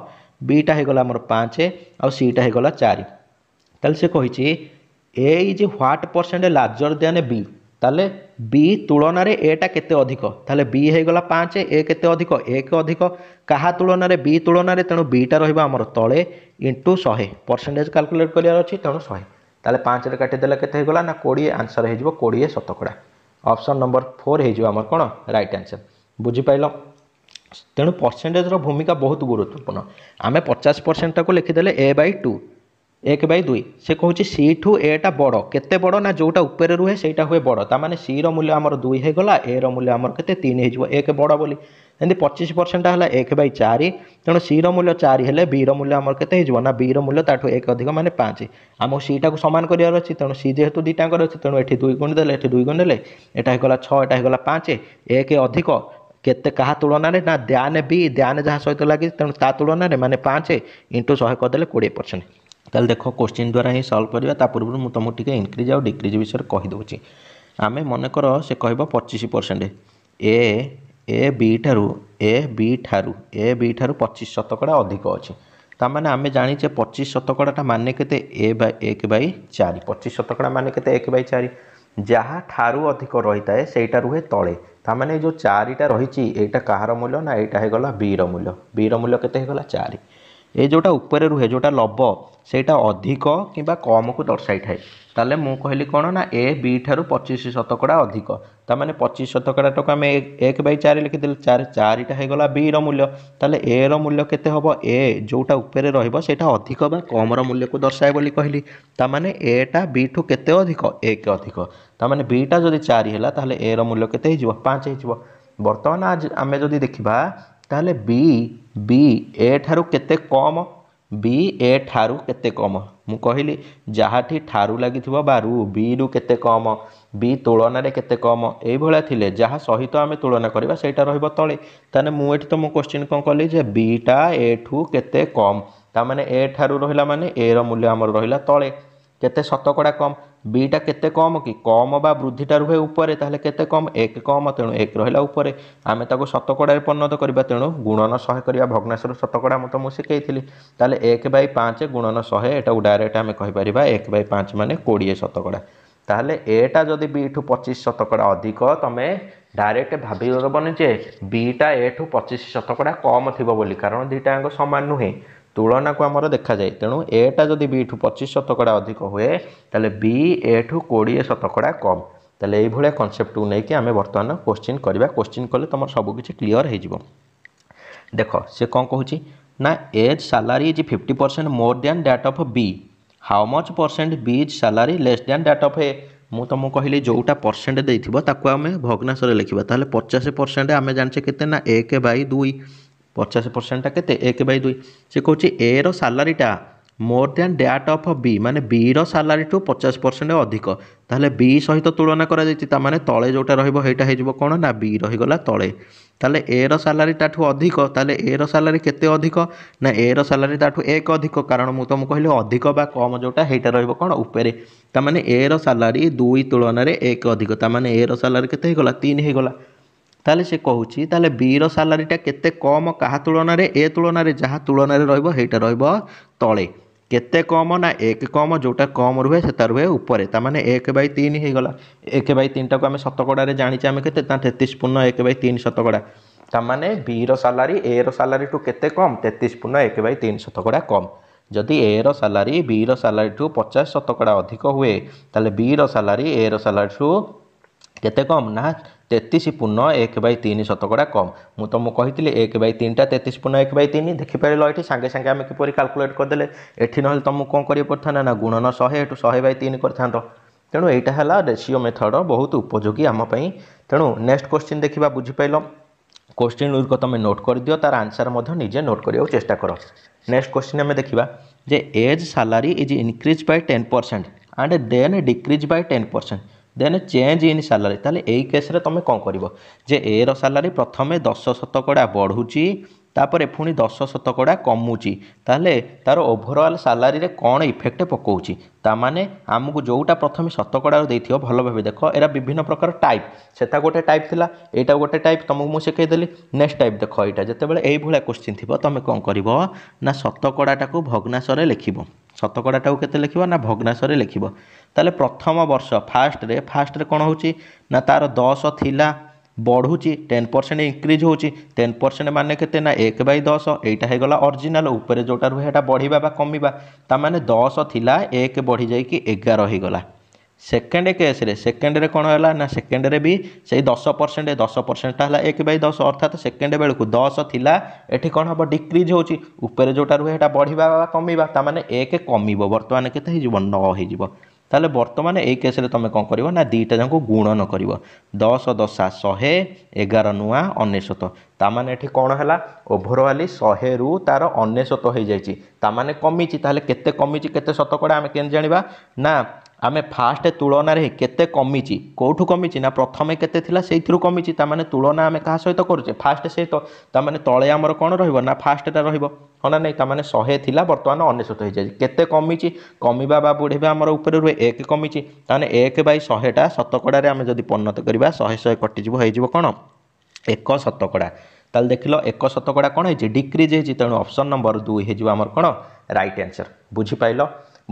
ବିଟା ହେଇଗଲା ଆମର ପାଞ୍ଚ ଆଉ ସିଟା ହେଇଗଲା ଚାରି তাহলে সে কহিছে এই যে what percent larger than B তাহলে বি তুলনার এটা কেতে অধিক তাহলে বি হয়ে হয়েগলা পাঁচ এ কেতে অধিক এক অধিক কাহা তুলনার বি তুলনার তেমন বিটা রহব আমার তলে ইন্টু শহে পরসেন্টেজ ক্যালকুলেট করার অনেক তেমন শহে তাহলে পাঁচের কাটিদেলে কেতে হয়েগলা না কোড়িয়ে আনসর হয়ে যাব কোড়িয়ে শতকড়া অপশন নম্বর ফোর হয়ে যাব আমার কোণ রাইট আনসর বুঝিপাইল তেমন পরসেন্টেজর ভূমিকা বহুত গুরুত্বপূর্ণ আমি পচাশ পরসেন্টটা লিখিদেলে এ বাই টু ଏକ ବାଇ ଦୁଇ ସେ କହୁଛି ସିଠୁ ଏଟା ବଡ଼ କେତେ ବଡ଼ ନା ଯେଉଁଟା ଉପରେ ରୁହେ ସେଇଟା ହୁଏ ବଡ଼ ତା ମାନେ ସିର ମୂଲ୍ୟ ଆମର ଦୁଇ ହେଇଗଲା ଏର ମୂଲ୍ୟ ଆମର କେତେ ତିନି ହେଇଯିବ ଏକ ବଡ଼ ବୋଲି ଏମିତି ପଚିଶ ପରସେଣ୍ଟଟା ହେଲା ଏକ ବାଇ ଚାରି ତେଣୁ ସିର ମୂଲ୍ୟ ଚାରି ହେଲେ ବିର ମୂଲ୍ୟ ଆମର କେତେ ହେଇଯିବ ନା ବିର ମୂଲ୍ୟ ତା'ଠୁ ଏକ ଅଧିକ ମାନେ ପାଞ୍ଚ ଆମକୁ ସିଟାକୁ ସମାନ କରିବାର ଅଛି ତେଣୁ ସି ଯେହେତୁ ଦୁଇଟାଙ୍କର ଅଛି ତେଣୁ ଏଠି ଦୁଇ ଗୁଣ ଦେଲେ ଏଠି ଦୁଇ ଗୁଣ ଦେଲେ ଏଟା ହେଇଗଲା ଛଅ ଏଟା ହେଇଗଲା ପାଞ୍ଚ ଏକ ଅଧିକ କେତେ କାହା ତୁଳନାରେ ନା ଦ୍ୟାନ ବି ଦ୍ୟାନ ଯାହା ସହିତ ଲାଗିଛି ତେଣୁ ତା ତୁଳନାରେ ମାନେ ପାଞ୍ଚ ଇଣ୍ଟୁ ଶହେ କରିଦେଲେ କୋଡ଼ିଏ ପରସେଣ୍ଟ ତାହେଲେ ଦେଖ କୋଶ୍ଚିନ୍ ଦ୍ୱାରା ହିଁ ସଲ୍ଭ କରିବା ତା ପୂର୍ବରୁ ମୁଁ ତୁମକୁ ଟିକେ ଇନକ୍ରିଜ୍ ଆଉ ଡିକ୍ରିଜ୍ ବିଷୟରେ କହିଦେଉଛି ଆମେ ମନେକର ସେ କହିବ ପଚିଶ ପରସେଣ୍ଟ ଏ ଏ ବି ଠାରୁ ଏ ବି ଠାରୁ ଏ ବି ଠାରୁ ପଚିଶ ଶତକଡ଼ା ଅଧିକ ଅଛି ତାମାନେ ଆମେ ଜାଣିଛେ ପଚିଶ ଶତକଡ଼ାଟା ମାନେ କେତେ ଏ ବାଇ ଏକ ବାଇ ଚାରି ପଚିଶ ଶତକଡ଼ା ମାନେ କେତେ ଏକ ବାଇ ଚାରି ଯାହା ଠାରୁ ଅଧିକ ରହିଥାଏ ସେଇଟା ରୁହେ ତଳେ ତାମାନେ ଯେଉଁ ଚାରିଟା ରହିଛି ଏଇଟା କାହାର ମୂଲ୍ୟ ନା ଏଇଟା ହେଇଗଲା ବିର ମୂଲ୍ୟ ବିର ମୂଲ୍ୟ କେତେ ହେଇଗଲା ଚାରି ଏ ଯେଉଁଟା ଉପରେ ରୁହେ ଯେଉଁଟା ଲବ ସେଇଟା ଅଧିକ କିମ୍ବା କମକୁ ଦର୍ଶାଇଥାଏ ତାହେଲେ ମୁଁ କହିଲି କ'ଣ ନା ଏ ବି ଠାରୁ ପଚିଶ ଶତକଡ଼ା ଅଧିକ ତା'ମାନେ ପଚିଶ ଶତକଡ଼ାଟାକୁ ଆମେ ଏକ ବାଇ ଚାରି ଲେଖିଦେଲେ ଚାରି ଚାରିଟା ହେଇଗଲା ବିର ମୂଲ୍ୟ ତାହେଲେ ଏର ମୂଲ୍ୟ କେତେ ହେବ ଏ ଯେଉଁଟା ଉପରେ ରହିବ ସେଇଟା ଅଧିକ ବା କମ୍ର ମୂଲ୍ୟକୁ ଦର୍ଶାଏ ବୋଲି କହିଲି ତା'ମାନେ ଏଟା ବିଠୁ କେତେ ଅଧିକ ଏକ ଅଧିକ ତା'ମାନେ ବିଟା ଯଦି ଚାରି ହେଲା ତାହେଲେ ଏର ମୂଲ୍ୟ କେତେ ହେଇଯିବ ପାଞ୍ଚ ହେଇଯିବ ବର୍ତ୍ତମାନ ଆମେ ଯଦି ଦେଖିବା ତାହେଲେ ବି ବି ଏ ଠାରୁ କେତେ କମ୍ ବି ଏ ଠାରୁ କେତେ କମ୍ ମୁଁ କହିଲି ଯାହାଠି ଠାରୁ ଲାଗିଥିବ ବା ରୁ ବିରୁ କେତେ କମ୍ ବି ତୁଳନାରେ କେତେ କମ୍ ଏଇଭଳିଆ ଥିଲେ ଯାହା ସହିତ ଆମେ ତୁଳନା କରିବା ସେଇଟା ରହିବ ତଳେ ତାହେଲେ ମୁଁ ଏଠି ତ ମୁଁ କୋଶ୍ଚିନ୍ କ'ଣ କଲି ଯେ ବିଟା ଏଠୁ କେତେ କମ୍ ତାମାନେ ଏ ଠାରୁ ରହିଲା ମାନେ ଏର ମୂଲ୍ୟ ଆମର ରହିଲା ତଳେ କେତେ ଶତକଡ଼ା କମ୍ বিটা কেতে কম কি কম বা বৃদ্ধিটা রুহে উপরে তাহলে কেতে কম এক কম তেণু এক রহিলা উপরে আমি তাকে শতকড়ায় পরিণত করা তেণু গুণন শহে করা ভগ্নাশর শতকড়া মতো মু শিখাইলি তাহলে এক বাই পাঁচ গুণন শহে এটাকে ডাইরেক্ট আমি কহিপার এক বাই পাঁচ মানে কোড়িয়ে শতকড়া তাহলে এটা যদি বিঠু পঁচিশ শতকড়া অধিক তুমি ডাইরেক্ট ভাবি দেবনি যে বিটা এঠু পঁচিশ শতকড়া কম থিব বলি কারণ দুইটাঙ্ক সমান নুহে ତୁଳନାକୁ ଆମର ଦେଖାଯାଏ ତେଣୁ ଏଟା ଯଦି ବିଠୁ ପଚିଶ ଶତକଡ଼ା ଅଧିକ ହୁଏ ତାହେଲେ ବି ଏଠୁ କୋଡ଼ିଏ ଶତକଡ଼ା କମ୍ ତାହେଲେ ଏଇଭଳିଆ କନସେପ୍ଟକୁ ନେଇକି ଆମେ ବର୍ତ୍ତମାନ କୋଶ୍ଚିନ୍ କରିବା କୋଶ୍ଚିନ୍ କଲେ ତୁମର ସବୁକିଛି କ୍ଲିଅର୍ ହେଇଯିବ ଦେଖ ସେ କ'ଣ କହୁଛି ନା A's salary is fifty percent more than that of B how much percent B is salary less than that of A ମୁଁ ତୁମକୁ କହିଲି ଯେଉଁଟା ପରସେଣ୍ଟ ଦେଇଥିବ ତାକୁ ଆମେ ଭଗ୍ନାଶରେ ଲେଖିବା ତାହେଲେ ପଚାଶ ପରସେଣ୍ଟ ଆମେ ଜାଣିଛେ କେତେ ନା ଏକ ବାଇ ଦୁଇ ପଚାଶ ପରସେଣ୍ଟଟା କେତେ ଏକ ବାଇ ଦୁଇ ସେ କହୁଛି ଏର ସାଲାରୀଟା ମୋର ଦେନ୍ ଡ୍ୟାଟ୍ ଅଫ୍ ବି ମାନେ ବିର ସାଲାରୀଠୁ ପଚାଶ ପରସେଣ୍ଟ ଅଧିକ ତାହେଲେ ବି ସହିତ ତୁଳନା କରାଯାଇଛି ତା ମାନେ ତଳେ ଯେଉଁଟା ରହିବ ସେଇଟା ହେଇଯିବ କ'ଣ ନା ବି ରହିଗଲା ତଳେ ତାହେଲେ ଏର ସାଲାରୀ ତାଠୁ ଅଧିକ ତାହେଲେ ଏର ସାଲାରୀ କେତେ ଅଧିକ ନା ଏର ସାଲାରୀ ତାଠୁ ଏକ ଅଧିକ କାରଣ ମୁଁ ତୁମକୁ କହିଲି ଅଧିକ ବା କମ୍ ଯେଉଁଟା ହେଇଟା ରହିବ କ'ଣ ଉପରେ ତା ମାନେ ଏର ସାଲାରୀ ଦୁଇ ତୁଳନାରେ ଏକ ଅଧିକ ତା ମାନେ ଏର ସାଲାରୀ କେତେ ହେଇଗଲା ତିନି ହେଇଗଲା তাহলে সে କହୁଛି ତାହେଲେ ବିର ସାଲାରୀଟା କେତେ କମ୍ କାହା ତୁଳନାରେ ଏ ତୁଳନାରେ ଯାହା ତୁଳନାରେ ରହିବ ସେଇଟା ରହିବ ତଳେ କେତେ କମ୍ ନା ଏକ କମ୍ ଯେଉଁଟା କମ୍ ରୁହେ ସେଟା ରୁହେ ଉପରେ ତା'ମାନେ ଏକ ବାଇ ତିନି ହେଇଗଲା ଏକ ବାଇ ତିନିଟାକୁ ଆମେ ଶତକଡ଼ାରେ ଜାଣିଛେ ଆମେ କେତେ ନା ତେତିଶ ପୂର୍ଣ୍ଣ ଏକ ବାଇ ତିନି ଶତକଡ଼ା ତା'ମାନେ ବିର ସାଲାରୀ ଏର ସାଲାରୀଠୁ କେତେ କମ୍ ତେତିଶ ପୂର୍ଣ୍ଣ ଏକ ବାଇ ତିନି ଶତକଡ଼ା କମ୍ ଯଦି ଏର ସାଲାରୀ ବିର ସାଲାରୀଠୁ ପଚାଶ ଶତକଡ଼ା ଅଧିକ ହୁଏ ତାହେଲେ ବିର ସାଲାରୀ ଏର ସାଲାରୀଠୁ କେତେ କମ୍ ନା ତେତିଶ ପୂର୍ଣ୍ଣ ଏକ ବାଇ ତିନି ଶତକଡ଼ା କମ୍ ମୁଁ ତୁମକୁ କହିଥିଲି ଏକ ବାଇ ତିନିଟା ତେତିଶ ପୂର୍ଣ୍ଣ ଏକ ବାଇ ତିନି ଦେଖିପାରିଲ ଏଠି ସାଙ୍ଗେ ସାଙ୍ଗେ ଆମେ କିପରି କାଲକୁଲେଟ୍ କରିଦେଲେ ଏଠି ନହେଲେ ତୁମକୁ କ'ଣ କରିବାକୁ ପଡ଼ିଥାନ୍ତା ନା ଗୁଣନ ଶହେ ଏଠୁ ଶହେ ବାଇ ତିନି କରିଥାନ୍ତ ତେଣୁ ଏଇଟା ହେଲା ରେସିଓ ମେଥଡ଼ର ବହୁତ ଉପଯୋଗୀ ଆମ ପାଇଁ ତେଣୁ ନେକ୍ସଟ କ୍ୱେଶ୍ଚିନ୍ ଦେଖିବା ବୁଝିପାରିଲ କ୍ୱେଶ୍ଚିନ୍ ଗୁଡ଼ିକ ତୁମେ ନୋଟ୍ କରିଦିଅ ତା'ର ଆନ୍ସର୍ ମଧ୍ୟ ନିଜେ ନୋଟ୍ କରିବାକୁ ଚେଷ୍ଟା କର ନେକ୍ସଟ କ୍ୱେଶ୍ଚିନ୍ ଆମେ ଦେଖିବା ଯେ A's salary is increase by ten percent and then decrease by ten percent then change in salary ତାହେଲେ ଏଇ କେସ୍ରେ ତୁମେ କ'ଣ କରିବ ଯେ ଏର ସାଲାରୀ ପ୍ରଥମେ ଦଶ ଶତକଡ଼ା ବଢ଼ୁଛି ତାପରେ ପୁଣି ଦଶ ଶତକଡ଼ା କମୁଛି ତାହେଲେ ତା'ର ଓଭରଅଲ୍ ସାଲାରୀରେ କ'ଣ ଇଫେକ୍ଟ ପକାଉଛି ତା'ମାନେ ଆମକୁ ଯେଉଁଟା ପ୍ରଥମେ ଶତକଡ଼ାରୁ ଦେଇଥିବ ଭଲ ଭାବେ ଦେଖ ଏରା ବିଭିନ୍ନ ପ୍ରକାର ଟାଇପ୍ ସେଟା ଗୋଟେ ଟାଇପ୍ ଥିଲା ଏଇଟା ଗୋଟେ ଟାଇପ୍ ତୁମକୁ ମୁଁ ଶିଖେଇଦେଲି ନେକ୍ସଟ ଟାଇପ୍ ଦେଖ ଏଇଟା ଯେତେବେଳେ ଏଇଭଳିଆ କୋଶ୍ଚିନ୍ ଥିବ ତୁମେ କ'ଣ କରିବ ନା ଶତକଡ଼ାଟାକୁ ଭଗ୍ନାଶରେ ଲେଖିବ ଶତକଡ଼ାଟାକୁ କେତେ ଲେଖିବ ନା ଭଗ୍ନାଶରେ ଲେଖିବ ତାହେଲେ ପ୍ରଥମ ବର୍ଷ ଫାଷ୍ଟରେ ଫାଷ୍ଟରେ କ'ଣ ହେଉଛି ନା ତା'ର ଦଶ ଥିଲା ବଢ଼ୁଛି ଟେନ୍ ପରସେଣ୍ଟ ଇନକ୍ରିଜ୍ ହେଉଛି ଟେନ୍ ପରସେଣ୍ଟ ମାନେ କେତେ ନା ଏକ ବାଇ ଦଶ ଏଇଟା ହେଇଗଲା ଅରିଜିନାଲ୍ ଉପରେ ଯେଉଁଟା ରୁହେ ସେଇଟା ବଢ଼ିବା ବା କମିବା ତା'ମାନେ ଦଶ ଥିଲା ଏକ ବଢ଼ିଯାଇକି ଏଗାର ହେଇଗଲା ସେକେଣ୍ଡ କେସ୍ରେ ସେକେଣ୍ଡରେ କ'ଣ ହେଲା ନା ସେକେଣ୍ଡରେ ବି ସେଇ ଦଶ ପରସେଣ୍ଟ ଦଶ ପରସେଣ୍ଟଟା ହେଲା ଏକ ବାଇ ଦଶ ଅର୍ଥାତ୍ ସେକେଣ୍ଡ ବେଳକୁ ଦଶ ଥିଲା ଏଠି କ'ଣ ହେବ ଡିକ୍ରିଜ୍ ହେଉଛି ଉପରେ ଯେଉଁଟା ରୁହେ ସେଇଟା ବଢ଼ିବା ବା କମିବା ତା'ମାନେ ଏକ କମିବ ବର୍ତ୍ତମାନ କେତେ ହେଇଯିବ ନଅ ହେଇଯିବ ତାହେଲେ ବର୍ତ୍ତମାନ ଏଇ କେସ୍ରେ ତୁମେ କ'ଣ କରିବ ନା ଦୁଇଟା ଯାଙ୍କୁ ଗୁଣନ କରିବ ଦଶ ଦଶା ଶହେ ଏଗାର ନୂଆ ଅନେଶ୍ୱତ ତା ମାନେ ଏଠି କ'ଣ ହେଲା ଓଭରଅଲି ଶହେରୁ ତା'ର ଅନେଶ୍ୱତ ହେଇଯାଇଛି ତା ମାନେ କମିଛି ତାହେଲେ କେତେ କମିଛି କେତେ ଶତକଡ଼ା ଆମେ କେମିତି ଜାଣିବା ନା ଆମେ ଫାଷ୍ଟ ତୁଳନାରେ କେତେ କମିଛି କେଉଁଠୁ କମିଛି ନା ପ୍ରଥମେ କେତେ ଥିଲା ସେଇଥିରୁ କମିଛି ତା'ମାନେ ତୁଳନା ଆମେ କାହା ସହିତ କରୁଛେ ଫାଷ୍ଟ ସହିତ ତା'ମାନେ ତଳେ ଆମର କ'ଣ ରହିବ ନା ଫାଷ୍ଟଟା ରହିବ ହଁ ନା ନାହିଁ ତା'ମାନେ ଶହେ ଥିଲା ବର୍ତ୍ତମାନ ଅନେଶ୍ୱତ ହେଇଯାଇଛି କେତେ କମିଛି କମିବା ବା ବୁଢ଼ିବା ଆମର ଉପରେ ରୁହେ ଏକ କମିଛି ତା'ମାନେ ଏକ ବାଇ ଶହେଟା ଶତକଡ଼ାରେ ଆମେ ଯଦି ପରିଣତ କରିବା ଶହେ ଶହେ କଟିଯିବ ହେଇଯିବ କ'ଣ ଏକ ଶତକଡ଼ା ତାହେଲେ ଦେଖିଲ ଏକ ଶତକଡ଼ା କ'ଣ ହେଇଛି ଡିକ୍ରିଜ୍ ହେଇଛି ତେଣୁ ଅପସନ୍ ନମ୍ବର ଦୁଇ ହେଇଯିବ ଆମର କ'ଣ ରାଇଟ୍ ଆନ୍ସର୍ ବୁଝିପାରିଲ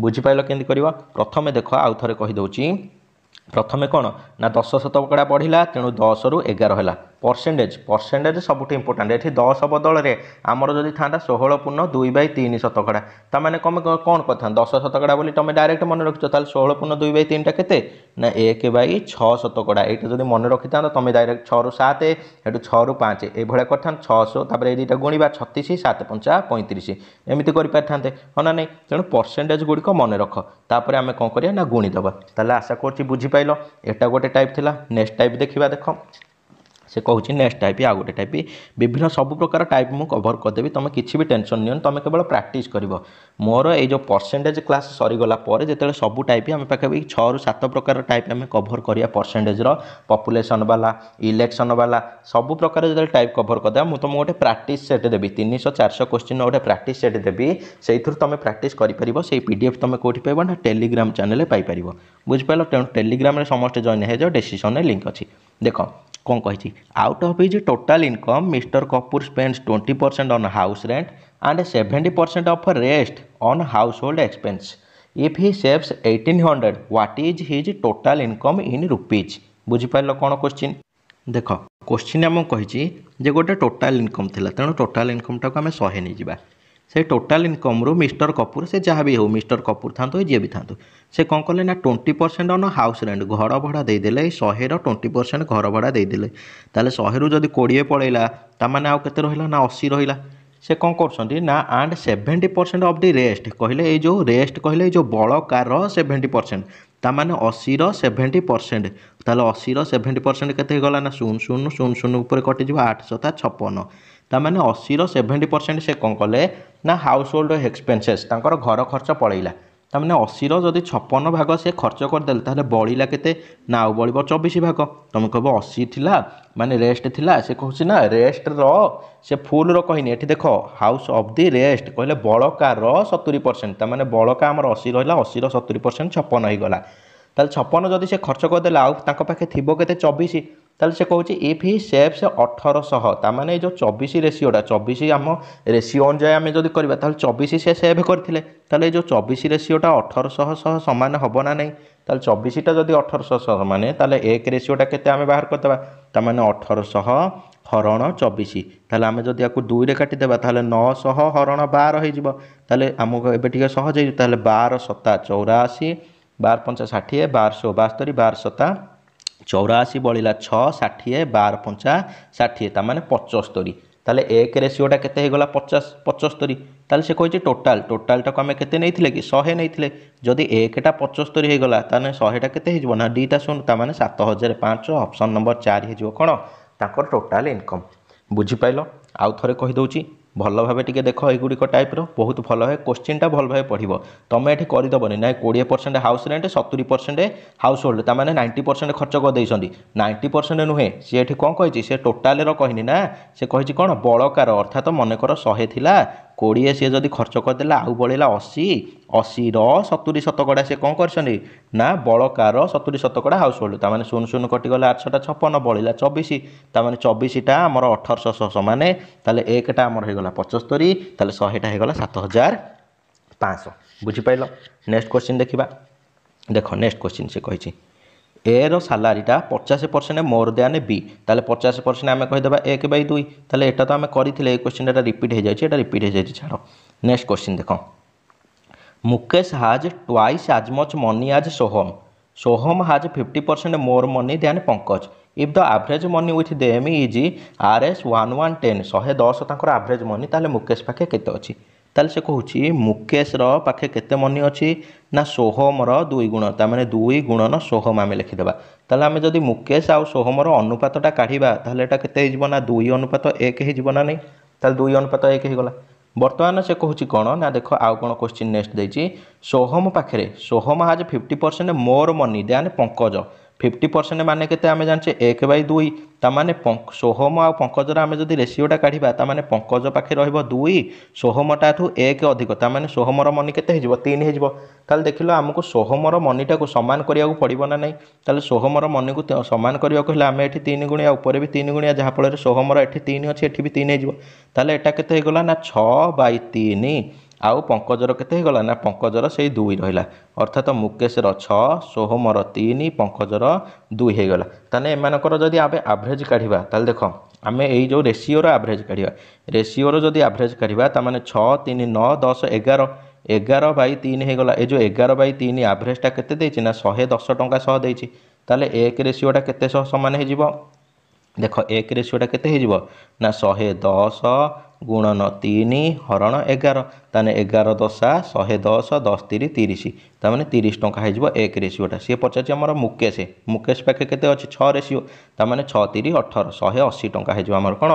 ବୁଝିପାରିଲ କେମିତି କରିବ ପ୍ରଥମେ ଦେଖ ଆଉ ଥରେ କହିଦେଉଛି ପ୍ରଥମେ କ'ଣ ନା ଦଶ ଶତକଡ଼ା ବଢ଼ିଲା ତେଣୁ ଦଶରୁ ଏଗାର ହେଲା ପରସେଣ୍ଟେଜ୍ ପରସେଣ୍ଟେଜ୍ ସବୁଠୁ ଇମ୍ପୋର୍ଟାଣ୍ଟ ଏଠି ଦଶ ବଦଳରେ ଆମର ଯଦି ଥାନ୍ତା ଷୋହଳ ପୂର୍ଣ୍ଣ ଦୁଇ ବାଇ ତିନି ଶତକଡ଼ା ତା'ମାନେ କ'ଣ କ'ଣ କରିଥାନ୍ତ ଦଶ ଶତକଡ଼ା ବୋଲି ତୁମେ ଡାଇରେକ୍ଟ ମନେ ରଖିଛ ତାହେଲେ ଷୋହଳ ପୂର୍ଣ୍ଣ ଦୁଇ ବାଇ ତିନିଟା କେତେ ନା ଏକ ବାଇ ଛଅ ଶତକଡ଼ା ଏଇଟା ଯଦି ମନେ ରଖିଥାନ୍ତ ତୁମେ ଡାଇରେକ୍ଟ ଛଅରୁ ସାତ ଏଠୁ ଛଅରୁ ପାଞ୍ଚ ଏଇଭଳିଆ କରିଥାନ୍ତ ଛଅଶହ ତାପରେ ଏଇ ଦୁଇଟା ଗୁଣିବା ଛତିଶ ସାତ ପଞ୍ଚା ପଇଁତିରିଶ ଏମିତି କରିପାରିଥାନ୍ତେ ହଁ ନା ନାହିଁ ତେଣୁ ପରସେଣ୍ଟେଜ୍ ଗୁଡ଼ିକ ମନେ ରଖ ତାପରେ ଆମେ କ'ଣ କରିବା ନା ଗୁଣିଦେବା ତାହେଲେ ଆଶା କରୁଛି ବୁଝିପାଇଲ ଏଟା ଗୋଟେ ଟାଇପ୍ ଥିଲା ନେକ୍ସଟ ଟାଇପ୍ ଦେଖିବା ଦେଖ সে কুচি নেক্সট টাইপ আউ গোটে টাইপ বিভিন্ন সবু প্রকার টাইপ মু কভর করেদেবি তুমি কিছু বি টেনশন নিও তুমি কেবল প্রাকটিস করব মোর এই যে পরসেন্টেজ ক্লাস সরিগলা পরে যেতে সবু টাইপ আমি পাখাপাখি ছু সাত প্রকার টাইপ আমি কভর করা পরসেন্টেজর পপুলেসন বালা ইলেকশন বালা সবু প্রকার যেতে টাইপ কভর করেদেবা মু তুমি গোটে প্রাকটিস সেট দেবি তিনশো চারশো কোশ্চিন গোটে প্রাকটিস সেট দেবি সেইথুর তুমি প্রাকটিস କରିପାରିବ ସେଇ ପି ଡି ଏଫ୍ ତୁମେ କେଉଁଠି ପାଇବ ନା ଟେଲିଗ୍ରାମ ଚ୍ୟାନେଲରେ ପାଇପାରିବ ବୁଝିପାରିଲ ତେଣୁ ଟେଲିଗ୍ରାମରେ ସମସ୍ତେ ଜଏନ୍ ହେଇଯାଅ ଡେସିସନରେ ଲିଙ୍କ୍ ଅଛି ଦେଖ କ'ଣ କହିଛି out of his total income Mister Kapoor spends twenty percent on house rent and seventy percent of rest on household expense if he saves eighteen hundred what is his total income in rupees ବୁଝିପାରିଲ କ'ଣ question ଦେଖ question ଆମକୁ କହିଛି ଯେ ଗୋଟେ total income ଥିଲା ତେଣୁ total ଇନକମ୍ଟାକୁ ଆମେ ଶହେ ନେଇଯିବା ସେ ଟୋଟାଲ୍ ଇନକମ୍ରୁ ମିଷ୍ଟର କପୁର ସେ ଯାହା ବି ହେଉ ମିଷ୍ଟର କପୁର ଥାଆନ୍ତୁ ଯିଏ ବି ଥାନ୍ତୁ ସେ କ'ଣ କଲେ ନା twenty percent on house rent ଘର ଭଡ଼ା ଦେଇଦେଲେ ଏଇ ଶହେର ଟ୍ୱେଣ୍ଟି ପରସେଣ୍ଟ ଘର ଭଡ଼ା ଦେଇଦେଲେ ତାହେଲେ ଶହେରୁ ଯଦି କୋଡ଼ିଏ ପଳେଇଲା ତା'ମାନେ ଆଉ କେତେ ରହିଲା ନା ଅଶୀ ରହିଲା ସେ କ'ଣ କରୁଛନ୍ତି ନା and seventy percent of the rest କହିଲେ ଏଇ ଯେଉଁ ରେଷ୍ଟ କହିଲେ ଏଇ ଯେଉଁ ବଳକାର ସେଭେଣ୍ଟି ପରସେଣ୍ଟ ତା'ମାନେ ଅଶୀର ସେଭେଣ୍ଟି ପରସେଣ୍ଟ ତାହେଲେ ଅଶୀର ସେଭେଣ୍ଟି ପରସେଣ୍ଟ କେତେ ହେଇଗଲା ନା ଶୂନ ଶୂନ ଶୂନ ଶୂନ ଉପରେ କଟିଯିବ ଆଠଶହ ଶତା ଛପନ ତାମାନେ ଅଶୀର ସେଭେଣ୍ଟି ପରସେଣ୍ଟ ସେ କ'ଣ କଲେ ନା ହାଉସ୍ ହୋଲ୍ଡ ଏକ୍ସପେନ୍ସେସ୍ ତାଙ୍କର ଘର ଖର୍ଚ୍ଚ ପଳେଇଲା ତାମାନେ ଅଶୀର ଯଦି ଛପନ ଭାଗ ସେ ଖର୍ଚ୍ଚ କରିଦେଲେ ତାହେଲେ ବଳିଲା କେତେ ନା ଆଉ ବଳିବ ଚବିଶ ଭାଗ ତୁମେ କହିବ ଅଶୀ ଥିଲା ମାନେ ରେଷ୍ଟ ଥିଲା ସେ କହୁଛି ନା ରେଷ୍ଟର ସେ ଫୁଲ୍ର କହିନି ଏଠି ଦେଖ ହାଉସ୍ ଅଫ୍ ଦି ରେଷ୍ଟ କହିଲେ ବଳକାର ସତୁରି ପରସେଣ୍ଟ ତାମାନେ ବଳକା ଆମର ଅଶୀ ରହିଲା ଅଶୀର ସତୁରି ପରସେଣ୍ଟ ଛପନ ହେଇଗଲା ତାହେଲେ ଛପନ ଯଦି ସେ ଖର୍ଚ୍ଚ କରିଦେଲେ ଆଉ ତାଙ୍କ ପାଖେ ଥିବ କେତେ ଚବିଶ তাহলে সে କହୁଛି ইফ হি সেভস অঠরশহ তা মানে এই যে চবিশ রেসিওটা চবিশ আম রেসিও অনুযায়ী আমি যদি করা তাহলে চবিশ সে সেভ করে তাহলে এই যে চবিশ রেসিওটা অঠরশহ সহ সমান হব না নাই তাহলে চবিশটা যদি অঠরশহ সহ মানে তাহলে এক রেসিওটা কেতে আমি বাহার করেদেবা তা মানে অঠরশহ হরণ চবিশ তাহলে আমি যদি এখন দুইরে কাটিদেবা তাহলে নশহ হরণ বার হয়ে যাব তাহলে আমি এবার টিকি সহজ হয়ে তাহলে বার সতা চৌরাশি বার পঞ্চা ষাঠিয়ে বারশো বাস্তরি বার সতা চৌরাশি বলিলা ছ ষাঠিয়ে বার পঞ্চা ষাঠিয়ে তার মানে পঁচস্তরি তাহলে এক রেসিওটা কেতে হয়েগলা পচাশ পঁচস্তরি তাহলে সে কইছে টোটাল টোটালটাকে আমি কেতে নেইলে কি শহে নেইলে যদি একটা পঁচস্তরি হয়েগলা তাহলে শহেটা কেতে হয়ে না দুইটা শূন্য তার মানে সাত হাজার পাঁচ অপসন নম্বর চারি হয়ে কোণ তাঁর টোটাল ইনকম বুঝিপাইল আউ থরে কহিদেছি ଭଲ ଭାବେ ଟିକେ ଦେଖ ଏଗୁଡ଼ିକ ଟାଇପ୍ର ବହୁତ ଭଲ ଭାବେ କୋଶ୍ଚିନ୍ଟା ଭଲ ଭାବେ ପଢ଼ିବ ତୁମେ ଏଠି କରିଦେବନି ନାଇଁ କୋଡ଼ିଏ ପରସେଣ୍ଟ ହାଉସ୍ ରେଣ୍ଟ ସତୁରି ପରସେଣ୍ଟ ହାଉସ୍ ହୋଲ୍ଡ ତା'ମାନେ ନାଇଣ୍ଟି ପରସେଣ୍ଟ ଖର୍ଚ୍ଚ କରିଦେଇଛନ୍ତି ନାଇଣ୍ଟି ପରସେଣ୍ଟ ନୁହେଁ ସିଏ ଏଠି କ'ଣ କହିଛି ସେ ଟୋଟାଲ୍ର କହିନି ନା ସେ କହିଛି କ'ଣ ବଳକାର ଅର୍ଥାତ ମନେକର ଶହେ ଥିଲା କୋଡ଼ିଏ ସିଏ ଯଦି ଖର୍ଚ୍ଚ କରିଦେଲା ଆଉ ବଳିଲା ଅଶୀ ଅଶୀର ସତୁରି ଶତକଡ଼ା ସେ କ'ଣ କରିଛନ୍ତି ନା ବଳକାର ସତୁରି ଶତକଡ଼ା ହାଉସ୍ ହୋଲ୍ଡ ତା'ମାନେ ଶୂନ ଶୂନ କଟିଗଲା ଆଠଶହଟା ଛପନ ବଳିଲା ଚବିଶ ତା'ମାନେ ଚବିଶଟା ଆମର ଅଠରଶହ ସମାନେ ତାହେଲେ ଏକଟା ଆମର ହେଇଗଲା ପଞ୍ଚସ୍ତରୀ ତାହେଲେ ଶହେଟା ହେଇଗଲା ସାତ ହଜାର ପାଞ୍ଚଶହ ବୁଝିପାରିଲ ନେକ୍ସଟ କୋଶ୍ଚିନ୍ ଦେଖିବା ଦେଖ ନେକ୍ସଟ କୋଶ୍ଚିନ୍ ସେ କହିଛି ଏର ସାଲାରୀଟା ପଚାଶ ପରସେଣ୍ଟ ମୋର ଦେଆନେ ବି ତାହେଲେ ପଚାଶ ପରସେଣ୍ଟ ଆମେ କହିଦେବା ଏକ ବାଇ ଦୁଇ ତାହେଲେ ଏଇଟା ତ ଆମେ କରିଥିଲେ ଏ କ୍ୱେଶ୍ଚିନ୍ ଏଇଟା ରିପିଟ୍ ହୋଇଯାଇଛି ଏଇଟା ରିପିଟ୍ ହୋଇଯାଇଛି ଛାଡ଼ ନେକ୍ସଟ କ୍ୱେଶ୍ଚିନ୍ ଦେଖ Mukesh has twice as much money as Soham Soham has fifty percent more money than Pankaj if the average money with them is R S one one ten ଶହେ ଦଶ ତାଙ୍କର ଆଭରେଜ୍ ମନି ତାହେଲେ ମୁକେଶ ପାଖେ କେତେ ଅଛି ତାହେଲେ ସେ କହୁଛି ମୁକେଶର ପାଖେ କେତେ ମନି ଅଛି ନା ସୋହମର ଦୁଇ ଗୁଣ ତାମାନେ ଦୁଇ ଗୁଣନ ସୋହମ ଆମେ ଲେଖିଦେବା ତାହେଲେ ଆମେ ଯଦି ମୁକେଶ ଆଉ ସୋହମର ଅନୁପାତଟା କାଢ଼ିବା ତାହେଲେ ଏଇଟା କେତେ ହେଇଯିବ ନା ଦୁଇ ଅନୁପାତ ଏକ ହେଇଯିବ ନା ନାହିଁ ତାହେଲେ ଦୁଇ ଅନୁପାତ ଏକ ହେଇଗଲା ବର୍ତ୍ତମାନ ସେ କହୁଛି କ'ଣ ନା ଦେଖ ଆଉ କ'ଣ କ୍ୱେଶ୍ଚିନ୍ ନେକ୍ସଟ ଦେଇଛି ସୋହମ ପାଖରେ Soham has fifty percent more money than Pankaj fifty percent ମାନେ କେତେ ଆମେ ଜାଣିଛେ ଏକ ବାଇ ଦୁଇ ତା'ମାନେ ସୋହମ ଆଉ ପଙ୍କଜର ଆମେ ଯଦି ରେସିଓଟା କାଢ଼ିବା ତା'ମାନେ ପଙ୍କଜ ପାଖେ ରହିବ ଦୁଇ ସୋହମଟାଠୁ ଏକ ଅଧିକ ତା'ମାନେ ସୋହମର ମନି କେତେ ହେଇଯିବ ତିନି ହେଇଯିବ ତାହେଲେ ଦେଖିଲ ଆମକୁ ସୋହମର ମନିଟାକୁ ସମାନ କରିବାକୁ ପଡ଼ିବ ନା ନାହିଁ ତାହେଲେ ସୋହମର ମନିକୁ ସମାନ କରିବାକୁ ହେଲେ ଆମେ ଏଠି ତିନି ଗୁଣିଆ ଉପରେ ବି ତିନି ଗୁଣିଆ ଯାହାଫଳରେ ସୋହମର ଏଠି ତିନି ଅଛି ଏଠି ବି ତିନି ହେଇଯିବ ତାହେଲେ ଏଟା କେତେ ହେଇଗଲା ନା ଛଅ ବାଇ ତିନି ଆଉ ପଙ୍କଜର କେତେ ହେଇଗଲା ନା ପଙ୍କଜର ସେଇ ଦୁଇ ରହିଲା ଅର୍ଥାତ ମୁକେଶର ଛଅ ସୋହମର ତିନି ପଙ୍କଜର ଦୁଇ ହେଇଗଲା ତାହେଲେ ଏମାନଙ୍କର ଯଦି ଆମେ ଆଭରେଜ୍ କାଢ଼ିବା ତାହେଲେ ଦେଖ ଆମେ ଏଇ ଯେଉଁ ରେସିଓର ଆଭରେଜ୍ କାଢ଼ିବା ରେସିଓର ଯଦି ଆଭରେଜ୍ କାଢ଼ିବା ତା'ମାନେ ଛଅ ତିନି ନଅ ଦଶ ଏଗାର ଏଗାର ବାଇ ତିନି ହେଇଗଲା ଏ ଯେଉଁ ଏଗାର ବାଇ ତିନି ଆଭରେଜ୍ଟା କେତେ ଦେଇଛି ନା ଶହେ ଦଶ ଟଙ୍କା ସହ ଦେଇଛି ତାହେଲେ ଏକ ରେସିଓଟା କେତେ ସହ ସମାନ ହେଇଯିବ ଦେଖ ଏକ ରେସିଓଟା କେତେ ହେଇଯିବ ନା ଶହେ ଦଶ ଗୁଣନ ତିନି ହରଣ ଏଗାର ତାହେଲେ ଏଗାର ଦଶା ଶହେ ଦଶ ଦଶ ତିରି ତିରିଶ ତାମାନେ ତିରିଶ ଟଙ୍କା ହେଇଯିବ ଏକ ରେସିଓଟା ସିଏ ପଚାରିଛି ଆମର ମୁକେଶ ମୁକେଶ ପାଖେ କେତେ ଅଛି ଛଅ ରେସିଓ ତାମାନେ ଛଅ ତିରି ଅଠର ଶହେ ଅଶୀ ଟଙ୍କା ହେଇଯିବ ଆମର କ'ଣ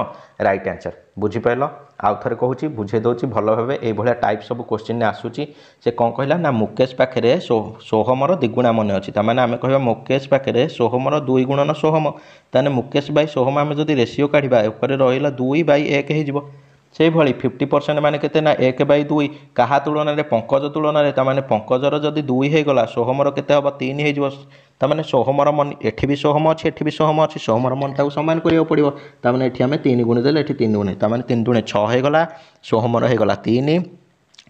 ରାଇଟ୍ ଆନ୍ସର୍ ବୁଝିପାରିଲ ଆଉ ଥରେ କହୁଛି ବୁଝେଇ ଦେଉଛି ଭଲ ଭାବେ ଏଇଭଳିଆ ଟାଇପ୍ ସବୁ କୋଶ୍ଚିନ୍ ଆସୁଛି ସେ କ'ଣ କହିଲା ନା ମୁକେଶ ପାଖରେ ସୋହମର ଦ୍ୱିଗୁଣା ମନେ ଅଛି ତାମାନେ ଆମେ କହିବା ମୁକେଶ ପାଖରେ ସୋହମର ଦୁଇ ଗୁଣନ ସୋହମ ତାହେଲେ ମୁକେଶ ବାଇ ସୋହମ ଆମେ ଯଦି ରେସିଓ କାଢ଼ିବା ଉପରେ ରହିଲା ଦୁଇ ବାଇ ଏକ ହେଇଯିବ সেইভাবে ফিফটি পরসেন্ট মানে কেতে না এক বাই দুই কাহা তুলনায় পঙ্কজ তুলনায় তা মানে পঙ্কজর যদি দুই হয়ে গলা সোহমর কেতে হব তিন হয়ে যাব তা মানে সোহমর মন এটি বি সোহম অছি এটি বি সোহম অছি সোহমর মন মনটা সমান করা পড়ব তা মানে এটি আমি তিন গুণে দেলে এটি তিন গুণে তা মানে তিন গুণে ছ হয়ে গলা সোহমর হয়ে গলা তিন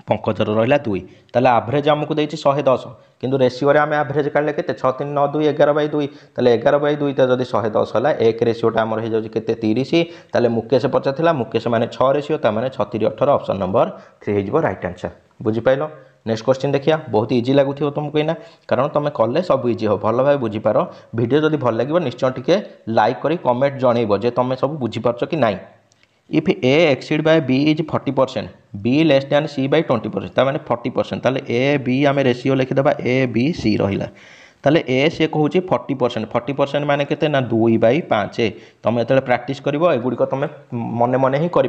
ପଙ୍କଚର ରହିଲା ଦୁଇ ତାହେଲେ ଆଭରେଜ୍ ଆମକୁ ଦେଇଛି ଶହେ ଦଶ କିନ୍ତୁ ରେସିଓରେ ଆମେ ଆଭରେଜ୍ କାଢ଼ିଲେ କେତେ ଛଅ ତିନି ନଅ ଦୁଇ ଏଗାର ବାଇ ଦୁଇ ତାହେଲେ ଏଗାର ବାଇ ଦୁଇଟା ଯଦି ଶହେ ଦଶ ହେଲା ଏକ ରେସିଓଟା ଆମର ହେଇଯାଉଛି କେତେ ତିରିଶ ତାହେଲେ ମୁକେଶ ପଚାରିଥିଲା ମୁକେଶ ମାନେ ଛଅ ରେସିଓ ତା ମାନେ ଛତିରି ଅଠର ଅପସନ୍ ନମ୍ବର ଥ୍ରୀ ହେଇଯିବ ରାଇଟ୍ ଆନ୍ସର୍ ବୁଝିପାରିଲ ନେକ୍ସଟ କୋଶ୍ଚିନ୍ ଦେଖିବା ବହୁତ ଇଜି ଲାଗୁଥିବ ତୁମକୁ ଏଇନା କାରଣ ତୁମେ କଲେ ସବୁ ଇଜି ହେବ ଭଲ ଭାବେ ବୁଝିପାର ଭିଡ଼ିଓ ଯଦି ଭଲ ଲାଗିବ ନିଶ୍ଚୟ ଟିକେ ଲାଇକ୍ କରି କମେଣ୍ଟ ଜଣେଇବ ଯେ ତୁମେ ସବୁ ବୁଝିପାରୁଛ କି ନାହିଁ if A exceed by B is forty percent B less than C by twenty percent তার মানে ফর্টি পরসেন্ট তাহলে এ বি আমি রেসিও লিখিদেবা এ বি সি রহিলা তাহলে এ সি কুচি ফর্টি পরসেন্ট ফর্টি পরসেন্ট মানে কেতে না দুই বাই পাঁচ তুমি যেতে প্রাকটিস করব এগুড়িক তুমি মনে মনে হি করে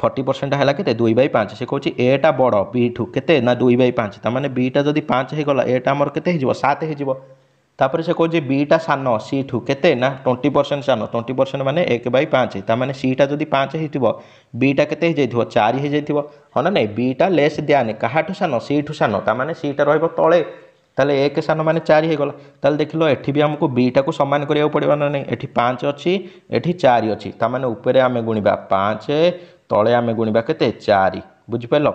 ফর্টি পরসেন্ট হল কেতে দুই বাই পাঁচ সে কুচি এটা বড় বি ঠু কেতে না দুই বাই পাঁচ তার মানে বিটা যদি পাঁচ হয়ে গলা এটা আমার কেতে হয়ে সাত হয়ে ତାପରେ ସେ କହୁଛି ବିଟା ସାନ ସିଠୁ କେତେ ନା ଟ୍ୱେଣ୍ଟି ପରସେଣ୍ଟ ସାନ ଟ୍ୱେଣ୍ଟି ପରସେଣ୍ଟ ମାନେ ଏକ ବାଇ ପାଞ୍ଚ ତାମାନେ ସିଟା ଯଦି ପାଞ୍ଚ ହେଇଥିବ ବିଟା କେତେ ହେଇଯାଇଥିବ ଚାରି ହେଇଯାଇଥିବ ହଁ ନା ନାଇଁ ବିଟା ଲେସ୍ ଦିଆନି କାହାଠୁ ସାନ ସିଠୁ ସାନ ତାମାନେ ସିଟା ରହିବ ତଳେ ତାହେଲେ ଏକ ସାନ ମାନେ ଚାରି ହେଇଗଲା ତାହେଲେ ଦେଖିଲ ଏଠି ବି ଆମକୁ ବିଟାକୁ ସମାନ କରିବାକୁ ପଡ଼ିବ ନା ନାହିଁ ଏଠି ପାଞ୍ଚ ଅଛି ଏଠି ଚାରି ଅଛି ତାମାନେ ଉପରେ ଆମେ ଗୁଣିବା ପାଞ୍ଚ ତଳେ ଆମେ ଗୁଣିବା କେତେ ଚାରି ବୁଝିପାରିଲ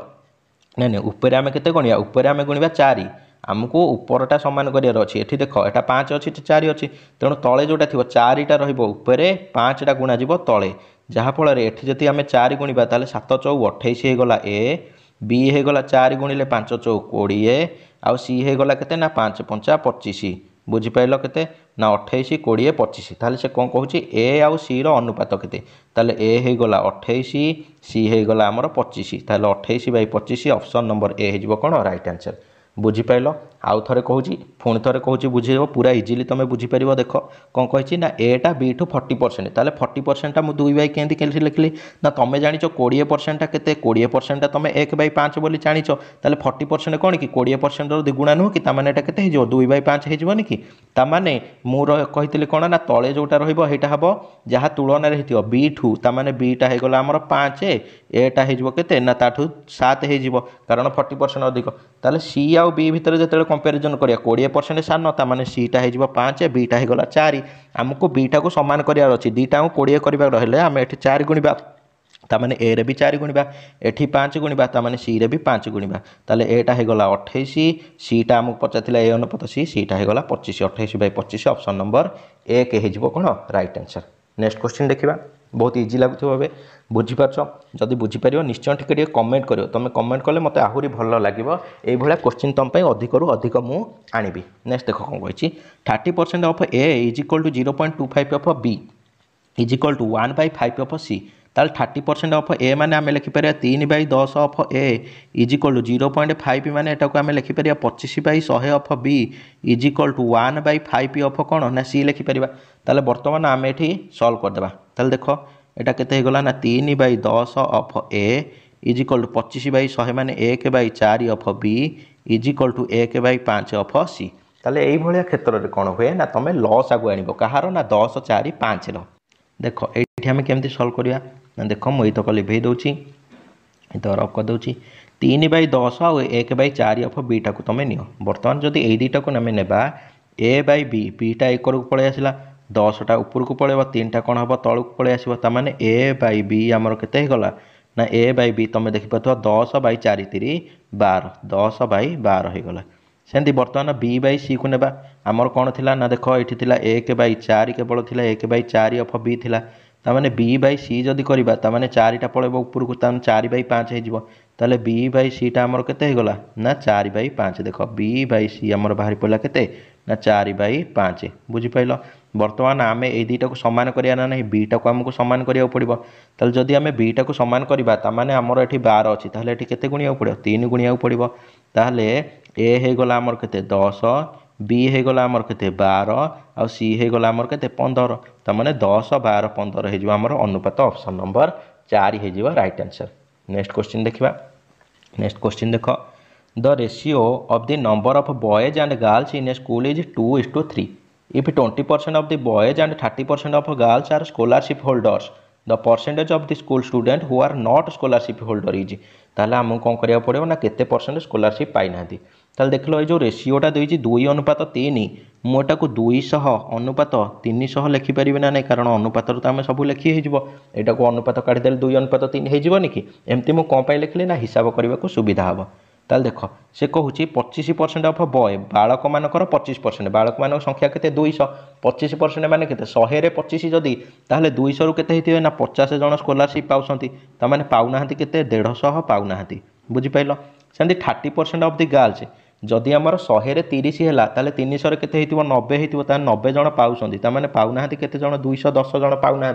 ନାଇଁ ନାଇଁ ଉପରେ ଆମେ କେତେ ଗଣିବା ଉପରେ ଆମେ ଗୁଣିବା ଚାରି ଆମକୁ ଉପରଟା ସମାନ କରିବାର ଅଛି ଏଠି ଦେଖ ଏଟା ପାଞ୍ଚ ଅଛି ଚାରି ଅଛି ତେଣୁ ତଳେ ଯେଉଁଟା ଥିବ ଚାରିଟା ରହିବ ଉପରେ ପାଞ୍ଚଟା ଗୁଣାଯିବ ତଳେ ଯାହାଫଳରେ ଏଠି ଯଦି ଆମେ ଚାରି ଗୁଣିବା ତାହେଲେ ସାତ ଚଉ ଅଠେଇଶ ହେଇଗଲା ଏ ବି ହେଇଗଲା ଚାରି ଗୁଣିଲେ ପାଞ୍ଚ ଚଉ କୋଡ଼ିଏ ଆଉ ସି ହେଇଗଲା କେତେ ନା ପାଞ୍ଚ ପଞ୍ଚା ପଚିଶ ବୁଝିପାରିଲ କେତେ ନା ଅଠେଇଶ କୋଡ଼ିଏ ପଚିଶ ତାହେଲେ ସେ କ'ଣ କହୁଛି ଏ ଆଉ ସିର ଅନୁପାତ କେତେ ତାହେଲେ ଏ ହେଇଗଲା ଅଠେଇଶ ସି ହେଇଗଲା ଆମର ପଚିଶ ତାହେଲେ ଅଠେଇଶ ବାଇ ପଚିଶ ଅପସନ୍ ନମ୍ବର ଏ ହେଇଯିବ କ'ଣ ରାଇଟ୍ ଆନ୍ସର୍ ବୁଝିପାରିଲ ଆଉ ଥରେ କହୁଛି ପୁଣି ଥରେ କହୁଛି ବୁଝିହେବ ପୁରା ଇଜିଲି ତୁମେ ବୁଝିପାରିବ ଦେଖ କ'ଣ କହିଛି ନା ଏଟା ବିଠୁ ଫର୍ଟି ପରସେଣ୍ଟ ତାହେଲେ ଫର୍ଟି ପରସେଣ୍ଟଟା ମୁଁ ଦୁଇ ବାଇ କେମିତି କେମିତି ଲେଖିଲି ନା ତୁମେ ଜାଣିଛ କୋଡ଼ିଏ ପରସେଣ୍ଟଟା କେତେ କୋଡ଼ିଏ ପରସେଣ୍ଟଟା ତୁମେ ଏକ ବାଇ ପାଞ୍ଚ ବୋଲି ଜାଣିଛ ତାହେଲେ ଫର୍ଟି ପରସେଣ୍ଟ କ'ଣ କି କୋଡ଼ିଏ ପରସେଣ୍ଟର ଦ୍ୱିଗୁଣା ନୁହଁ କି ତା'ମାନେ ଏଟା କେତେ ହେଇଯିବ ଦୁଇ ବାଇ ପାଞ୍ଚ ହେଇଯିବନି କି ତା'ମାନେ ମୁଁ କହିଥିଲି କ'ଣ ନା ତଳେ ଯେଉଁଟା ରହିବ ସେଇଟା ହେବ ଯାହା ତୁଳନାରେ ହେଇଥିବ ବିଠୁ ତା'ମାନେ ବିଟା ହେଇଗଲା ଆମର ପାଞ୍ଚ ଏଟା ହେଇଯିବ କେତେ ନା ତା'ଠୁ ସାତ ହେଇଯିବ କାରଣ ଫର୍ଟି ପରସେଣ୍ଟ ଅଧିକ ତାହେଲେ ସି ଆଉ ବି ଭିତରେ ଯେତେବେଳେ କମ୍ପାରିଜନ୍ କରିବା କୋଡ଼ିଏ ପରସେଣ୍ଟ ସାର୍ ନ ତା'ମାନେ ସିଟା ହେଇଯିବ ପାଞ୍ଚ ବିଟା ହେଇଗଲା ଚାରି ଆମକୁ ବିଟାକୁ ସମାନ କରିବାର ଅଛି ଦୁଇଟାକୁ କୋଡ଼ିଏ କରିବାର ରହିଲେ ଆମେ ଏଠି ଚାରି ଗୁଣିବା ତାମାନେ ଏରେ ବି ଚାରି ଗୁଣିବା ଏଠି ପାଞ୍ଚ ଗୁଣିବା ତାମାନେ ସିରେ ବି ପାଞ୍ଚ ଗୁଣିବା ତାହେଲେ ଏଟା ହେଇଗଲା ଅଠେଇଶ ସିଟା ଆମକୁ ପଚାରିଥିଲା ଏ ଅନୁପାତ ସି ସିଟା ହେଇଗଲା ପଚିଶ ଅଠେଇଶ ବାଇ ପଚିଶ ଅପସନ୍ ନମ୍ବର ଏକ ହେଇଯିବ କ'ଣ ରାଇଟ୍ ଆନ୍ସର୍ ନେକ୍ସଟ କ୍ୱେଶ୍ଚିନ୍ ଦେଖିବା ବହୁତ ଇଜି ଲାଗୁଥିବ ଏବେ ବୁଝିପାରୁଛ ଯଦି ବୁଝିପାରିବ ନିଶ୍ଚୟ ଟିକେ ଟିକେ କମେଣ୍ଟ କରିବ ତୁମେ କମେଣ୍ଟ କଲେ ମୋତେ ଆହୁରି ଭଲ ଲାଗିବ ଏଇଭଳିଆ କ୍ୱେଶ୍ଚିନ୍ ତୁମ ପାଇଁ ଅଧିକରୁ ଅଧିକ ମୁଁ ଆଣିବି ନେକ୍ସଟ ଦେଖ କ'ଣ କହିଛି thirty percent of A is equal to zero point two five of B is equal to one by five of C ତାହେଲେ ଥାର୍ଟି ପରସେଣ୍ଟ ଅଫ୍ ଏ ମାନେ ଆମେ ଲେଖିପାରିବା ତିନି ବାଇ ଦଶ of A is equal to zero point five ମାନେ ଏଟାକୁ ଆମେ ଲେଖିପାରିବା ପଚିଶ ବାଇ ଶହେ of B is equal to one by five of କ'ଣ ନା ସି ଲେଖିପାରିବା ତାହେଲେ ବର୍ତ୍ତମାନ ଆମେ ଏଠି ସଲ୍ଭ କରିଦେବା ତାହେଲେ ଦେଖ ଏଇଟା କେତେ ହେଇଗଲା ନା ତିନି ବାଇ ଦଶ ଅଫ୍ ଏ ଇଜିକ୍ୱାଲ୍ ଟୁ ପଚିଶ ବାଇ ଶହେ ମାନେ ଏକ ବାଇ ଚାରି ଅଫ୍ ବି ଇଜିକ୍ୱାଲ୍ ଟୁ ଏକ ବାଇ ପାଞ୍ଚ ଅଫ୍ ସି ତାହେଲେ ଏଇଭଳିଆ କ୍ଷେତ୍ରରେ କ'ଣ ହୁଏ ନା ତୁମେ ଲସ୍ ଆଗକୁ ଆଣିବ କାହାର ନା ଦଶ ଚାରି ପାଞ୍ଚର ଦେଖ ଏଇଠି ଆମେ କେମିତି ସଲ୍ଭ କରିବା ଦେଖ ମୁଁ ଏଇତକ ଲିଭେଇ ଦେଉଛି ଏଇତକ ରଫ୍ କରିଦେଉଛି ତିନି ବାଇ ଦଶ ଆଉ ଏକ ବାଇ ଚାରି ଅଫ ବିଟାକୁ ତୁମେ ନିଅ ବର୍ତ୍ତମାନ ଯଦି ଏଇ ଦୁଇଟାକୁ ଆମେ ନେବା ଏ ବାଇ ବି ବିଟା ଏକରକୁ ପଳେଇ ଆସିଲା ଦଶଟା ଉପରକୁ ପଳେଇବ ତିନିଟା କ'ଣ ହେବ ତଳକୁ ପଳେଇ ଆସିବ ତା'ମାନେ ଏ ବାଇ ବି ଆମର କେତେ ହେଇଗଲା ନା ଏ ବାଇ ବି ତୁମେ ଦେଖିପାରୁଥିବ ଦଶ ବାଇ ଚାରି ତିରି ବାର ଦଶ ବାଇ ବାର ହେଇଗଲା ସେମିତି ବର୍ତ୍ତମାନ ବି ବାଇ ସିକୁ ନେବା ଆମର କ'ଣ ଥିଲା ନା ଦେଖ ଏଠି ଥିଲା ଏକ ବାଇ ଚାରି କେବଳ ଥିଲା ଏକ ବାଇ ଚାରି ଅଫ ବି ଥିଲା ତାମାନେ ବି ବାଇ ସି ଯଦି କରିବା ତାମାନେ ଚାରିଟା ପଳେଇବ ଉପରକୁ ତାମାନେ ଚାରି ବାଇ ପାଞ୍ଚ ହେଇଯିବ ତାହେଲେ ବି ବାଇ ସିଟା ଆମର କେତେ ହେଇଗଲା ନା ଚାରି ବାଇ ପାଞ୍ଚ ଦେଖ ବି ବାଇ ସି ଆମର ବାହାରି ପଡ଼ିଲା କେତେ ନା ଚାରି ବାଇ ପାଞ୍ଚ ବୁଝିପାରିଲ ବର୍ତ୍ତମାନ ଆମେ ଏଇ ଦୁଇଟାକୁ ସମାନ କରିବା ନା ନାହିଁ ବିଟାକୁ ଆମକୁ ସମାନ କରିବାକୁ ପଡ଼ିବ ତାହେଲେ ଯଦି ଆମେ ବିଟାକୁ ସମାନ କରିବା ତାମାନେ ଆମର ଏଠି ବାର ଅଛି ତାହେଲେ ଏଠି କେତେ ଗୁଣିବାକୁ ପଡ଼ିବ ତିନି ଗୁଣିବାକୁ ପଡ଼ିବ ତାହେଲେ ଏ ହେଇଗଲା ଆମର କେତେ ଦଶ ବି ହେଇଗଲା ଆମର କେତେ ବାର ଆଉ ସି ହେଇଗଲା ଆମର କେତେ ପନ୍ଦର ତା'ମାନେ ଦଶ ବାର ପନ୍ଦର ହେଇଯିବ ଆମର ଅନୁପାତ ଅପସନ୍ ନମ୍ବର ଚାରି ହେଇଯିବ ରାଇଟ୍ ଆନ୍ସର୍ ନେକ୍ସଟ କ୍ୱେଶ୍ଚିନ୍ ଦେଖିବା ନେକ୍ସଟ କ୍ୱେଶ୍ଚିନ୍ ଦେଖ the ratio of the number of boys and girls in a school is two is two three if 20% of the boys and 30% of girls are scholarship holders the percentage of the school student who are not scholarship holder is ତାହେଲେ ଆମକୁ କ'ଣ କରିବାକୁ ପଡ଼ିବ ନା କେତେ percent scholarship ପାଇନାହାନ୍ତି ତାହେଲେ ଦେଖିଲ ଏଇ ଯେଉଁ ରେସିଓଟା ଦେଇଛି ଦୁଇ ଅନୁପାତ ତିନି ମୁଁ ଏଟାକୁ ଦୁଇଶହ ଅନୁପାତ ତିନିଶହ ଲେଖିପାରିବି ନା ନାହିଁ କାରଣ ଅନୁପାତରୁ ତ ଆମେ ସବୁ ଲେଖି ହେଇଯିବ ଏଇଟାକୁ ଅନୁପାତ କାଢ଼ିଦେଲେ ଦୁଇ ଅନୁପାତ ତିନି ହେଇଯିବନି କି ଏମିତି ମୁଁ କ'ଣ ପାଇଁ ଲେଖିଲି ନା ହିସାବ କରିବାକୁ ସୁବିଧା ହେବ তাহলে দেখ সে কুচি পঁচিশ পরসেন্ট অফ বয় বাড়ক মানকর পঁচিশ পরসেন্ট বাড়ক মান সংখ্যা কেতে দুইশ পঁচিশ পরসেন্ট মানে কেতে শহেরে পঁচিশ যদি তাহলে দুইশরু কেতে হইতে না পচাশ জন স্কলারশিপ পাচ্ছেন তা মানে পাওনা কেতে দেড়শহ পাওনা বুঝিপাইল সেমতি thirty percent of the girls যদি আমার শহেরে তিরিশ হল তাহলে তিনশরে কেতে হইব নবে হইব তাহলে নবে জন পাচ্ছেন তা মানে পাওনা কেতে জন দুইশ দশ জন পাওনা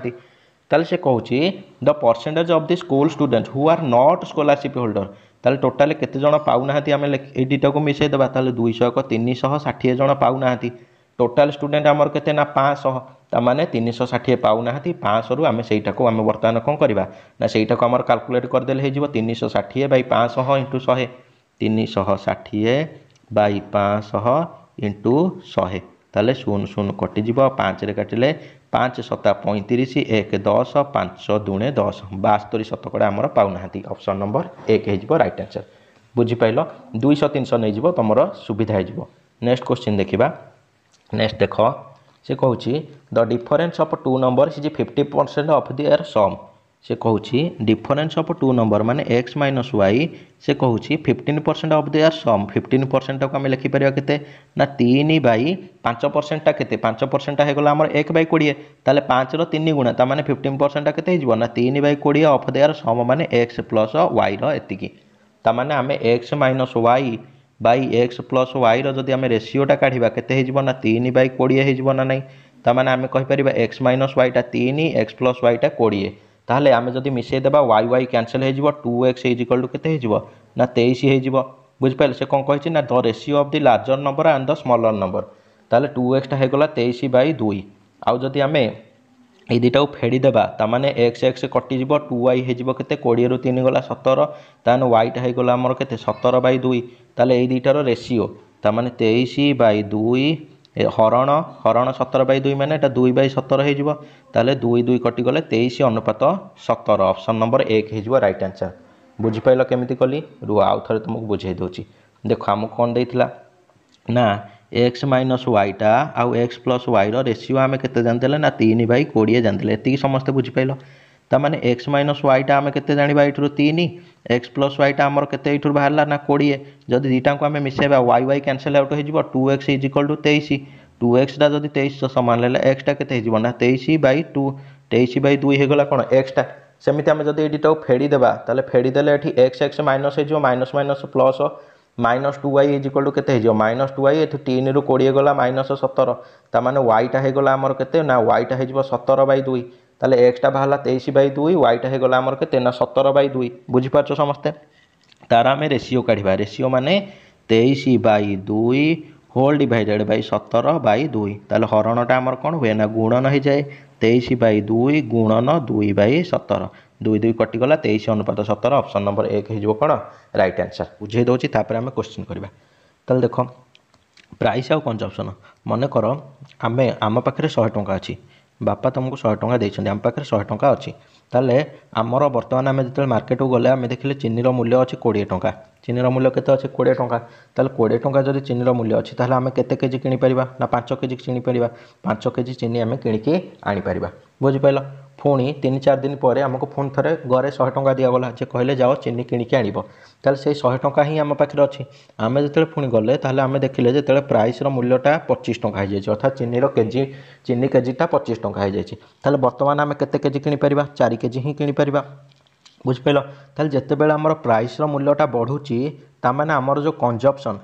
তাহলে সে কুচি the percentage of the school student who are not scholarship holder তাহলে ଟୋଟାଲ୍ କେତେ ଜଣ ପାଉନାହାନ୍ତି ଆମେ ଏଇ ଦୁଇଟାକୁ ମିଶାଇ ଦେବା ତାହେଲେ ଦୁଇଶହ ଏକ ତିନିଶହ ଷାଠିଏ ଜଣ ପାଉନାହାନ୍ତି ଟୋଟାଲ୍ ଷ୍ଟୁଡେଣ୍ଟ ଆମର କେତେ ନା ପାଞ୍ଚଶହ ତାମାନେ ତିନିଶହ ଷାଠିଏ ପାଉନାହାନ୍ତି ପାଞ୍ଚଶହରୁ ଆମେ ସେଇଟାକୁ ଆମେ ବର୍ତ୍ତମାନ କ'ଣ କରିବା ନା ସେଇଟାକୁ ଆମର କାଲକୁଲେଟ୍ କରିଦେଲେ ହେଇଯିବ ତିନିଶହ ଷାଠିଏ ବାଇ ପାଞ୍ଚଶହ ଇଣ୍ଟୁ ଶହେ ତିନିଶହ ଷାଠିଏ ବାଇ ପାଞ୍ଚଶହ ଇଣ୍ଟୁ ଶହେ ତାହେଲେ ଶୂନ ଶୂନ କଟିଯିବ ପାଞ୍ଚରେ କାଟିଲେ ପାଞ୍ଚ ଶତା ପଇଁତିରିଶ ଏକ ଦଶ ପାଞ୍ଚ ଦୁଣେ ଦଶ ବାସ୍ତରୀ ଶତକଡ଼ା ଆମର ପାଉନାହାନ୍ତି ଅପସନ୍ ନମ୍ବର ଏକ ହେଇଯିବ ରାଇଟ୍ ଆନ୍ସର୍ ବୁଝିପାରିଲ ଦୁଇଶହ ତିନିଶହ ନେଇଯିବ ତୁମର ସୁବିଧା ହେଇଯିବ ନେକ୍ସଟ କ୍ୱେଶ୍ଚିନ୍ ଦେଖିବା ନେକ୍ସଟ ଦେଖ ସେ କହୁଛି the difference of two number is fifty percent of their sum সে কৌছি ডিফরেন্স অফ টু নম্বর মানে এক্স মাইনস ওয়াই সে কৌছি fifteen percent of their sum fifteen পরসেন্টটাকে আমি লেখিপারা কেতে না তিন বাই পাঁচ পরসেন্টটা কেতে পাঁচ পরসেন্টটা হয়ে গেল আমার এক বাই কোড়িয়ে তাহলে পাঁচর তিন গুণা তার মানে ফিফটিন পরসেন্টটা কেতে হয়ে যাব না তিন বাই কোড়িয়ে অফ দেয়ার সম মানে এক্স প্লস ওয়াইর এতিকি তার মানে আমি X minus Y by X plus ওয়াইর যদি আমি রেসিওটা কাঢ়া কেতে হয়ে যাব না তিন বাই কোড়িয়ে হয়ে যাব না নাই তার মানে আমি কহিপার এক্স মাইনস ওয়াইটা তিন এক্স প্লস ওয়াইটা কোড়িয়ে তাহলে ଆମେ ଯଦି ମିଶାଇ ଦେବା ୱାଇ ୱାଇ କ୍ୟାନସଲ୍ ହୋଇଯିବ two X is equal to କେତେ ହୋଇଯିବ ନା ତେଇଶ ହୋଇଯିବ ବୁଝିପାରିଲେ ସେ କ'ଣ କହିଛି ନା the ratio of the larger number and the smaller number ତାହେଲେ ଟୁ ଏକ୍ସଟା ହୋଇଗଲା ତେଇଶ ବାଇ ଦୁଇ ଆଉ ଯଦି ଆମେ এই দুইটাও ফেড়ি দেবা তার মানে এক্স এক্স কটিযোগ টু ওয়াই হয়ে যাব কেতে কোড়িয়ে তিন গলা সতের তাহলে ওয়াইটা হয়ে গলা আমার কেতে সতের বাই দুই তাহলে এই দুইটার রেসিও তার মানে তেইশ বাই দুই হরণ হরণ সতের বাই দুই মানে এটা দুই বাই সতের হয়ে তাহলে দুই দুই কটিগলে তেইশ অনুপাত সতের অপশন নম্বর এক হয়ে রাইট আনসার বুঝিপাইল কেমিতি কলি রুহ আউ থরে তোমাকে বুঝাই দেছি দেখ আমি কম দিয়েছিলা না এক্স মাইনস ওয়াইটা আউ এক্স প্লস ওয়াইর রেসিও আমি কেতে জানিলে না তিন বাই কোড়িয়ে জানিলে এতিকি সমস্তে বুঝিপাইল ତାମାନେ ଏକ୍ସ ମାଇନସ୍ ୱାଇଟା ଆମେ କେତେ ଜାଣିବା ଏଇଥିରୁ ତିନି ଏକ୍ସ ପ୍ଲସ୍ ୱାଇଟା ଆମର କେତେ ଏଇଥିରୁ ବାହାରିଲା ନା କୋଡ଼ିଏ ଯଦି ଦୁଇଟାଙ୍କୁ ଆମେ ମିଶାଇବା ୱାଇ ୱାଇ କ୍ୟାନସେଲ୍ ଆଉଟ୍ ହେଇଯିବ two X is equal to ତେଇଶ ଟୁ ଏକ୍ସଟା ଯଦି ତେଇଶ ସମାନ ହେଲା ଏକ୍ସଟା କେତେ ହେଇଯିବ ନା ତେଇଶ ବାଇ ଟୁ ତେଇଶ ବାଇ ଦୁଇ ହେଇଗଲା କ'ଣ ଏକ୍ସଟା ସେମିତି ଆମେ ଯଦି ଏଇଠି ତାକୁ ଫେଡ଼ିଦେବା ତାହେଲେ ଫେଡ଼ିଦେଲେ ଏଠି ଏକ୍ସ ଏକ୍ସ ମାଇନସ୍ ହେଇଯିବ minus minus plus minus two Y is equal to କେତେ ହେଇଯିବ ମାଇନସ୍ ଟୁ ୱାଇ ଏଠୁ ତିନିରୁ କୋଡ଼ିଏ ଗଲା ମାଇନସ୍ ସତର ତା'ମାନେ ୱାଇଟା ହେଇଗଲା ଆମର କେତେ ନା ୱାଇଟା ହେଇଯିବ ସତର ବାଇ ଦୁଇ তাহলে এক্সটা বাহারা তেইশ বাই দুই ওয়াইটা হয়ে গেল আমার কে না সতের বাই দুই বুঝিপারছ সমস্তে তার আমি রেসিও কাঢ়া রেসিও মানে তেইশ বাই দুই হোল ডিভাইডেড বাই সতর বাই দুই তাহলে হরণটা আমার কোণ হুয়ে না গুণন হয়ে যায় তেইশ বাই দুই গুণন দুই বাই সতর দুই দুই কটিগলা তেইশ অনুপাত সতর অপশন নম্বর এক হয়ে যাব কোণ রাইট আনসার বুঝাই দেছি তাপরে আমি কোশ্চিন করা তাহলে দেখ প্রাইস আপশন মনে কর আমি আমার পাখে শহে টঙ্কা অছি ବାପା ତୁମକୁ ଶହେ ଟଙ୍କା ଦେଇଛନ୍ତି ଆମ ପାଖରେ ଶହେ ଟଙ୍କା ଅଛି ତାହେଲେ ଆମର ବର୍ତ୍ତମାନ ଆମେ ଯେତେବେଳେ ମାର୍କେଟକୁ ଗଲେ ଆମେ ଦେଖିଲେ ଚିନିର ମୂଲ୍ୟ ଅଛି କୋଡ଼ିଏ ଟଙ୍କା ଚିନିର ମୂଲ୍ୟ କେତେ ଅଛି କୋଡ଼ିଏ ଟଙ୍କା ତାହେଲେ କୋଡ଼ିଏ ଟଙ୍କା ଯଦି ଚିନିର ମୂଲ୍ୟ ଅଛି ତାହେଲେ ଆମେ କେତେ କେଜି କିଣିପାରିବା ନା ପାଞ୍ଚ କେଜି କିଣିପାରିବା ପାଞ୍ଚ କେଜି ଚିନି ଆମେ କିଣିକି ଆଣିପାରିବା ବୁଝିପାରିଲ ପୁଣି ତିନି ଚାରି ଦିନ ପରେ ଆମକୁ ପୁଣି ଥରେ ଘରେ ଶହେ ଟଙ୍କା ଦିଆଗଲା ଯେ କହିଲେ ଯାଅ ଚିନି କିଣିକି ଆଣିବ ତାହେଲେ ସେଇ ଶହେ ଟଙ୍କା ହିଁ ଆମ ପାଖରେ ଅଛି ଆମେ ଯେତେବେଳେ ପୁଣି ଗଲେ ତାହେଲେ ଆମେ ଦେଖିଲେ ଯେତେବେଳେ ପ୍ରାଇସ୍ର ମୂଲ୍ୟଟା ପଚିଶ ଟଙ୍କା ହେଇଯାଇଛି ଅର୍ଥାৎ ଚିନିର କେଜି ଚିନି କେଜିଟା ପଚିଶ ଟଙ୍କା ହେଇଯାଇଛି ତାହେଲେ ବର୍ତ୍ତମାନ ଆମେ କେତେ କେଜି କିଣିପାରିବା ଚାରି କେଜି ହିଁ କିଣିପାରିବା ବୁଝିପାରିଲ ତାହେଲେ ଯେତେବେଳେ ଆମର ପ୍ରାଇସ୍ର ମୂଲ୍ୟଟା ବଢ଼ୁଛି তার আমার যে কনজপশন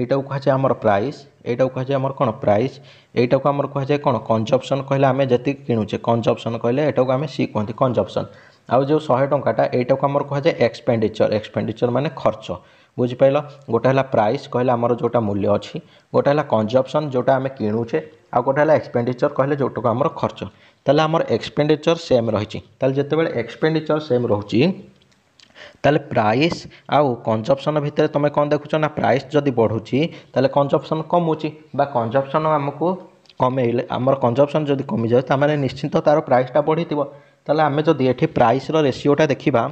এইটাও কুহযায় আমার প্রাইস এইটাও কুহযায় আমার কোণ প্রাইস এইটাকে আমার কুহযায় কোণ কনজপশন কহিলে আমি যেত কিণুছে কনজপশন কহিলে এটাকে আমি সি কুহতি কনজপশন আউ যে শহে টঙ্কাটা এইটাকে আমার কুহযায় এক্সপেন্ডিচর এক্সপেন্ডিচর মানে খরচ বুঝিপাইল গোটা হল প্রাইস কহিলে আমার যেটা মূল্য অছি গোটা হল কনজপশন যেটা আমি কিণুছে আউ গোটা হল এক্সপেন্ডিচর কহিলে যেটাকে আমার খরচ তাহলে আমার এক্সপেন্ডিচর সেম রয়েছে তাহলে যেতবে এক্সপেন্ডিচর সেম রয়েছে তাহলে ପ୍ରାଇସ୍ ଆଉ କଞ୍ଜପ୍ସନ୍ ଭିତରେ ତୁମେ କ'ଣ ଦେଖୁଛ ନା ପ୍ରାଇସ୍ ଯଦି ବଢ଼ୁଛି ତାହେଲେ କଞ୍ଜପ୍ସନ୍ କମୁଛି ବା କଞ୍ଜପ୍ସନ୍ ଆମକୁ କମେଇଲେ ଆମର କଞ୍ଜପ୍ସନ୍ ଯଦି କମିଯାଉଛି ତା'ମାନେ ନିଶ୍ଚିନ୍ତ ତା'ର ପ୍ରାଇସ୍ଟା ବଢ଼ିଥିବ ତାହେଲେ ଆମେ ଯଦି ଏଠି ପ୍ରାଇସ୍ର ରେସିଓଟା ଦେଖିବା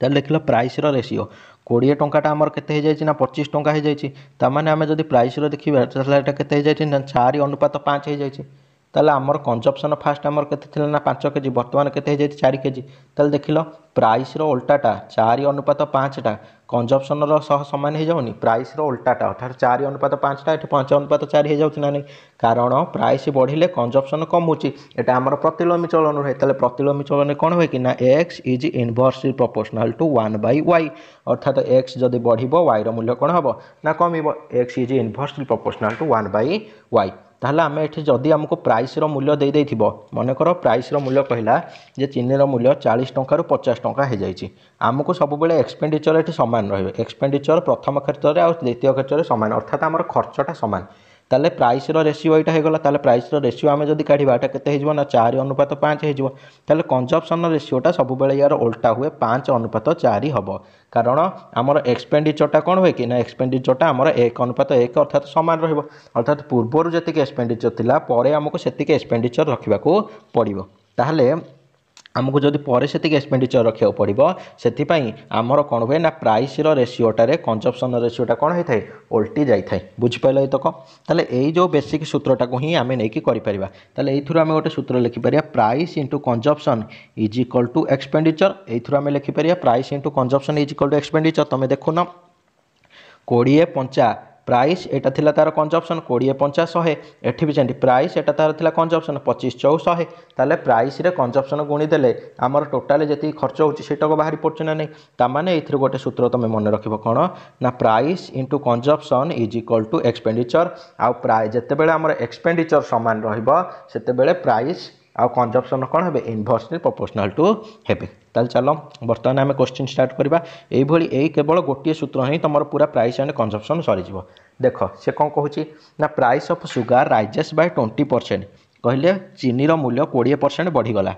ତାହେଲେ ଦେଖିଲ ପ୍ରାଇସ୍ର ରେସିଓ କୋଡ଼ିଏ ଟଙ୍କାଟା ଆମର କେତେ ହେଇଯାଇଛି ନା ପଚିଶ ଟଙ୍କା ହେଇଯାଇଛି ତା'ମାନେ ଆମେ ଯଦି ପ୍ରାଇସ୍ର ଦେଖିବା ତାହେଲେ ଏଇଟା କେତେ ହେଇଯାଇଛି ନା ଚାରି ଅନୁପାତ ପାଞ୍ଚ ହେଇଯାଇଛି তাহলে আমার কনজপশন ফার্স্ট আমার কত ছিল না পাঁচ কেজি বর্তমান কত হয়ে যাই চারি কেজি তাহলে দেখিল প্রাইসর ওল্টাটা চারি অনুপাত পাঁচটা কনজপশনর সহ সমান হয়ে যাওনি প্রাইসর ওল্টাটা অর্থাৎ চারি অনুপাত পাঁচটা এটি পাঁচ অনুপাত চারি হয়ে যাচ্ছে না কারণ প্রাইস বড়লে কনজপশন কমুচি এটা আমার প্রতিলোমী চলন রয়ে তাহলে প্রতিলোমী চলনে কোণ হয় কি না X is inversely proportional to one by Y অর্থাৎ এক্স যদি বড় ওয়াইর মূল্য কোণ হব না কমিব X is inversely proportional to one by Y তাহলে আমি যদি যদি আমাকো প্রাইসৰ মূল্য দে দেতিব মনে কৰো প্রাইসৰ মূল্য কহেলা যে চিনিনৰ মূল্য 40 টকাৰ 50 টকা হৈ যায় চি আমাকো সব বেলে এক্সপেনডাচৰ এটা সমান ৰহে এক্সপেনডাচৰ প্ৰথম খৰচৰ আৰু দ্বিতীয় খৰচৰ সমান অৰ্থাৎ আমাৰ খৰচটা সমান তাহলে ପ୍ରାଇସ୍ର ରେସିଓ ଏଇଟା ହୋଇଗଲା ତାହେଲେ ପ୍ରାଇସ୍ର ରେସିଓ ଆମେ ଯଦି କାଢ଼ିବା ଏଇଟା କେତେ ହୋଇଯିବ ନା ଚାରି ଅନୁପାତ ପାଞ୍ଚ ହୋଇଯିବ ତାହେଲେ କଞ୍ଜପସନ୍ର ରେସିଓଟା ସବୁବେଳେ ଏହାର ଓଲଟା ହୁଏ ପାଞ୍ଚ ଅନୁପାତ ଚାରି ହେବ କାରଣ ଆମର ଏକ୍ସପେଣ୍ଡିଚରଟା କ'ଣ ହୁଏ କି ନା ଏକ୍ସପେଣ୍ଡିଚରଟା ଆମର ଏକ ଅନୁପାତ ଏକ ଅର୍ଥାତ୍ ସମାନ ରହିବ ଅର୍ଥାତ୍ ପୂର୍ବରୁ ଯେତିକି ଏକ୍ସପେଣ୍ଡିଚର ଥିଲା ପରେ ଆମକୁ ସେତିକି ଏକ୍ସପେଣ୍ଡିଚର ରଖିବାକୁ ପଡ଼ିବ ତାହେଲେ ଆମକୁ ଯଦି ପରେ ସେତିକି ଏକ୍ସପେଣ୍ଡିଚର୍ ରଖିବାକୁ ପଡ଼ିବ ସେଥିପାଇଁ ଆମର କ'ଣ ହୁଏ ନା ପ୍ରାଇସ୍ର ରେସିଓଟାରେ କଞ୍ଜପ୍ସନ୍ ରେସିଓଟା କ'ଣ ହେଇଥାଏ ଓଲଟି ଯାଇଥାଏ ବୁଝିପାରିଲ ଏତକ ତାହେଲେ ଏଇ ଯେଉଁ ବେସିକ୍ ସୂତ୍ରଟାକୁ ହିଁ ଆମେ ନେଇକି କରିପାରିବା ତାହେଲେ ଏଇଥିରୁ ଆମେ ଗୋଟେ ସୂତ୍ର ଲେଖିପାରିବା price into consumption is equal to expenditure ଏଇଥିରୁ ଆମେ ଲେଖିପାରିବା price into consumption is equal to expenditure ତୁମେ ଦେଖୁନ କୋଡ଼ିଏ ପଞ୍ଚା ପ୍ରାଇସ୍ ଏଇଟା ଥିଲା ତା'ର କ'ଣ ଅପସନ୍ କୋଡ଼ିଏ ପଞ୍ଚାଶ ଶହେ ଏଠି ବି ସେମିତି ପ୍ରାଇସ୍ ଏଇଟା ତା'ର ଥିଲା କ'ଣ ଅପସନ୍ ପଚିଶ ଚଉ ଶହେ ତାହେଲେ ପ୍ରାଇସ୍ରେ କଞ୍ଜପସନ୍ ଗୁଣିଦେଲେ ଆମର ଟୋଟାଲ୍ ଯେତିକି ଖର୍ଚ୍ଚ ହେଉଛି ସେଇଟାକୁ ବାହାରି ପଡ଼ୁଛି ନା ନାହିଁ ତା'ମାନେ ଏଇଥିରୁ ଗୋଟେ ସୂତ୍ର ତୁମେ ମନେ ରଖିବ କ'ଣ ନା price into consumption is equal to expenditure ଆଉ ପ୍ରାୟ ଯେତେବେଳେ ଆମର ଏକ୍ସପେଣ୍ଡିଚର୍ ସମାନ ରହିବ ସେତେବେଳେ ପ୍ରାଇସ୍ ଆଉ କଞ୍ଜପସନ୍ କ'ଣ ହେବେ ଇନଭର୍ସଲି ପ୍ରପୋର୍ସନାଲ୍ ଟୁ ହେବେ ତାହେଲେ ଚାଲ ବର୍ତ୍ତମାନ ଆମେ କୋଶ୍ଚିନ୍ ଷ୍ଟାର୍ଟ କରିବା ଏଇଭଳି ଏଇ କେବଳ ଗୋଟିଏ ସୂତ୍ର ହିଁ ତୁମର ପୁରା ପ୍ରାଇସ୍ ଆଣ୍ଡ କଞ୍ଜପସନ୍ ସରିଯିବ ଦେଖ ସେ କ'ଣ କହୁଛି ନା price of sugar raises by twenty percent କହିଲେ ଚିନିର ମୂଲ୍ୟ କୋଡ଼ିଏ ପରସେଣ୍ଟ ବଢ଼ିଗଲା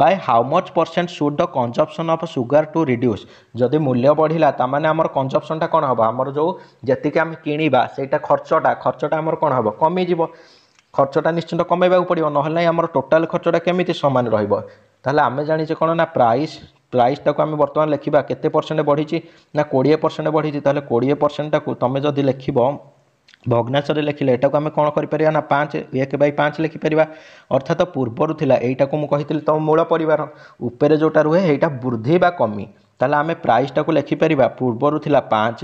by how much percent should the consumption of sugar to reduce ଯଦି ମୂଲ୍ୟ ବଢ଼ିଲା ତାମାନେ ଆମର କଞ୍ଜପସନ୍ଟା କ'ଣ ହେବ ଆମର ଯେଉଁ ଯେତିକି ଆମେ କିଣିବା ସେଇଟା ଖର୍ଚ୍ଚଟା ଖର୍ଚ୍ଚଟା ଆମର କ'ଣ ହେବ କମିଯିବ খরচটা নিশ্চিন্ত কমাইବାକୁ ପଡ଼ିବ ନହେଲେ ଆମର ଟୋଟାଲ୍ ଖର୍ଚ୍ଚଟା କେମିତି ସମାନ ରହିବ ତାହେଲେ ଆମେ ଜାଣିଛେ କ'ଣ ନା ପ୍ରାଇସ୍ ପ୍ରାଇସ୍ଟାକୁ ଆମେ ବର୍ତ୍ତମାନ ଲେଖିବା କେତେ ପରସେଣ୍ଟ ବଢ଼ିଛି ନା କୋଡ଼ିଏ ପରସେଣ୍ଟ ବଢ଼ିଛି ତାହେଲେ କୋଡ଼ିଏ ପରସେଣ୍ଟଟାକୁ ତୁମେ ଯଦି ଲେଖିବ ଭଗ୍ନାଶରେ ଲେଖିଲେ ଏଟାକୁ ଆମେ କ'ଣ କରିପାରିବା ନା ପାଞ୍ଚ ଏକ ବାଇ ପାଞ୍ଚ ଲେଖିପାରିବା ଅର୍ଥାତ ପୂର୍ବରୁ ଥିଲା ଏଇଟାକୁ ମୁଁ କହିଥିଲି ତୁମ ମୂଳ ପରିବାର ଉପରେ ଯେଉଁଟା ରୁହେ ଏଇଟା ବୃଦ୍ଧି ବା କମି ତାହେଲେ ଆମେ ପ୍ରାଇସ୍ଟାକୁ ଲେଖିପାରିବା ପୂର୍ବରୁ ଥିଲା ପାଞ୍ଚ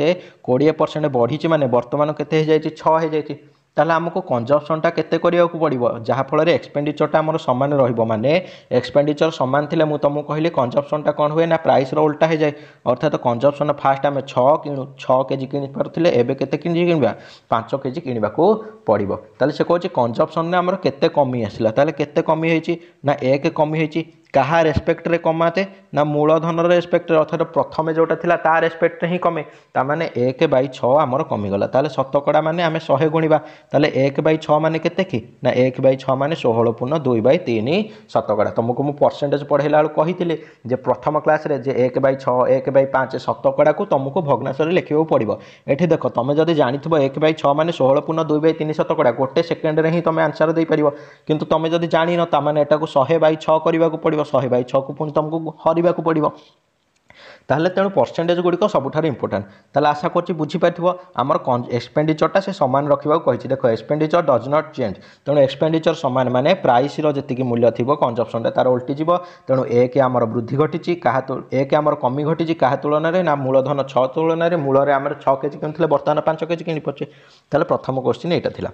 କୋଡ଼ିଏ ପରସେଣ୍ଟ ବଢ଼ିଛି ମାନେ ବର୍ତ୍ତମାନ କେତେ ହେଇଯାଇଛି ଛଅ ହେଇଯାଇଛି ତାହେଲେ ଆମକୁ କଞ୍ଜପସନଟା କେତେ କରିବାକୁ ପଡ଼ିବ ଯାହାଫଳରେ ଏକ୍ସପେଣ୍ଡିଚରଟା ଆମର ସମାନ ରହିବ ମାନେ ଏକ୍ସପେଣ୍ଡିଚର ସମାନ ଥିଲେ ମୁଁ ତୁମକୁ କହିଲି କଞ୍ଜପସନଟା କ'ଣ ହୁଏ ନା ପ୍ରାଇସ୍ର ଓଲଟା ହେଇଯାଏ ଅର୍ଥାତ କଞ୍ଜପସନ ଫାଷ୍ଟ ଆମେ ଛଅ କିଣୁ ଛଅ କେଜି କିଣିପାରୁଥିଲେ ଏବେ କେତେ କେଜି କିଣିବା ପାଞ୍ଚ କେଜି କିଣିବାକୁ ପଡ଼ିବ ତାହେଲେ ସେ କହୁଛି କଞ୍ଜପସନରେ ଆମର କେତେ କମି ଆସିଲା ତାହେଲେ କେତେ କମି ହେଇଛି ନା ଏକ କମି ହେଇଛି କାହା ରେସ୍ପେକ୍ଟରେ କମାତେ ନା ମୂଳଧନର ରେସ୍ପେକ୍ଟରେ ଅର୍ଥାତ ପ୍ରଥମେ ଯେଉଁଟା ଥିଲା ତା ରେସ୍ପେକ୍ଟରେ ହିଁ କମେ ତା'ମାନେ ଏକ ବାଇ ଛଅ ଆମର କମିଗଲା ତାହେଲେ ଶତକଡ଼ା ମାନେ ଆମେ ଶହେ ଗୁଣିବା ତାହେଲେ ଏକ ବାଇ ଛଅ ମାନେ କେତେ କି ନା ଏକ ବାଇ ଛଅ ମାନେ ଷୋହଳ ପୂର୍ଣ୍ଣ ଦୁଇ ବାଇ ତିନି ଶତକଡ଼ା ତୁମକୁ ମୁଁ ପରସେଣ୍ଟେଜ୍ ପଢ଼େଇଲା ବେଳକୁ କହିଥିଲି ଯେ ପ୍ରଥମ କ୍ଲାସ୍ରେ ଯେ ଏକ ବାଇ ଛଅ ଏକ ବାଇ ପାଞ୍ଚ ଶତକଡ଼ାକୁ ତୁମକୁ ଭଗ୍ନାଶରେ ଲେଖିବାକୁ ପଡ଼ିବ ଏଠି ଦେଖ ତୁମେ ଯଦି ଜାଣିଥିବ ଏକ ବାଇ ଛଅ ମାନେ ଷୋହଳ ପୂର୍ଣ୍ଣ ଦୁଇ ବାଇ ତିନି ଶତକଡ଼ା ଗୋଟେ ସେକେଣ୍ଡରେ ହିଁ ତୁମେ ଆନ୍ସର୍ ଦେଇପାରିବ କିନ୍ତୁ ତୁମେ ଯଦି ଜାଣିନ ତା'ମାନେ ଏଟାକୁ ଶହେ ବାଇ ଛଅ କରିବାକୁ ପଡ଼ିବ ପଡ଼ିବ ଶହେ ବାଇ ଛଅକୁ ପୁଣି ତୁମକୁ ହରିବାକୁ ପଡ଼ିବ ତାହେଲେ ତେଣୁ ପରସେଣ୍ଟେଜ୍ ଗୁଡ଼ିକ ସବୁଠାରୁ ଇମ୍ପୋର୍ଟାଣ୍ଟ ତାହେଲେ ଆଶା କରୁଛି ବୁଝିପାରିଥିବ ଆମର ଏକ୍ସପେଣ୍ଡିଚରଟା ସେ ସମାନ ରଖିବାକୁ କହିଛି ଦେଖ ଏକ୍ସପେଣ୍ଡିଚର ଡଜ୍ ନଟ୍ ଚେଞ୍ଜ ତେଣୁ ଏକ୍ସପେଣ୍ଡିଚର ସମାନ ମାନେ ପ୍ରାଇସ୍ର ଯେତିକି ମୂଲ୍ୟ ଥିବ କଞ୍ଜପସନ୍ଟା ତା'ର ଓଲଟିଯିବ ତେଣୁ ଏକ ଆମର ବୃଦ୍ଧି ଘଟିଛି କାହା ଏକ ଆମର କମି ଘଟିଛି କାହା ତୁଳନାରେ ନା ମୂଳଧନ ଛଅ ତୁଳନାରେ ମୂଳରେ ଆମର ଛଅ କେଜି କିଣୁଥିଲେ ବର୍ତ୍ତମାନ ପାଞ୍ଚ କେଜି କିଣିପାରୁଛେ ତାହେଲେ ପ୍ରଥମ କୋଶ୍ଚିନ୍ ଏଇଟା ଥିଲା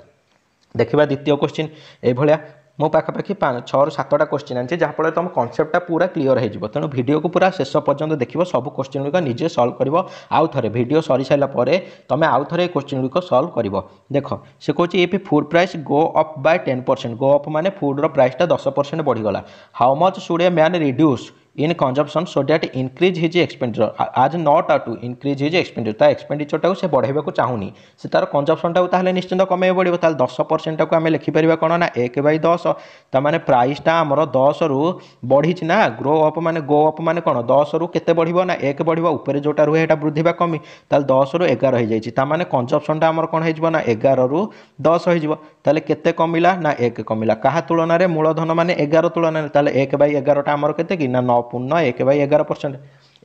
ଦେଖିବା ଦ୍ୱିତୀୟ କୋଶ୍ଚିନ୍ ଏଇଭଳିଆ ମୋ ପାଖାପାଖି ପାଞ୍ଚ ଛଅରୁ ସାତଟା କୋଶ୍ଚିନ୍ ଆଣିଛି ଯାହାଫଳରେ ତୁମ କନସେପ୍ଟଟା ପୁରା କ୍ଲିଅର୍ ହୋଇଯିବ ତେଣୁ ଭିଡ଼ିଓକୁ ପୁରା ଶେଷ ପର୍ଯ୍ୟନ୍ତ ଦେଖିବ ସବୁ କୋଶ୍ଚିନ୍ ଗୁଡ଼ିକ ନିଜେ ସଲ୍ଭ କରିବ ଆଉ ଥରେ ଭିଡ଼ିଓ ସରିସାରିଲା ପରେ ତୁମେ ଆଉ ଥରେ ଏ କୋଶ୍ଚିନ୍ ଗୁଡ଼ିକ ସଲ୍ଭ କରିବ ଦେଖ ସେ କହୁଛି if food price go up by ten percent go up ମାନେ ଫୁଡ଼୍ର ପ୍ରାଇସ୍ଟା ଦଶ ପରସେଣ୍ଟ ବଢ଼ିଗଲା how much should a man reduce in consumption so that increase his expenditure as not to increase his expenditure ତା expenditure ସେ ବଢ଼ାଇବାକୁ ଚାହୁଁନି ସେ ତାର କନଜମ୍ପସନଟାକୁ ତାହେଲେ ନିଶ୍ଚିନ୍ତ କମାଇବାକୁ ପଡ଼ିବ ତାହେଲେ ଦଶ ପରସେଣ୍ଟଟାକୁ ଆମେ ଲେଖିପାରିବା କ'ଣ ନା ଏକ ବାଇ ଦଶ ତା'ମାନେ ପ୍ରାଇସ୍ଟା ଆମର ଦଶରୁ ବଢ଼ିଛି ନା ଗ୍ରୋ ଅପ୍ ମାନେ ଗୋ ଅପ୍ ମାନେ କ'ଣ ଦଶରୁ କେତେ ବଢ଼ିବ ନା ଏକ ବଢ଼ିବ ଉପରେ ଯେଉଁଟା ରୁହେ ସେଇଟା ବୃଦ୍ଧି ବା କମି ତାହେଲେ ଦଶରୁ ଏଗାର ହେଇଯାଇଛି ତା'ମାନେ କନଜମ୍ପସନଟା ଆମର କ'ଣ ହେଇଯିବ ନା ଏଗାରରୁ ଦଶ ହେଇଯିବ ତାହେଲେ କେତେ କମିଲା ନା ଏକ କମିଲା କାହା ତୁଳନାରେ ମୂଳଧନ ମାନେ ଏଗାର ତୁଳନାରେ ତାହେଲେ ଏକ ବାଇ ଏଗାରଟା ଆମର କେତେ କି ନା ନଅ ପୂର୍ଣ୍ଣ ଏକ ବାଇ ଏଗାର ପରସେଣ୍ଟ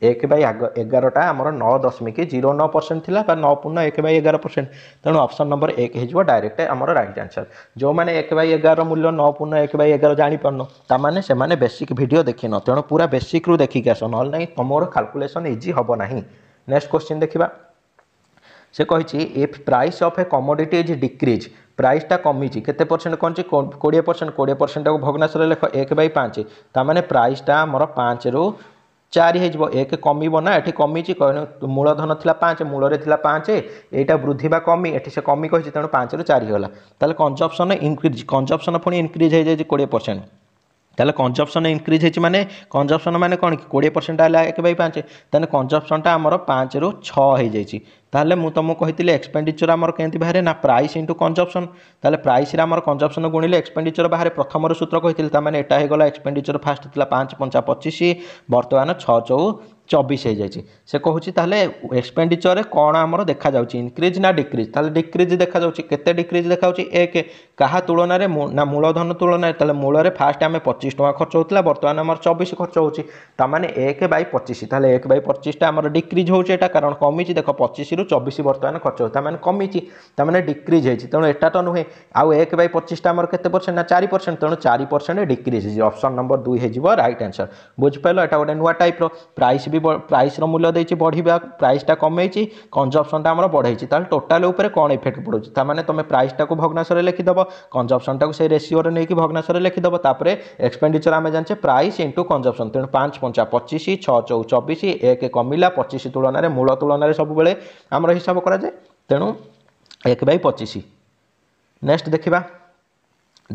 ଏକ ବାଇ ଏଗାରଟା ଆମର ନଅ ଦଶମିକ ଜିରୋ ନଅ ପରସେଣ୍ଟ ଥିଲା ବା ନଅ ପୂର୍ଣ୍ଣ ଏକ ବାଇ ଏଗାର ପରସେଣ୍ଟ ତେଣୁ ଅପସନ୍ ନମ୍ବର ଏକ ହେଇଯିବ ଡାଇରେକ୍ଟ ଆମର ରାଇଟ୍ ଆନ୍ସର୍ ଯେଉଁମାନେ ଏକ ବାଇ ଏଗାରର ମୂଲ୍ୟ ନଅ ପୂର୍ଣ୍ଣ ଏକ ବାଇ ଏଗାର ଜାଣିପାରୁନ ତାମାନେ ସେମାନେ ବେସିକ୍ ଭିଡ଼ିଓ ଦେଖିନ ତେଣୁ ପୁରା ବେସିକ୍ରୁ ଦେଖିକି ଆସ ନହେଲେ ନାହିଁ ତୁମର କାଲକୁଲେସନ୍ ଇଜି ହେବ ନାହିଁ ନେକ୍ସଟ କ୍ୱେଶ୍ଚିନ୍ ଦେଖିବା ସେ କହିଛି if price of a commodity is decrease ପ୍ରାଇସ୍ଟା କମିଛି କେତେ ପରସେଣ୍ଟ କମିଛି କୋଡ଼ିଏ ପରସେଣ୍ଟ କୋଡ଼ିଏ ପରସେଣ୍ଟଟାକୁ ଭଗ୍ନାଶରେ ଲେଖ ଏକ ବାଇ ପାଞ୍ଚ ତା'ମାନେ ପ୍ରାଇସ୍ଟା ଆମର ପାଞ୍ଚରୁ ଚାରି ହେଇଯିବ ଏକ କମିବ ନା ଏଠି କମିଛି ମୂଳଧନ ଥିଲା ପାଞ୍ଚ ମୂଳରେ ଥିଲା ପାଞ୍ଚ ଏଇଟା ବୃଦ୍ଧି ବା କମି ଏଠି ସେ କମି କହିଛି ତେଣୁ ପାଞ୍ଚରୁ ଚାରି ହେଇଗଲା ତାହେଲେ କଞ୍ଜପସନ୍ ଇନକ୍ରିଜ୍ କଞ୍ଜପସନ୍ ପୁଣି ଇନକ୍ରିଜ୍ ହେଇଯାଇଛି କୋଡ଼ିଏ ପରସେଣ୍ଟ ତାହେଲେ କଞ୍ଜପସନ୍ ଇନକ୍ରିଜ୍ ହେଇଛି ମାନେ କଞ୍ଜପସନ୍ ମାନେ କ'ଣ କି କୋଡ଼ିଏ ପରସେଣ୍ଟ ହେଲା ଏକ ବାଇ ପାଞ୍ଚ ତାହେଲେ କଞ୍ଜପସନ୍ଟା ଆମର ପାଞ୍ଚରୁ ଛଅ ହେଇଯାଇଛି ତାହେଲେ ମୁଁ ତୁମକୁ କହିଥିଲି ଏକ୍ସପେଣ୍ଡିଚର୍ ଆମର କେମିତି ବାହାରେ ନା ପ୍ରାଇସ୍ ଇଣ୍ଟୁ କଞ୍ଜପସନ୍ ତାହେଲେ ପ୍ରାଇସ୍ରେ ଆମର କଞ୍ଜପସନ୍ ଗୁଣିଲେ ଏକ୍ସପେଣ୍ଡିଚର୍ ବାହାରେ ପ୍ରଥମର ସୂତ୍ର କହିଥିଲି ତା'ମାନେ ଏଟା ହେଇଗଲା ଏକ୍ସପେଣ୍ଡିଚର୍ ଫାଷ୍ଟ ଥିଲା ପାଞ୍ଚ ପଞ୍ଚା ପଚିଶ ବର୍ତ୍ତମାନ ଛଅ ଚଉ ଚବିଶ ହେଇଯାଇଛି ସେ କହୁଛି ତାହେଲେ ଏକ୍ସପେଣ୍ଡିଚର୍ରେ କ'ଣ ଆମର ଦେଖାଯାଉଛି ଇନକ୍ରିଜ୍ ନା ଡିକ୍ରିଜ୍ ତାହେଲେ ଡିକ୍ରିଜ୍ ଦେଖାଯାଉଛି କେତେ ଡିକ୍ରିଜ୍ ଦେଖାଯାଉଛି ଏକ କାହା ତୁଳନାରେ ନା ମୂଳଧନ ତୁଳନାରେ ତାହେଲେ ମୂଳରେ ଫାଷ୍ଟ ଆମେ ପଚିଶ ଟଙ୍କା ଖର୍ଚ୍ଚ ହେଉଥିଲା ବର୍ତ୍ତମାନ ଆମର ଚବିଶ ଖର୍ଚ୍ଚ ହେଉଛି ତା'ମାନେ ଏକ ବାଇ ପଚିଶ ତାହେଲେ ଏକ ବାଇ ପଚିଶଟା ଆମର ଡିକ୍ରିଜ୍ ହେଉଛି ଏଇଟା କାରଣ କମିଛି ଦେଖ ପଚିଶରୁ ଚବିଶ ବର୍ତ୍ତମାନ ଖର୍ଚ୍ଚ ହେଉଛି ତା'ମାନେ କମିଛି ତା'ମାନେ ଡିକ୍ରିଜ୍ ହେଇଛି ତେଣୁ ଏଟା ତ ନୁହେଁ ଆଉ ଏକ ବାଇ ପଚିଶଟା ଆମର କେତେ ପରସେଣ୍ଟ ନା ଚାରି ପରସେଣ୍ଟ ତେଣୁ ଚାରି ପରସେଣ୍ଟ ଡିକ୍ରିଜ୍ ହେଇଛି ଅପସନ୍ ନମ୍ବର ଦୁଇ ହେଇଯିବ ରାଇଟ୍ ଆନ୍ସର୍ ବୁଝିପାରିଲ ଏଇଟା ଗୋଟେ ନୂଆ ଟାଇପ୍ର ପ୍ରାଇସ୍ ବି ପ୍ରାଇସ୍ର ମୂଲ୍ୟ ଦେଇଛି ବଢ଼ିବା ପ୍ରାଇସ୍ଟା କମେଇଛି କଞ୍ଜମ୍ପସନ୍ଟା ଆମର ବଢ଼େଇଛି ତାହେଲେ ଟୋଟାଲ୍ ଉପରେ କ'ଣ ଇଫେକ୍ଟ ପଡ଼ୁଛି ତା'ମାନେ ତୁମେ ପ୍ରାଇସ୍ଟାକୁ ଭଗ୍ନାଶରେ ଲେଖିଦେବ কনজম্পশনটাকে সেই রেসিওরে নেই ভগ্নাংশে লিখিদেব তাপরে এক্সপেন্ডিচর আমি জানছে প্রাইস ইন্টু কনজম্পশন তেমন পাঁচ পঞ্চা পঁচিশ ছ চৌ চবিশ এক কমিলা পঁচিশ তুলনায় মূল তুলনায় সবুলে আমার হিসাব করা যায় তেমন এক বাই পঁচিশ নেক্সট দেখা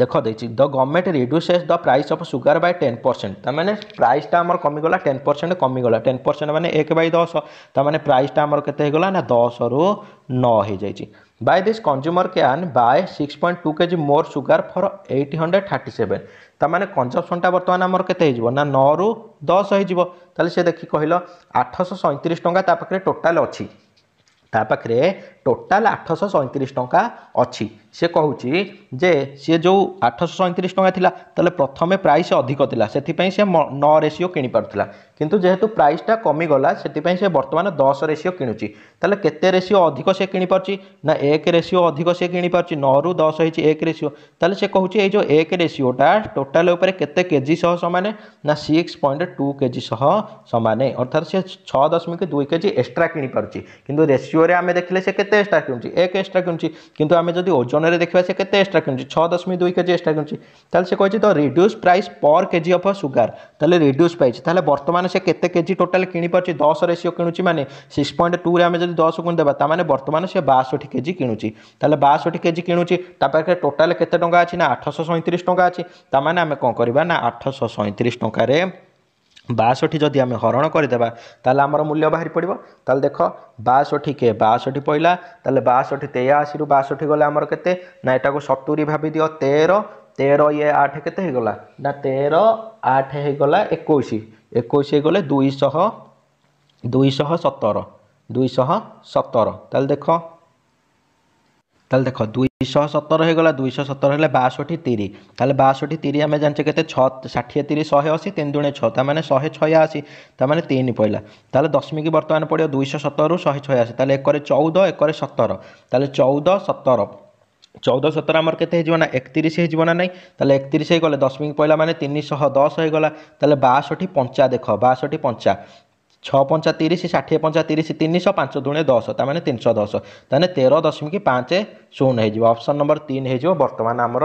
দেখ দিয়েছি the government reduces the price of sugar by ten percent তার মানে প্রাইসটা আমার কমিগলা টেন পরসেন্ট কমিগলা টেন পরসেন্ট মানে এক বাই দশ তার মানে প্রাইসটা আমার কেতে হয়ে গলা না দশরু ন হয়ে যাই by this consumer can buy 6.2 kg more sugar for 837 ତାମାନେ କଞ୍ଜମ୍ପସନ୍ଟା ବର୍ତ୍ତମାନ ଆମର କେତେ ହେଇଯିବ ନା ନଅରୁ ଦଶ ହେଇଯିବ ତାହେଲେ ସେ ଦେଖି କହିଲ ଆଠଶହ ସଇଁତିରିଶ ଟଙ୍କା ତା ପାଖରେ ଟୋଟାଲ୍ ଅଛି ତା ପାଖରେ ଟୋଟାଲ୍ ଆଠଶହ ସଇଁତିରିଶ ଟଙ୍କା ଅଛି ସେ କହୁଛି ଯେ ସିଏ ଯେଉଁ ଆଠଶହ ସଇଁତିରିଶ ଟଙ୍କା ଥିଲା ତାହେଲେ ପ୍ରଥମେ ପ୍ରାଇସ୍ ଅଧିକ ଥିଲା ସେଥିପାଇଁ ସେ ନଅ ରେସିଓ କିଣିପାରୁଥିଲା किंतु जेहेतु प्राइसटा कमीगला से बर्तमान दस रेसीो किणुच्च तेल केसीो अधिक से किपारी ना एक रेसीो अधिक से किपारी नौ रु दस हो एक रेसीो तेल से कहे ये जो एक रेसीोटा टोटाल के जि सामने ना सिक्स पॉइंट टू के जी सह सामने अर्थात सी छः दशमिक दुई के जी एक्सट्रा किपारी कि रेसीो आम देखे से कैसे एक्सट्रा कि एक एक्सट्रा कि कितु आम जब ओजन में देखा से कैसे एक्सट्रा कि छः दशमिक दुई के जी एक्सट्रा किणुच्च reduce price per K G of sugar तेल रिड्यूस प्राइस तेल बर्तमान সে কেতে কেজি টোটাল কিনিপারছি দশরে সিও কিণুছি মানে সিক্স পয়েন্ট টুরে আমি যদি দশ গুণ দেবা তাহলে বর্তমানে সে বাষঠি কেজি কিণুছি তাহলে বাষঠি কেজি কিণুছি তা পাখে টোটাল কেতে টঙ্কা আছে না আঠশো সৈঁত্রিশ টঙ্কা আছে তাহলে আমি কম করা না আঠশো সৈঁত্রিশ টঙ্কার বাষঠি যদি আমি হরণ করেদেবা তাহলে আমার মূল্য বাহারি পড়ব তাহলে দেখ বাষঠি কে বাষঠি পড়া তাহলে বাষঠি তেয়াশি রু বাষঠি গলে আমার কেতে না এটা সতুরি ভাবি দিও তের তের ইয়ে আঠ কেতে হয়ে গলা না তের আঠ হয়ে গলা একুশ একুশে গেলে দুইশহ দুইশহ সতর দুইশহ সতর তাহলে দেখ তাহলে দেখ দুইশহ সতর হয়ে গলা দুইশহ সতর হলে বাষট্টি তিরি তাহলে বাষট্টি তিরি আমি জানছে কেতে ছ ষাঠিয়ে তিরি শহে অশি তিন দুণে ছ তার মানে শহে ছয়াশি তার মানে তিন পড়লা তাহলে দশমিক বর্তমানে পড়িব দুইশহ সতরু শহে ছয়াশি তাহলে একরে চৌদ একরে সতর তাহলে চৌদ সতর চৌদ সতের আমার কেতে হয়ে না একত্রিশ হয়ে না নাই তাহলে একত্রিশ হয়ে গলে দশমিক পড়া মানে তিনশহ দশ হয়ে গলা তাহলে বাষঠি পঞ্চা দেখ বাষঠি পঞ্চা ছ পঞ্চা তিরিশ ষাঠিয়ে পঞ্চা তিরিশ তিনশহ পাঁচ দুণে দশ তা মানে তিনশো দশ তাহলে তের দশমিক পাঁচ শূন্য হয়ে অপশন নম্বর তিন হয়ে বর্তমান আমার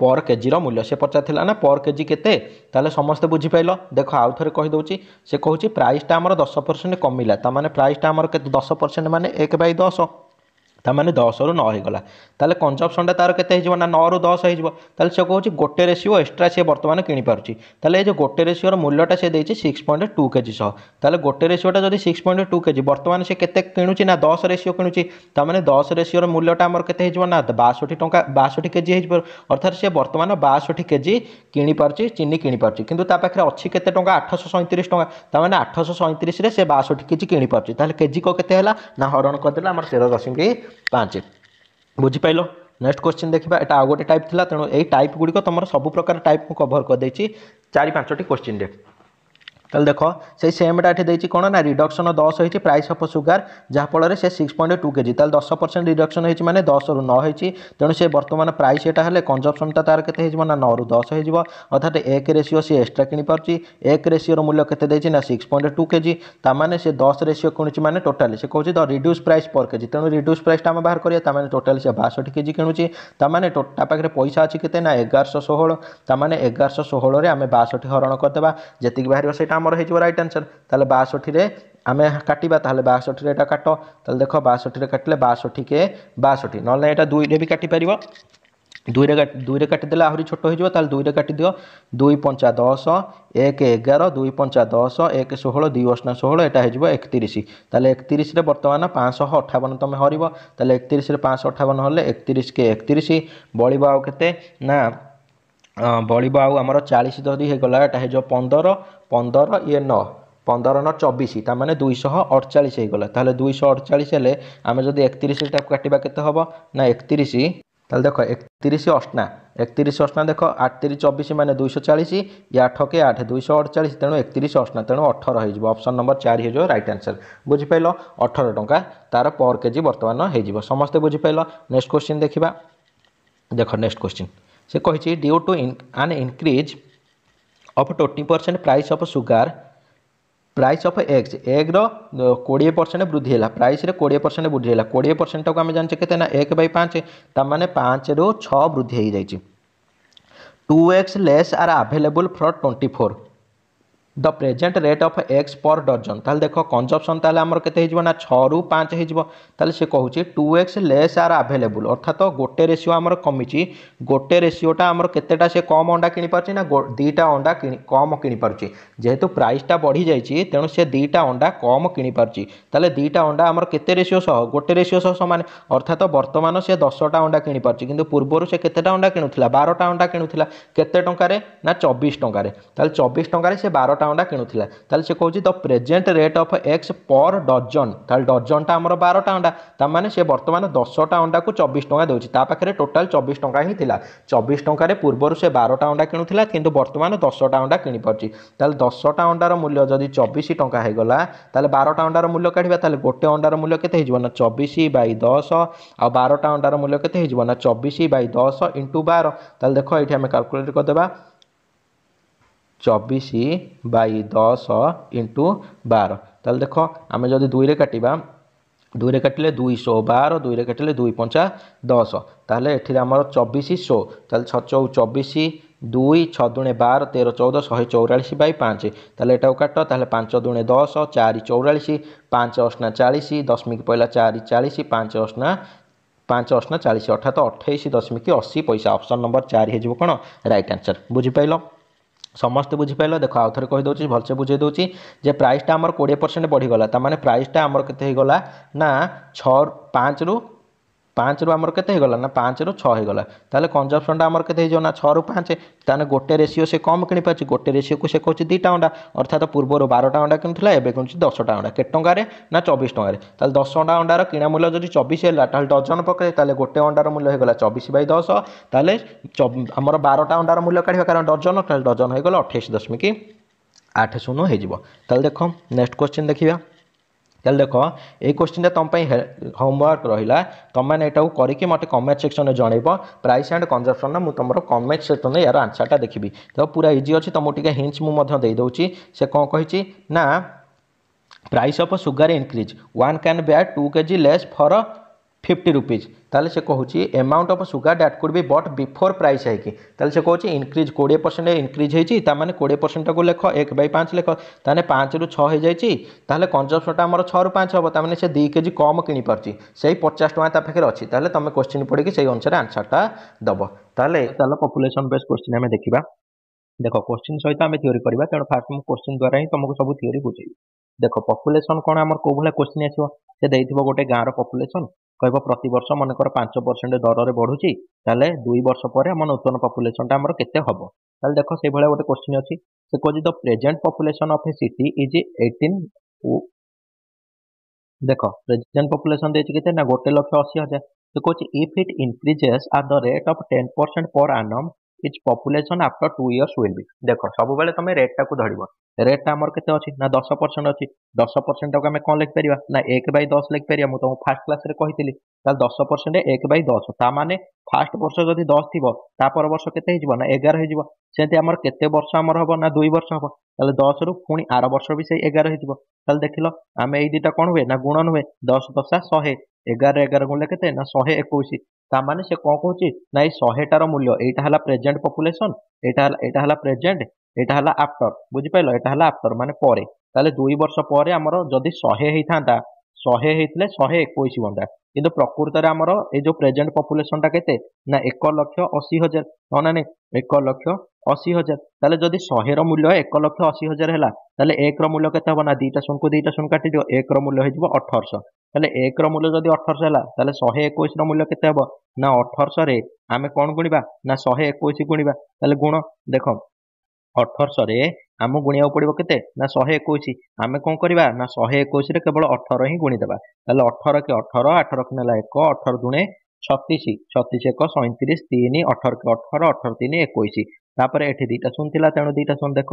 পর কেজির মূল্য সে পচারিলা না পর কেজি কেতে তাহলে সমস্তে বুঝিপাইল দেখ আউ থরে কহিদেছি সে কুচি প্রাইসটা আমার দশ পরসেন্ট কমিলা তা মানে প্রাইসটা আমার কেতে দশ পরসেন্ট মানে এক বাই দশ ତାମାନେ ଦଶରୁ ନଅ ହେଇଗଲା ତାହେଲେ କଞ୍ଜମ୍ପସନ୍ଟା ତା'ର କେତେ ହେଇଯିବ ନା ନଅରୁ ଦଶ ହେଇଯିବ ତାହେଲେ ସେ କହୁଛି ଗୋଟେ ରେସିଓ ଏକ୍ସଟ୍ରା ସେ ବର୍ତ୍ତମାନ କିଣିପାରୁଛି ତାହେଲେ ଏ ଯେଉଁ ଗୋଟେ ରେସିଓର ମୂଲ୍ୟଟା ସେ ଦେଇଛି ସିକ୍ସ ପଏଣ୍ଟ ଟୁ କେଜି ସହ ତାହେଲେ ଗୋଟେ ରେସିଓଟା ଯଦି ସିକ୍ସ ପଏଣ୍ଟ ଟୁ କେଜି ବର୍ତ୍ତମାନ ସେ କେତେ କିଣୁଛି ନା ଦଶ ରେସିଓ କିଣୁଛି ତାମାନେ ଦଶ ରେସିଓର ମୂଲ୍ୟଟା ଆମର କେତେ ହେଇଯିବ ନା ବାଷଠି ଟଙ୍କା ବାଷଠି କେଜି ହେଇଯିବ ଅର୍ଥାତ୍ ସେ ବର୍ତ୍ତମାନ ବାଷଠି କେଜି କିଣିପାରୁଛି ଚିନି କିଣିପାରୁଛି କିନ୍ତୁ ତା ପାଖରେ ଅଛି କେତେ ଟଙ୍କା ଆଠଶହ ସଇଁତିରିଶ ଟଙ୍କା ତାମାନେ ଆଠଶହ ସଇଁତିରିଶରେ ସେ ବାଷଠି କେଜି କିଣିପାରୁଛି ତାହେଲେ କେଜିକ କେତେ ହେଲା ନା ହରଣ କରିଦେଲେ ଆମର ତେର ଦଶମିକ पाँच बुझिपाल नेक्स्ट क्वेश्चन देखा यहाँ आउ गोटे टाइप थी तेणु यही टाइप गुड़िक तुम सब प्रकार टाइप मुझे कभर करदे चार पांचटी क्वेश्चन डे তাহলে দেখ সেই সেমটা এটি দিয়েছি কোণ না রিডকশন দশ হয়েছে প্রাইস অফ সুগার যাফলে সে সিক্স পয়েন্ট টু কেজি তাহলে দশ পরসেন্ট রিডকশন হয়েছে মানে দশরু ন হয়েছে তেমন সে বর্তমান প্রাইস এটা হলে কনজমসনটা তার কেতে হয়েছে না নু দশ হয়ে যাব অর্থাৎ এক রেসিও সে এক্সট্রা কিনিপারছি এক রেসিওর মূল্য কেতে দিয়েছে না সিক্স পয়েন্ট টু কেজি তার মানে সে দশ রেসিও কিণুছি মানে টোটাল সে কৌছে the reduce price per KG ତେଣୁ ରିଡ୍ୟୁସ୍ ପ୍ରାଇସ୍ଟା ଆମେ ବାହାର କରିବା ତାମାନେ ଟୋଟାଲ୍ ସେ ବାଷଠି କେଜି କିଣୁଛି ତାମାନେ ତା ପାଖରେ ପଇସା ଅଛି କେତେ ନା ଏଗାରଶହ ଷୋହଳ ତାମାନେ ଏଗାରଶହ ଷୋହଳରେ ଆମେ ବାଷଠି ହରଣ କରିଦେବା ଯେତିକି ବାହାରିବ ସେଇଟା আমার হয়ে রাইট আনসর তাহলে বাষঠি আমি কাটবা তাহলে বাষঠি এটা কাট তাহলে দেখ বাষঠি কাটলে বাষঠি কে বাষঠি নহলে এটা দুইরে বি কাটিপার দুইরে দুইরে কাটিদেলে আহরি ছোট হয়ে যাব তাহলে দুইরে কাটিদিও দুই পঞ্চা দশ এক এগার দুই পঞ্চা দশ এক ষোহল দুই অষ্টা ষোহল এটা হয়ে যাব একত্রিশ তাহলে একত্রিশে বর্তমান পাঁচশহ অঠাবন তুমি হরব তাহলে একত্রিশে পাঁচশহ অঠাবন হলে একত্রিশকে একত্রিশ বলব আও কেতে না ବଳିବ ଆଉ ଆମର ଚାଳିଶ ଯଦି ହୋଇଗଲା ଏଇଟା ହୋଇଯିବ ପନ୍ଦର ପନ୍ଦର ଇଏ ନଅ ପନ୍ଦର ନଅ ଚବିଶ ତା'ମାନେ ଦୁଇଶହ ଅଠଚାଳିଶ ହୋଇଗଲା ତାହେଲେ ଦୁଇଶହ ଅଠଚାଳିଶ ହେଲେ ଆମେ ଯଦି ଏକତିରିଶଟାକୁ କାଟିବା କେତେ ହେବ ନା ଏକତିରିଶ ତାହେଲେ ଦେଖ ଏକତିରିଶ ଅଷ୍ଣା ଏକତିରିଶ ଅଷ୍ଣା ଦେଖ ଆଠତିରିଶ ଚବିଶ ମାନେ ଦୁଇଶହ ଚାଳିଶ ୟା ଅଠକେ ଆଠ ଦୁଇଶହ ଅଠଚାଳିଶ ତେଣୁ ଏକତିରିଶ ଅଷ୍ଣା ତେଣୁ ଅଠର ହୋଇଯିବ ଅପସନ୍ ନମ୍ବର ଚାରି ହୋଇଯିବ ରାଇଟ୍ ଆନ୍ସର୍ ବୁଝିପାରିଲ ଅଠର ଟଙ୍କା ତା'ର ପର୍ କେଜି ବର୍ତ୍ତମାନ ହୋଇଯିବ ସମସ୍ତେ ବୁଝିପାରିଲ ନେକ୍ସଟ କୋଶ୍ଚିନ୍ ଦେଖିବା ଦେଖ ନେକ୍ସଟ କୋଶ୍ଚିନ୍ ସେ କହିଛି due to an increase of twenty percent price of sugar price of eggs ଏଗ୍ର କୋଡ଼ିଏ ପରସେଣ୍ଟ ବୃଦ୍ଧି ହେଲା ପ୍ରାଇସ୍ରେ କୋଡ଼ିଏ ପରସେଣ୍ଟ ବୃଦ୍ଧି ହେଲା କୋଡ଼ିଏ ପରସେଣ୍ଟଟାକୁ ଆମେ ଜାଣିଛେ କେତେ ନା ଏକ ବାଇ ପାଞ୍ଚ ତାମାନେ ପାଞ୍ଚରୁ ଛଅ ବୃଦ୍ଧି ହେଇଯାଇଛି two X less are available for twenty four the present rate of X per dozen তাহলে দেখো কনজম্পশন তাহলে আমার কেতে হইଯିବ না 6 রু 5 হইଯିବ তাহলে সে কহুছে 2x লেস আর अवेलेबल অর্থাৎ গোটে রেশিও আমার কমিছি গোটে রেশিওটা আমার কেতেটা সে কম অন্ডা কিনি পারছি না দুইটা অন্ডা কম কিনি পারছি যেহেতু প্রাইসটা বড়ি যাইছি তেণু সে দুইটা অন্ডা কম কিনি পারছি তাহলে দুইটা অন্ডা আমার কেতে রেশিও সহ গোটে রেশিও সহ সমান অর্থাৎ বর্তমান সে 10টা অন্ডা কিনি পারছি কিন্তু পূর্বরু সে কেতেটা অন্ডা কিণুଥିଲା 12টা অন্ডা কিণুଥିଲା কেতে টঙ্কারে না 24 টঙ্কারে তাহলে 24 টঙ্কারে সে 12টা ଅଣ୍ଡା କିଣୁଥିଲା ତାହେଲେ ସେ କହୁଛି the present rate of X per dozen ତାହେଲେ ଡର୍ଜନଟା ଆମର ବାରଟା ଅଣ୍ଡା ତାମାନେ ସେ ବର୍ତ୍ତମାନ ଦଶଟା ଅଣ୍ଡାକୁ ଚବିଶ ଟଙ୍କା ଦେଉଛି ତା ପାଖରେ ଟୋଟାଲ୍ ଚବିଶ ଟଙ୍କା ହିଁ ଥିଲା ଚବିଶ ଟଙ୍କାରେ ପୂର୍ବରୁ ସେ ବାରଟା ଅଣ୍ଡା କିଣୁଥିଲା କିନ୍ତୁ ବର୍ତ୍ତମାନ ଦଶଟା ଅଣ୍ଡା କିଣିପାରୁଛି ତାହେଲେ ଦଶଟା ଅଣ୍ଡାର ମୂଲ୍ୟ ଯଦି ଚବିଶ ଟଙ୍କା ହେଇଗଲା ତାହେଲେ ବାରଟା ଅଣ୍ଡାର ମୂଲ୍ୟ କାଢ଼ିବା ତାହେଲେ ଗୋଟେ ଅଣ୍ଡାର ମୂଲ୍ୟ କେତେ ହେଇଯିବ ନା ଚବିଶ ବାଇ ଦଶ ଆଉ ବାରଟା ଅଣ୍ଡାର ମୂଲ୍ୟ କେତେ ହେଇଯିବ ନା ଚବିଶ ବାଇ ଦଶ ଇଣ୍ଟୁ ବାର ତାହେଲେ ଦେଖ ଏଇଠି ଆମେ କାଲକୁଲେଟ କରିଦେବା ଚବିଶ ବାଇ ଦଶ ଇଣ୍ଟୁ ବାର ତାହେଲେ ଦେଖ ଆମେ ଯଦି ଦୁଇରେ କାଟିବା ଦୁଇରେ କାଟିଲେ ଦୁଇଶହ ବାର ଦୁଇରେ କାଟିଲେ ଦୁଇ ପଞ୍ଚା ଦଶ ତାହେଲେ ଏଠିରେ ଆମର ଚବିଶ ଶୋ ତାହେଲେ ଛଅ ଚଉ ଚବିଶ ଦୁଇ ଛଅ ଦୁଣେ ବାର ତେର ଚଉଦ ଶହେ ଚଉରାଳିଶ ବାଇ ପାଞ୍ଚ ତାହେଲେ ଏଟାକୁ କାଟ ତାହେଲେ ପାଞ୍ଚ ଦୁଣେ ଦଶ ଚାରି ଚଉରାଳିଶ ପାଞ୍ଚ ଅଷ୍ଣା ଚାଳିଶ ଦଶମିକ ପହିଲା ଚାରି ଚାଳିଶ ପାଞ୍ଚ ଅଷ୍ଣା ପାଞ୍ଚ ଅଷ୍ଣା ଚାଳିଶ ଅର୍ଥାତ ଅଠେଇଶ ଦଶମିକ ଅଶୀ ପଇସା ଅପସନ୍ ନମ୍ବର ଚାରି ହେଇଯିବ କ'ଣ ରାଇଟ୍ ଆନ୍ସର୍ ବୁଝିପାରିଲ ସମସ୍ତେ ବୁଝିପାରିଲ ଦେଖ ଆଉ ଥରେ କହିଦେଉଛି ଭଲସେ ବୁଝେଇ ଦେଉଛି ଯେ ପ୍ରାଇସ୍ଟା ଆମର କୋଡ଼ିଏ ପରସେଣ୍ଟ ବଢ଼ିଗଲା ତା'ମାନେ ପ୍ରାଇସ୍ଟା ଆମର କେତେ ହେଇଗଲା ନା ଛଅ ପାଞ୍ଚରୁ ପାଞ୍ଚରୁ ଆମର କେତେ ହେଇଗଲା ନା ପାଞ୍ଚରୁ ଛଅ ହେଇଗଲା ତାହେଲେ କଞ୍ଜମ୍ପସନଟା ଆମର କେତେ ହେଇଯିବ ନା ଛଅରୁ ପାଞ୍ଚ ତାହେଲେ ଗୋଟେ ରେସିଓ ସେ କମ୍ କିଣିପାରୁଛି ଗୋଟେ ରେସିଓକୁ ସେ କହୁଛି ଦୁଇଟା ଅଣ୍ଡା ଅର୍ଥାତ୍ ପୂର୍ବରୁ ବାରଟା ଅଣ୍ଡା କିଣୁଥିଲା ଏବେ କିଣୁଛି ଦଶଟା ଅଣ୍ଡା କେତେ ଟଙ୍କାରେ ନା ଚବିଶ ଟଙ୍କାରେ ତାହେଲେ ଦଶ ଅଣ୍ଡା ଅଣ୍ଡାର କିଣା ମୂଲ୍ୟ ଯଦି ଚବିଶ ହେଲା ତାହେଲେ ଡଜନ ପକାଏ ତାହେଲେ ଗୋଟେ ଅଣ୍ଡାର ମୂଲ୍ୟ ହେଇଗଲା ଚବିଶ ବାଇ ଦଶ ତାହେଲେ ଆମର ବାରଟା ଅଣ୍ଡାର ମୂଲ୍ୟ କାଢ଼ିବା କାରଣ ଡଜନ ତାହେଲେ ଡଜନ ହେଇଗଲା ଅଠେଇଶ ଦଶମିକ ଆଠ ଶୂନ ହେଇଯିବ ତାହେଲେ ଦେଖ ନେକ୍ସଟ କ୍ୱେଶ୍ଚିନ୍ ଦେଖିବା তাহলে দেখ এই কোশ্চিনটা তুম হোমওয়ার্ক রহিলা তুমি এটা করিকি মতো কমেন্ট সেকশনে জনাইব প্রাইস আন্ড কনজপশন মু তোমার কমেন্ট সেকশনে এর আনসারটা দেখিবি তো পুরা ইজি অছি তোমাকে টিকে হিন্স মু মধ্যে দেই দউছি সে কোন কইছি না price of sugar increase one can buy two KG less for fifty rupees তাহলে সে কুচি amount of sugar that could be bought before price হাইকি তাহলে সে কুচি ইনক্রিজ কোড়িয়ে পরসেন্ট ইনক্রিজ হয়েছি তার মানে কোড়িয়ে পরসেন্টটাকে লেখ এক বাই পাঁচ লেখ তাহলে পাঁচরু ছ হয়ে যাইছি তাহলে কনজম্পশনটা আমার ছরু পাঁচ হব তার মানে সে দুই কেজি কম কিনিপারছি সেই পচাশ টাকা তা পাখে অছি তাহলে তুমি কোশ্চিন পড়িকি সেই অনুসারে আনসারটা দেব তাহলে তাহলে পপুলেশন বেস কোশ্চিন আমি দেখিবা দেখ কোশ্চিন সহিত আমি থিওরি করা তেমন ফার্স্ট মু কোশ্চিন দ্বারা হি তোমাকে সব থিওরি বুঝেবি দেখ পপুলেশন কোণ আমার কেউ ভাবে কোশ্চিন আসবে সে দিয়ে গোটে গাঁর পপুলেশন କହିବ ପ୍ରତିବର୍ଷ ମନେକର ପାଞ୍ଚ ପରସେଣ୍ଟ ଦରରେ ବଢ଼ୁଛି ତାହେଲେ ଦୁଇ ବର୍ଷ ପରେ ଆମ ନୂତନ ପପୁଲେସନଟା ଆମର କେତେ ହେବ ତାହେଲେ ଦେଖ ସେଇଭଳିଆ ଗୋଟେ କୋଶ୍ଚିନ୍ ଅଛି ସେ କହୁଛି the present population of a city is eighteen ଦେଖ ପ୍ରେଜେଣ୍ଟ ପପୁଲେସନ ଦେଇଛି କେତେ ନା ଗୋଟେ ଲକ୍ଷ ଅଶୀ ହଜାର ସେ କହୁଛି if it increases at the rate of ten percent per annum its population after two years will be ଦେଖ ସବୁବେଳେ ତମେ ରେଟ୍ଟାକୁ ଧରିବ ରେଟ୍ଟା ଆମର କେତେ ଅଛି ନା ଦଶ ପରସେଣ୍ଟ ଅଛି ଦଶ ପରସେଣ୍ଟଟାକୁ ଆମେ କ'ଣ ଲେଖିପାରିବା ନା ଏକ ବାଇ ଦଶ ଲେଖିପାରିବା ମୁଁ ତମକୁ ଫାର୍ଷ୍ଟ କ୍ଲାସରେ କହିଥିଲି ତାହେଲେ ଦଶ ପରସେଣ୍ଟ ଏକ ବାଇ ଦଶ ତା ମାନେ ଫାର୍ଷ୍ଟ ବର୍ଷ ଯଦି ଦଶ ଥିବ ତା ପର ବର୍ଷ କେତେ ହେଇଯିବ ନା ଏଗାର ହେଇଯିବ ସେମିତି ଆମର କେତେ ବର୍ଷ ଆମର ହବ ନା ଦୁଇ ବର୍ଷ ହବ ତାହେଲେ ଦଶରୁ ପୁଣି ଆର ବର୍ଷ ବି ସେଇ ଏଗାର ହେଇଯିବ ତାହେଲେ ଦେଖିଲ ଆମେ ଏଇ ଦୁଇଟା କ'ଣ ହୁଏ ନା ଗୁଣନ ହୁଏ ଦଶ ଦଶା ଶହେ ଏଗାର ଏଗାର ଗୁଣିଲେ କେତେ ନା ଶହେ ଏକୋଇଶ ତା ମାନେ ସେ କ'ଣ କହୁଛି ନା ଏଇ ଶହେଟାର ମୂଲ୍ୟ ଏଇଟା ହେଲା ପ୍ରେଜେଣ୍ଟ ପପୁଲେସନ ଏଇଟା ହେଲା ଏଇଟା ହେଲା ପ୍ରେଜେଣ୍ଟ ଏଇଟା ହେଲା ଆଫ୍ଟର ବୁଝିପାରିଲ ଏଇଟା ହେଲା ଆଫ୍ଟର ମାନେ ପରେ ତାହେଲେ ଦୁଇ ବର୍ଷ ପରେ ଆମର ଯଦି ଶହେ ହେଇଥାନ୍ତା ଶହେ ହେଇଥିଲେ ଶହେ ଏକୋଇଶ ହୁଅନ୍ତା କିନ୍ତୁ ପ୍ରକୃତରେ ଆମର ଏଇ ଯୋଉ ପ୍ରେଜେଣ୍ଟ ପପୁଲେସନଟା କେତେ ନା ଏକ ଲକ୍ଷ ଅଶୀ ହଜାର ହଁ ନା ନାଇଁ ଏକ ଲକ୍ଷ ଅଶୀ ହଜାର ତାହେଲେ ଯଦି ଶହେର ମୂଲ୍ୟ ଏକ ଲକ୍ଷ ଅଶୀ ହଜାର ହେଲା ତାହେଲେ ଏକର ମୂଲ୍ୟ କେତେ ହବ ନା ଦୁଇଟା ଶୂନକୁ ଦୁଇଟା ଶୂନ କାଟିଦିଅ ଏକର ମୂଲ୍ୟ ହେଇଯିବ ଅଠରଶହ তাহলে এক মূল্য যদি অঠরশ হল তাহলে শহে একইশ মূল্য কত হব না অঠরশ রে আমি কোণ গুণবা না শহে একইশ গুণবা তাহলে গুণ দেখ অঠরশ রে আম গুণিয়া পড়ব কে না শহে একইশ আমি কম করা না শহে একইশ রে কেবল অঠর হি গুণিদেবা তাহলে অঠর কি অঠর আঠর কি না এক অঠর দুণে ଛତିଶ ଛତିଶ ଏକ ସଇଁତିରିଶ ତିନି ଅଠର ଅଠର ଅଠର ତିନି ଏକୋଇଶ ତାପରେ ଏଠି ଦୁଇଟା ଶୂନ ଥିଲା ତେଣୁ ଦୁଇଟା ଶୂନ ଦେଖ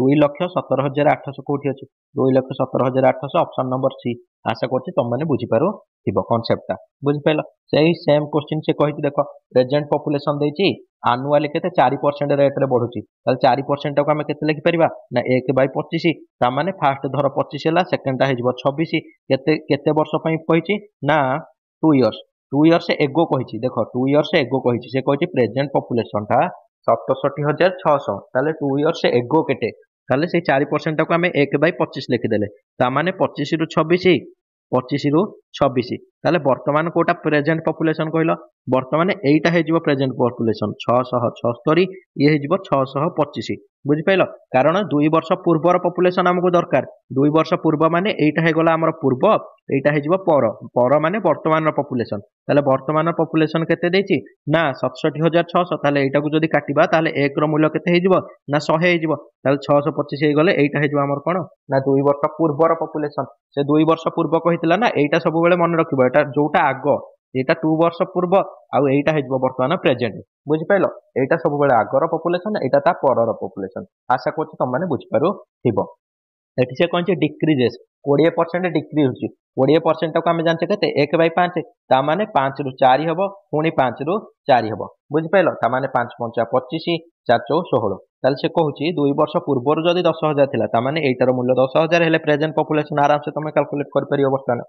ଦୁଇ ଲକ୍ଷ ସତର ହଜାର ଆଠଶହ କୋଉଠି ଅଛି ଦୁଇ ଲକ୍ଷ ସତର ହଜାର ଆଠଶହ ଅପସନ ନମ୍ବର ସି ଆଶା କରୁଛି ତମମାନେ ବୁଝିପାରୁଥିବ କନସେପ୍ଟଟା ବୁଝିପାରିଲ ସେଇ ସେମ୍ କୋଶ୍ଚିନ୍ ସେ କହିଛି ଦେଖ ପ୍ରେଜେଣ୍ଟ ପପୁଲେସନ ଦେଇଛି ଆନୁଆଲି କେତେ ଚାରି ପରସେଣ୍ଟ ରେଟ୍ରେ ବଢୁଛି ତାହେଲେ ଚାରି ପରସେଣ୍ଟଟାକୁ ଆମେ କେତେ ଲେଖିପାରିବା ନା ଏକ ବାଇ ପଚିଶ ତାମାନେ ଫାର୍ଷ୍ଟ ଧର ପଚିଶ ହେଲା ସେକେଣ୍ଡଟା ହେଇଯିବ ଛବିଶ କେତେ କେତେ ବର୍ଷ ପାଇଁ କହିଛି ନା two years two years ago କହିଛି ଦେଖ ଟୁ ଇୟର୍ସ ଏଗୋ କହିଛି ସେ କହିଛି ପ୍ରେଜେଣ୍ଟ ପପୁଲେସନଟା ସତଷଠି ହଜାର ଛଅଶହ ତାହେଲେ ଟୁ ଇୟର୍ସ ଏଗୋ କେତେ ତାହେଲେ ସେଇ ଚାରି ପରସେଣ୍ଟଟାକୁ ଆମେ ଏକ ବାଇ ପଚିଶ ଲେଖିଦେଲେ ତା ମାନେ ପଚିଶରୁ ଛବିଶ ପଚିଶରୁ ଛବିଶ ତାହେଲେ ବର୍ତ୍ତମାନ କୋଉଟା ପ୍ରେଜେଣ୍ଟ ପପୁଲେସନ୍ କହିଲ ବର୍ତ୍ତମାନ ଏଇଟା ହେଇଯିବ ପ୍ରେଜେଣ୍ଟ ପପୁଲେସନ୍ ଛଅଶହ ଛସ୍ତରୀ ଇଏ ହେଇଯିବ ଛଅଶହ ପଚିଶ ବୁଝିପାରିଲ କାରଣ ଦୁଇ ବର୍ଷ ପୂର୍ବର ପପୁଲେସନ୍ ଆମକୁ ଦରକାର ଦୁଇ ବର୍ଷ ପୂର୍ବ ମାନେ ଏଇଟା ହେଇଗଲା ଆମର ପୂର୍ବ ଏଇଟା ହେଇଯିବ ପର ପର ମାନେ ବର୍ତ୍ତମାନର ପପୁଲେସନ୍ ତାହେଲେ ବର୍ତ୍ତମାନର ପପୁଲେସନ୍ କେତେ ଦେଇଛି ନା ସତଷଠି ହଜାର ଛଅଶହ ତାହେଲେ ଏଇଟାକୁ ଯଦି କାଟିବା ତାହେଲେ ଏକର ମୂଲ୍ୟ କେତେ ହେଇଯିବ ନା ଶହେ ହେଇଯିବ ତାହେଲେ ଛଅଶହ ପଚିଶ ହେଇଗଲେ ଏଇଟା ହେଇଯିବ ଆମର କ'ଣ ନା ଦୁଇ ବର୍ଷ ପୂର୍ବର ପପୁଲେସନ୍ ସେ ଦୁଇ ବର୍ଷ ପୂର୍ବ କହିଥିଲା ନା ଏଇଟା ସବୁ ସବୁବେଳେ ମନେ ରଖିବ ଏଟା ଯୋଉଟା ଆଗ ଏଇଟା ଟୁ ବର୍ଷ ପୂର୍ବ ଆଉ ଏଇଟା ହେଇଯିବ ବର୍ତ୍ତମାନ ପ୍ରେଜେଣ୍ଟ ବୁଝିପାରିଲ ଏଇଟା ସବୁବେଳେ ଆଗର ପପୁଲେସନ ଏଇଟା ତା ପରର ପପୁଲେସନ ଆଶା କରୁଛି ତମମାନେ ବୁଝିପାରୁଥିବ ଏଠି ସେ କହିଛି ଡିକ୍ରିଜେସ୍ କୋଡ଼ିଏ ପରସେଣ୍ଟ ଡିକ୍ରିଜ୍ ହେଉଛି କୋଡ଼ିଏ ପରସେଣ୍ଟଟାକୁ ଆମେ ଜାଣିଛେ କେତେ ଏକ ବାଇ ପାଞ୍ଚ ତା ମାନେ ପାଞ୍ଚରୁ ଚାରି ହେବ ପୁଣି ପାଞ୍ଚରୁ ଚାରି ହେବ ବୁଝିପାରିଲ ତା ମାନେ ପାଞ୍ଚ ପଞ୍ଚା ପଚିଶ ଚାରି ଚଉ ଷୋହଳ ତାହେଲେ ସେ କହୁଛି ଦୁଇ ବର୍ଷ ପୂର୍ବରୁ ଯଦି ଦଶ ହଜାର ଥିଲା ତା ମାନେ ଏଇଟାର ମୂଲ୍ୟ ଦଶ ହଜାର ହେଲେ ପ୍ରେଜେଣ୍ଟ ପପୁଲେସନ ଆରାମସେ ତମେ କାଲକୁଲେଟ୍ କରିପାରିବ ବର୍ତ୍ତମାନ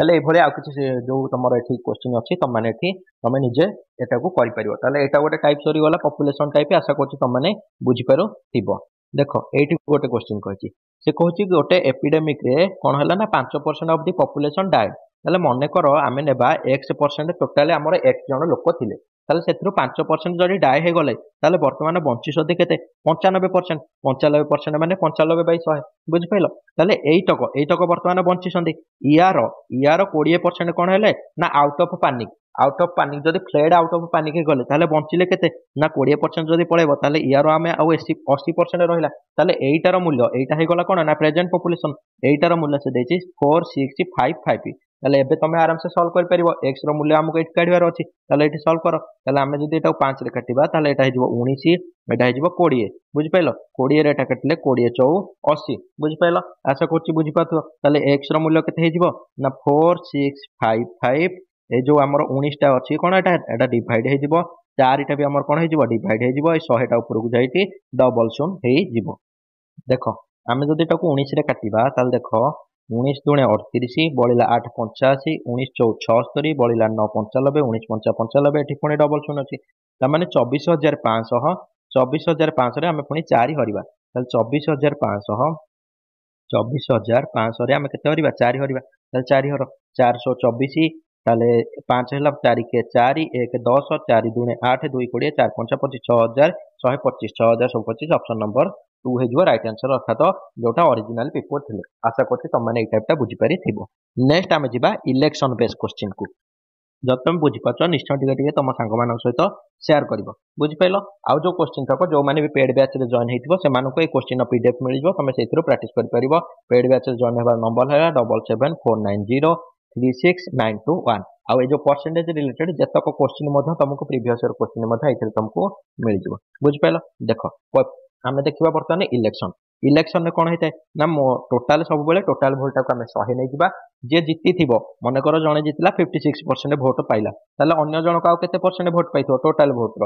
ତାହେଲେ ଏଇଭଳି ଆଉ କିଛି ଯୋଉ ତମର ଏଠି କୋଶ୍ଚିନ୍ ଅଛି ତମମାନେ ଏଠି ତମେ ନିଜେ ଏଟାକୁ କରିପାରିବ ତାହେଲେ ଏଇଟା ଗୋଟେ ଟାଇପ୍ ସରିଗଲା ପପୁଲେସନ୍ ଟାଇପ୍ ଆଶା କରୁଛି ତମମାନେ ବୁଝିପାରୁଥିବ ଦେଖ ଏଇଠି ଗୋଟେ କୋଶ୍ଚିନ୍ କହିଛି ସେ କହୁଛି ଗୋଟେ ଏପିଡେମିକ୍ରେ କ'ଣ ହେଲା ନା ପାଞ୍ଚ percent of the population died ତାହେଲେ ମନେକର ଆମେ ନେବା ଏକ୍ସ ପରସେଣ୍ଟ ଟୋଟାଲି ଆମର ଏକ୍ସ ଜଣ ଲୋକ ଥିଲେ ତାହେଲେ ସେଥିରୁ ପାଞ୍ଚ ପରସେଣ୍ଟ ଯଦି ଡାଏ ହେଇଗଲେ ତାହେଲେ ବର୍ତ୍ତମାନ ବଞ୍ଚିଷ ଅଧିକ କେତେ ପଞ୍ଚାନବେ ପରସେଣ୍ଟ ପଞ୍ଚାନବେ ପରସେଣ୍ଟ ମାନେ ପଞ୍ଚାନବେ ବାଇ ଶହେ ବୁଝିପାରିଲ ତାହେଲେ ଏଇତକ ଏଇତକ ବର୍ତ୍ତମାନ ବଞ୍ଚିଛନ୍ତି ଇଆର ଇଆର କୋଡ଼ିଏ ପରସେଣ୍ଟ କ'ଣ ହେଲେ ନା out of panic out of panic ଯଦି ଫ୍ଲେଡ୍ ଆଉଟ୍ ଅଫ୍ ପାନିକ୍ ହେଇଗଲେ ତାହେଲେ ବଞ୍ଚିଲେ କେତେ ନା କୋଡ଼ିଏ ପରସେଣ୍ଟ ଯଦି ପଳେଇବ ତାହେଲେ ଇଆର ଆମେ ଆଉ ଏସି ଅଶୀ ପରସେଣ୍ଟ ରହିଲା ତାହେଲେ ଏଇଟାର ମୂଲ୍ୟ ଏଇଟା ହେଇଗଲା କ'ଣ ନା ପ୍ରେଜେଣ୍ଟ ପପୁଲେସନ୍ ଏଇଟାର ମୂଲ୍ୟ ସେ ଦେଇଛି ଫୋର୍ ସିକ୍ସ ଫାଇଭ୍ ଫାଇଭ୍ তাহলে এবে তুমি আরামসে সলভ করিপার এক্স রূল্য আমি এটি কাঢ়বার অছি তাহলে এটি সলভ কর তাহলে আমি যদি এটা পাঁচরে কাটিবা তাহলে এটা হয়ে উনিশ এটা হয়ে কোড়িয়ে বুঝিপাল কোড়িয়ে এটা কাটলে কোড়িয়ে চৌ অশী বুঝিপাল আশা করছি বুঝিপাথ তাহলে এক্স রূল্য কত হয়ে না ফোর সিক্স ফাইভ ফাইভ এই যে আমার উনিশটা অছি কোণ এটা এটা ডিভাইড হয়ে চারিটা বি আমার কোণ হয়ে ডিভাইড হয়ে এই শহেটা উপরক যাই ডবল শূন্য হয়ে দেখ আমি যদি এটা উনিশে কাটিবা তাহলে দেখ ଉଣେଇଶ ଦୁଣେ ଅଠତିରିଶ ବଳିଲା ଆଠ ପଞ୍ଚାଅଶୀ ଉଣେଇଶ ଚଉ ଛଅସ୍ତରୀ ବଳିଲା ନଅ ପଞ୍ଚାନବେ ଉଣେଇଶ ପଞ୍ଚା ପଞ୍ଚାନବେ ଏଠି ପୁଣି ଡବଲ ଶୂନ ଅଛି ତାମାନେ ଚବିଶ ହଜାର ପାଞ୍ଚଶହ ଚବିଶ ହଜାର ପାଞ୍ଚଶହରେ ଆମେ ପୁଣି ଚାରି ହରିବା ତାହେଲେ ଚବିଶ ହଜାର ପାଞ୍ଚଶହ ଚବିଶ ହଜାର ପାଞ୍ଚଶହରେ ଆମେ କେତେ ହରିବା ଚାରି ହରିବା ତାହେଲେ ଚାରି ହର ଚାରିଶହ ଚବିଶ ତାহলে পাঁচ হলাম চারিকে চারি এক দশ চারি দুই আট দুই কোড়িয়ে চার পঞ্চা পঁচিশ ছ হাজার শহে পঁচিশ ছ হাজার শহে পঁচিশ অপশন নম্বর टू हो रईट आनसर अर्थात जो अरिजिनाल पेपर थे आशा करते तुमने टाइप टाइम बुझीपारी थो नेक्ट आम जा इलेक्शन बेस्ड क्वेश्चन को जब तुम बुझीपार निश्चय टी टे तुम सांग सहित सेयार कर बुझीपाल आउ जो क्वेश्चन थको जो मैंने भी पेड ब्याच्रे जॉन होती है सेना को क्वेश्चन पीडफ मिल जाव तुम्हें से प्राक्ट कर पेड ब्याच्रे जॉन होगा नंबर है double seven four nine zero three six nine two one आउ ये परसेंटेज रिलेटेड जतक क्वेश्चन तुमको प्रिभस क्वेश्चन तुमको मिल जाव बुझीपाल देख ଆମେ ଦେଖିବା ବର୍ତ୍ତମାନ ଇଲେକ୍ସନ ଇଲେକ୍ସନରେ କ'ଣ ହେଇଥାଏ ନା ଟୋଟାଲ ସବୁବେଳେ ଟୋଟାଲ ଭୋଲ୍ଟକୁ ଆମେ ଶହେ ନେଇଯିବା ଯିଏ ଜିତିଥିବ ମନେକର ଜଣେ ଜିତିଲା ଫିଫ୍ଟି ସିକ୍ସ ପରସେଣ୍ଟ ଭୋଟ ପାଇଲା ତାହେଲେ ଅନ୍ୟ ଜଣକ ଆଉ କେତେ ପରସେଣ୍ଟ ଭୋଟ ପାଇଥିବ ଟୋଟାଲ ଭୋଟର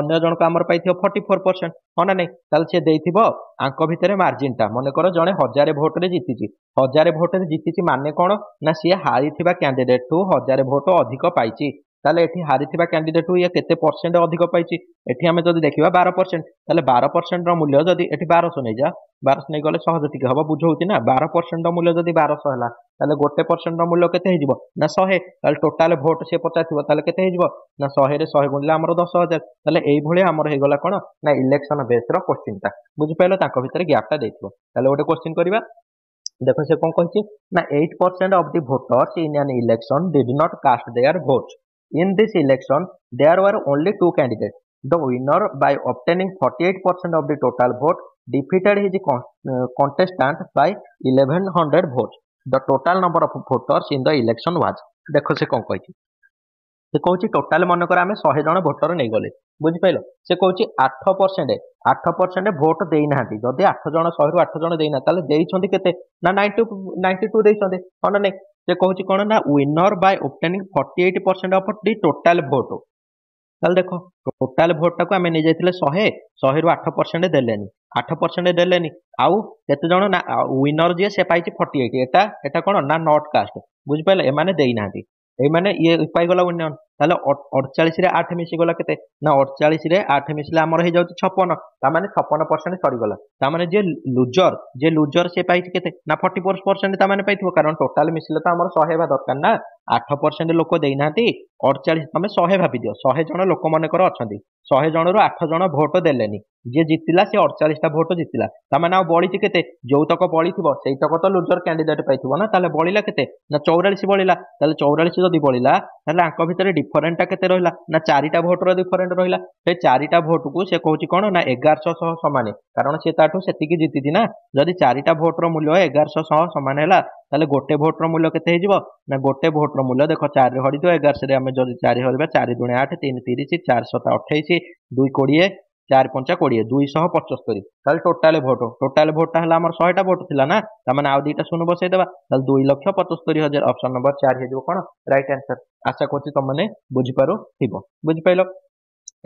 ଅନ୍ୟ ଜଣକ ଆମର ପାଇଥିବ ଫର୍ଟି ଫୋର ପରସେଣ୍ଟ ହଁ ନା ନାହିଁ ତାହେଲେ ସିଏ ଦେଇଥିବ ଆଙ୍କ ଭିତରେ ମାର୍ଜିନଟା ମନେକର ଜଣେ ହଜାରେ ଭୋଟରେ ଜିତିଛି ହଜାରେ ଭୋଟରେ ଜିତିଛି ମାନେ କ'ଣ ନା ସିଏ ହାରିଥିବା କ୍ୟାଣ୍ଡିଡେଟଠୁ ହଜାରେ ଭୋଟ ଅଧିକ ପାଇଛି ତାହେଲେ ଏଠି ହାରିଥିବା କ୍ୟାଣ୍ଡିଡେଟ୍ ଇଏ କେତେ ପରସେଣ୍ଟ ଅଧିକ ପାଇଛି ଏଠି ଆମେ ଯଦି ଦେଖିବା ବାର ପରସେଣ୍ଟ ତାହେଲେ ବାର ପରସେଣ୍ଟର ମୂଲ୍ୟ ଯଦି ଏଠି ବାରଶହ ନେଇଯା ବାରଶହ ନେଇଗଲେ ସହଜ ଟିକେ ହବ ବୁଝଉଛି ନା ବାର ପରସେଣ୍ଟର ମୂଲ୍ୟ ଯଦି ବାରଶହ ହେଲା ତାହେଲେ ଗୋଟେ ପରସେଣ୍ଟର ମୂଲ୍ୟ କେତେ ହେଇଯିବ ନା ଶହେ ତାହେଲେ ଟୋଟାଲ ଭୋଟ ସିଏ ପଚାରିଥିବ ତାହେଲେ କେତେ ହେଇଯିବ ନା ଶହେରେ ଶହେ ଗୁଣିଲେ ଆମର ଦଶ ହଜାର ତାହେଲେ ଏଇଭଳି ଆମର ହେଇଗଲା କ'ଣ ନା ଇଲେକ୍ସନ ବେସ୍ର କୋଶ୍ଚିନ୍ଟା ବୁଝିପାରିଲ ତାଙ୍କ ଭିତରେ ଗ୍ୟାପ୍ଟା ଦେଇଥିବ ତାହେଲେ ଗୋଟେ କୋଶ୍ଚିନ୍ କରିବା ଦେଖ ସେ କ'ଣ କହିଛି ନା eight percent of the voters in an election did not cast their vote In this election, there were only two candidates. The winner, by obtaining 48% of the total vote, defeated his con uh, contestant by 1100 votes. The total number of voters in the election was ଦେଖ ସେ କ'ଣ କହିଛି সে কৌছি total মনে করে আমি শহে জন voter নিয়ে নেইগলে বুঝিপাইল সে কৌছি আঠ percent আঠ পরসেন্ট ভোট দেই না যদি আঠ জন শহে আঠ জন দেই না তাহলে দেইছেন কেতে না নাইনটি নাইনটি টু দেইছেন হ্যাঁ না সে কৌছি কোণ না winner by obtaining forty eight percent of the total vote তাহলে দেখো টোটাল ভোটটা আমি নিয়ে যাই শহে শহে আঠ পরসেন্ট দে আঠ পরসেন্ট দে আউ জন না উইনর যে সে পাইছে ফর্টি এইট এটা এটা কোণ না নট কাস্ট বুঝিপাইল এমানে দেই না এই মানে ইয়ে পাইগলা উন্নয়ন ତାହେଲେ ଅଠଚାଳିଶରେ ଆଠ ମିଶିଗଲା କେତେ ନା ଅଠଚାଳିଶରେ ଆଠ ମିଶିଲେ ଆମର ହେଇଯାଉଛି ଛପନ ତା ମାନେ ଛପନ ପରସେଣ୍ଟ ସରିଗଲା ତା ମାନେ ଯିଏ ଲୁଜର ଯିଏ ଲୁଜର ସେ ପାଇଛି କେତେ ନା ଫର୍ଟି ଫୋର୍ ପରସେଣ୍ଟ ତା ମାନେ ପାଇଥିବ କାରଣ ଟୋଟାଲ ମିଶିଲେ ତ ଆମର ଶହେ ହେବା ଦରକାର ନା ଆଠ ପରସେଣ୍ଟ ଲୋକ ଦେଇନାହାନ୍ତି ଅଠଚାଳିଶ ତମେ ଶହେ ଭାବିଦିଅ ଶହେ ଜଣ ଲୋକ ମନେକର ଅଛନ୍ତି ଶହେ ଜଣରୁ ଆଠ ଜଣ ଭୋଟ ଦେଲେନି ଯିଏ ଜିତିଲା ସେ ଅଠଚାଳିଶଟା ଭୋଟ ଜିତିଲା ତା ମାନେ ଆଉ ବଳିଛି କେତେ ଯୋଉତକ ବଳିଥିବ ସେଇତକ ତ ଲୁଜର କ୍ୟାଣ୍ଡିଡେଟ୍ ପାଇଥିବ ନା ତାହେଲେ ବଳିଲା କେତେ ନା ଚଉରାଳିଶ ବଳିଲା ତାହେଲେ ଚଉରାଳିଶ ଯଦି ବଳିଲା ତାହେଲେ ଆଙ୍କ ଭିତରେ 40 ટકા کې تر হইلا না 4 টা ভোট ৰে ফৰেন্ট ৰহিলা সেই 4 টা ভোট কো সে কোচি কোন না 1100 সমানে কাৰণ সে তাটো সেতে কি জিতিদিনা যদি 4 টা ভোট ৰ মূল্য 1100 সমানেলা তলে গটে ভোট ৰ মূল্য কতে হ'জিব মই গটে ভোট ৰ মূল্য দেখো 4 ৰ হৰিটো 11ৰে আমি যদি 4 হৰিবা 4 দুগুণে 8 3 3428 2 কোডিয়ে চার পঞ্চা কোড়ি দুইশহ পঁচস্তরি তাহলে টোটাল ভোট টোটাল ভোটটা হল আমার শহেটা ভোট লা না তাহলে আউ দুইটা শূন্য বসাই দেবা তাহলে দুই লক্ষ পঁচস্তরি হাজার অপশন নম্বর চার হয়ে কোণ রাইট আনসর আশা করছি তোমাকে বুঝিপারুথিব বুঝিপাইল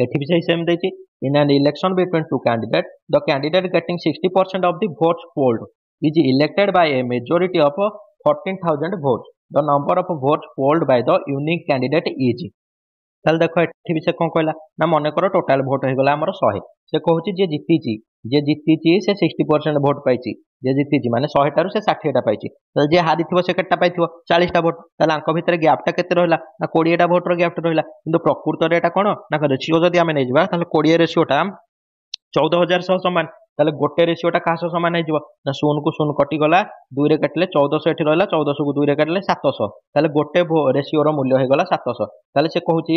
এটি বি সেই সেম দিয়েছি in an election between two candidate the candidate getting sixty percent of the votes polled is elected by a majority of fourteen thousand vote the number of votes polled by the unique candidate is তাহলে দেখো এটি ବି ସେ କ'ଣ କହିଲା ନା ମନେକର total vote ହେଇଗଲା ଆମର ଶହେ ସେ କହୁଛି ଯିଏ ଜିତିଛି ଯିଏ ଜିତିଛି ସେ ସିକ୍ସଟି ପରସେଣ୍ଟ ଭୋଟ ପାଇଛି ଯିଏ ଜିତିଛି ମାନେ ଶହେଟାରୁ ସେ ଷାଠିଏଟା ପାଇଛି ତାହେଲେ ଯିଏ ହାରିଥିବ ସେ କେତେଟା ପାଇଥିବ ଚାଳିଶଟା ଭୋଟ ତାହେଲେ ଆଙ୍କ ଭିତରେ ଗ୍ୟାପ୍ଟା କେତେ ରହିଲା ନା କୋଡ଼ିଏଟା ଭୋଟର ଗ୍ୟାପ୍ଟା ରହିଲା କିନ୍ତୁ ପ୍ରକୃତରେ ଏଟା କ'ଣ ନା ରେସିଓ ଯଦି ଆମେ ନେଇଯିବା ତାହେଲେ କୋଡ଼ିଏ ରେସିଓଟା ଚଉଦ ହଜାର ସହ ସମାନ ତାହେଲେ ଗୋଟେ ରେସିଓଟା କାହା ସହ ସମାନ ହେଇଯିବ ନା ଶୂନକୁ ଶୂନ କଟିଗଲା ଦୁଇରେ କାଟିଲେ ଚଉଦଶହ ଏଠି ରହିଲା ଚଉଦଶକୁ ଦୁଇରେ କାଟିଲେ ସାତଶହ ତାହେଲେ ଗୋଟେ ରେସିଓର ମୂଲ୍ୟ ହେଇଗଲା ସାତଶହ ତାହେଲେ ସେ କହୁଛି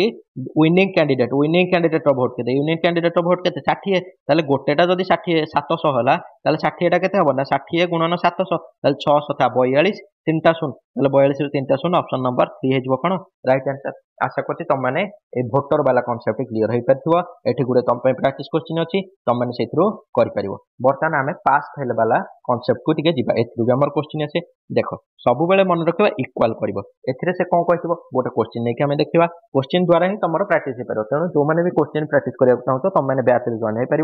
ୱିନିଂ କ୍ୟାଣ୍ଡିଡେଟ୍ ୱିନିଂ କ୍ୟାଣ୍ଡିଡେଟ୍ର ଭୋଟ୍ କେତେ ୱିନିଂ କ୍ୟାଣ୍ଡିଡେଟ୍ର ଭୋଟ୍ କେତେ ଷାଠିଏ ତାହେଲେ ଗୋଟେଟା ଯଦି ଷାଠିଏ ସାତଶହ ହେଲା ତାହେଲେ ଷାଠିଏଟା କେତେ ହେବ ନା ଷାଠିଏ ଗୁଣନ ସାତଶହ ତାହେଲେ ଛଅଶହ ବୟାଳିଶ তিনটা শূন্য তাহলে বয়াল্লিশর তিনটা শূন্য অপশন নম্বর থ্রি হয়ে কোণ রাইট আনসর আশা করছি তোমাকে এই ভোটর বালা কনসেপ্ট ক্লিয়ার হয়েপার এটি গোটে তোম প্রাকটিস কোশ্চিন অছি তোমাকে সেইথু করিপার বর্তমান আমি পাস ফেল বালা কনসেপ্ট কু টিকে যা এর আমার কোশ্চিন আসে দেখ সবুলে মনে রাখবা ইকুয়াল করব এতে সে কম কে গোটে কোশ্চিন নেই আমি দেখা কোশ্চিন দ্বারা হি তোমার প্রাকটিস হয়ে পার তেমন যে কোশ্চিন প্রাকটিস করা চাহুছ তোমাকে ব্যাচরে জয়েন হয়ে পার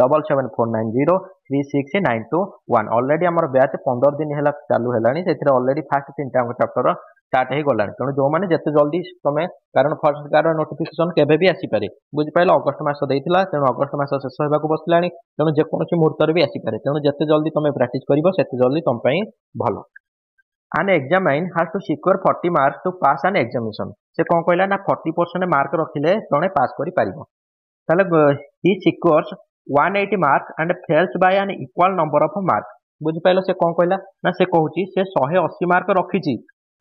double seven four nine zero three six nine two one already আমার ব্যাচ পনেরো দিন হল চালু হল সেটি ଅଲରେଡି ଫାଷ୍ଟ ତିନିଟା ଆମର ଚାପ୍ଟର ଷ୍ଟାର୍ଟ ହେଇଗଲାଣି ତେଣୁ ଯେଉଁମାନେ ଯେତେ ଜଲ୍ଦି ତମେ କାରଣ ଫର୍ଷ୍ଟ ଗାର୍ଡର ନୋଟିଫିକେସନ କେବେ ବି ଆସିପାରେ ବୁଝିପାରିଲ ଅଗଷ୍ଟ ମାସ ଦେଇଥିଲା ତେଣୁ ଅଗଷ୍ଟ ମାସ ଶେଷ ହେବାକୁ ବସିଲାଣି ତେଣୁ ଯେକୌଣସି ମୁହୂର୍ତ୍ତରେ ବି ଆସିପାରେ ତେଣୁ ଯେତେ ଜଲ୍ଦି ତମେ ପ୍ରାକ୍ଟିସ୍ କରିବ ସେତେ ଜଲ୍ଦି ତମ ପାଇଁ ଭଲ an examinee has to secure forty mark to pass an examination ସେ କ'ଣ କହିଲା ନା ଫର୍ଟି ପରସେଣ୍ଟ ମାର୍କ ରଖିଲେ ଜଣେ ପାସ୍ କରିପାରିବ ତାହେଲେ he secures one eighty mark and fails by an equal number of mark ବୁଝିପାରିଲ ସେ କ'ଣ କହିଲା ନା ସେ କହୁଛି ସେ ଶହେ ଅଶୀ ମାର୍କ ରଖିଛି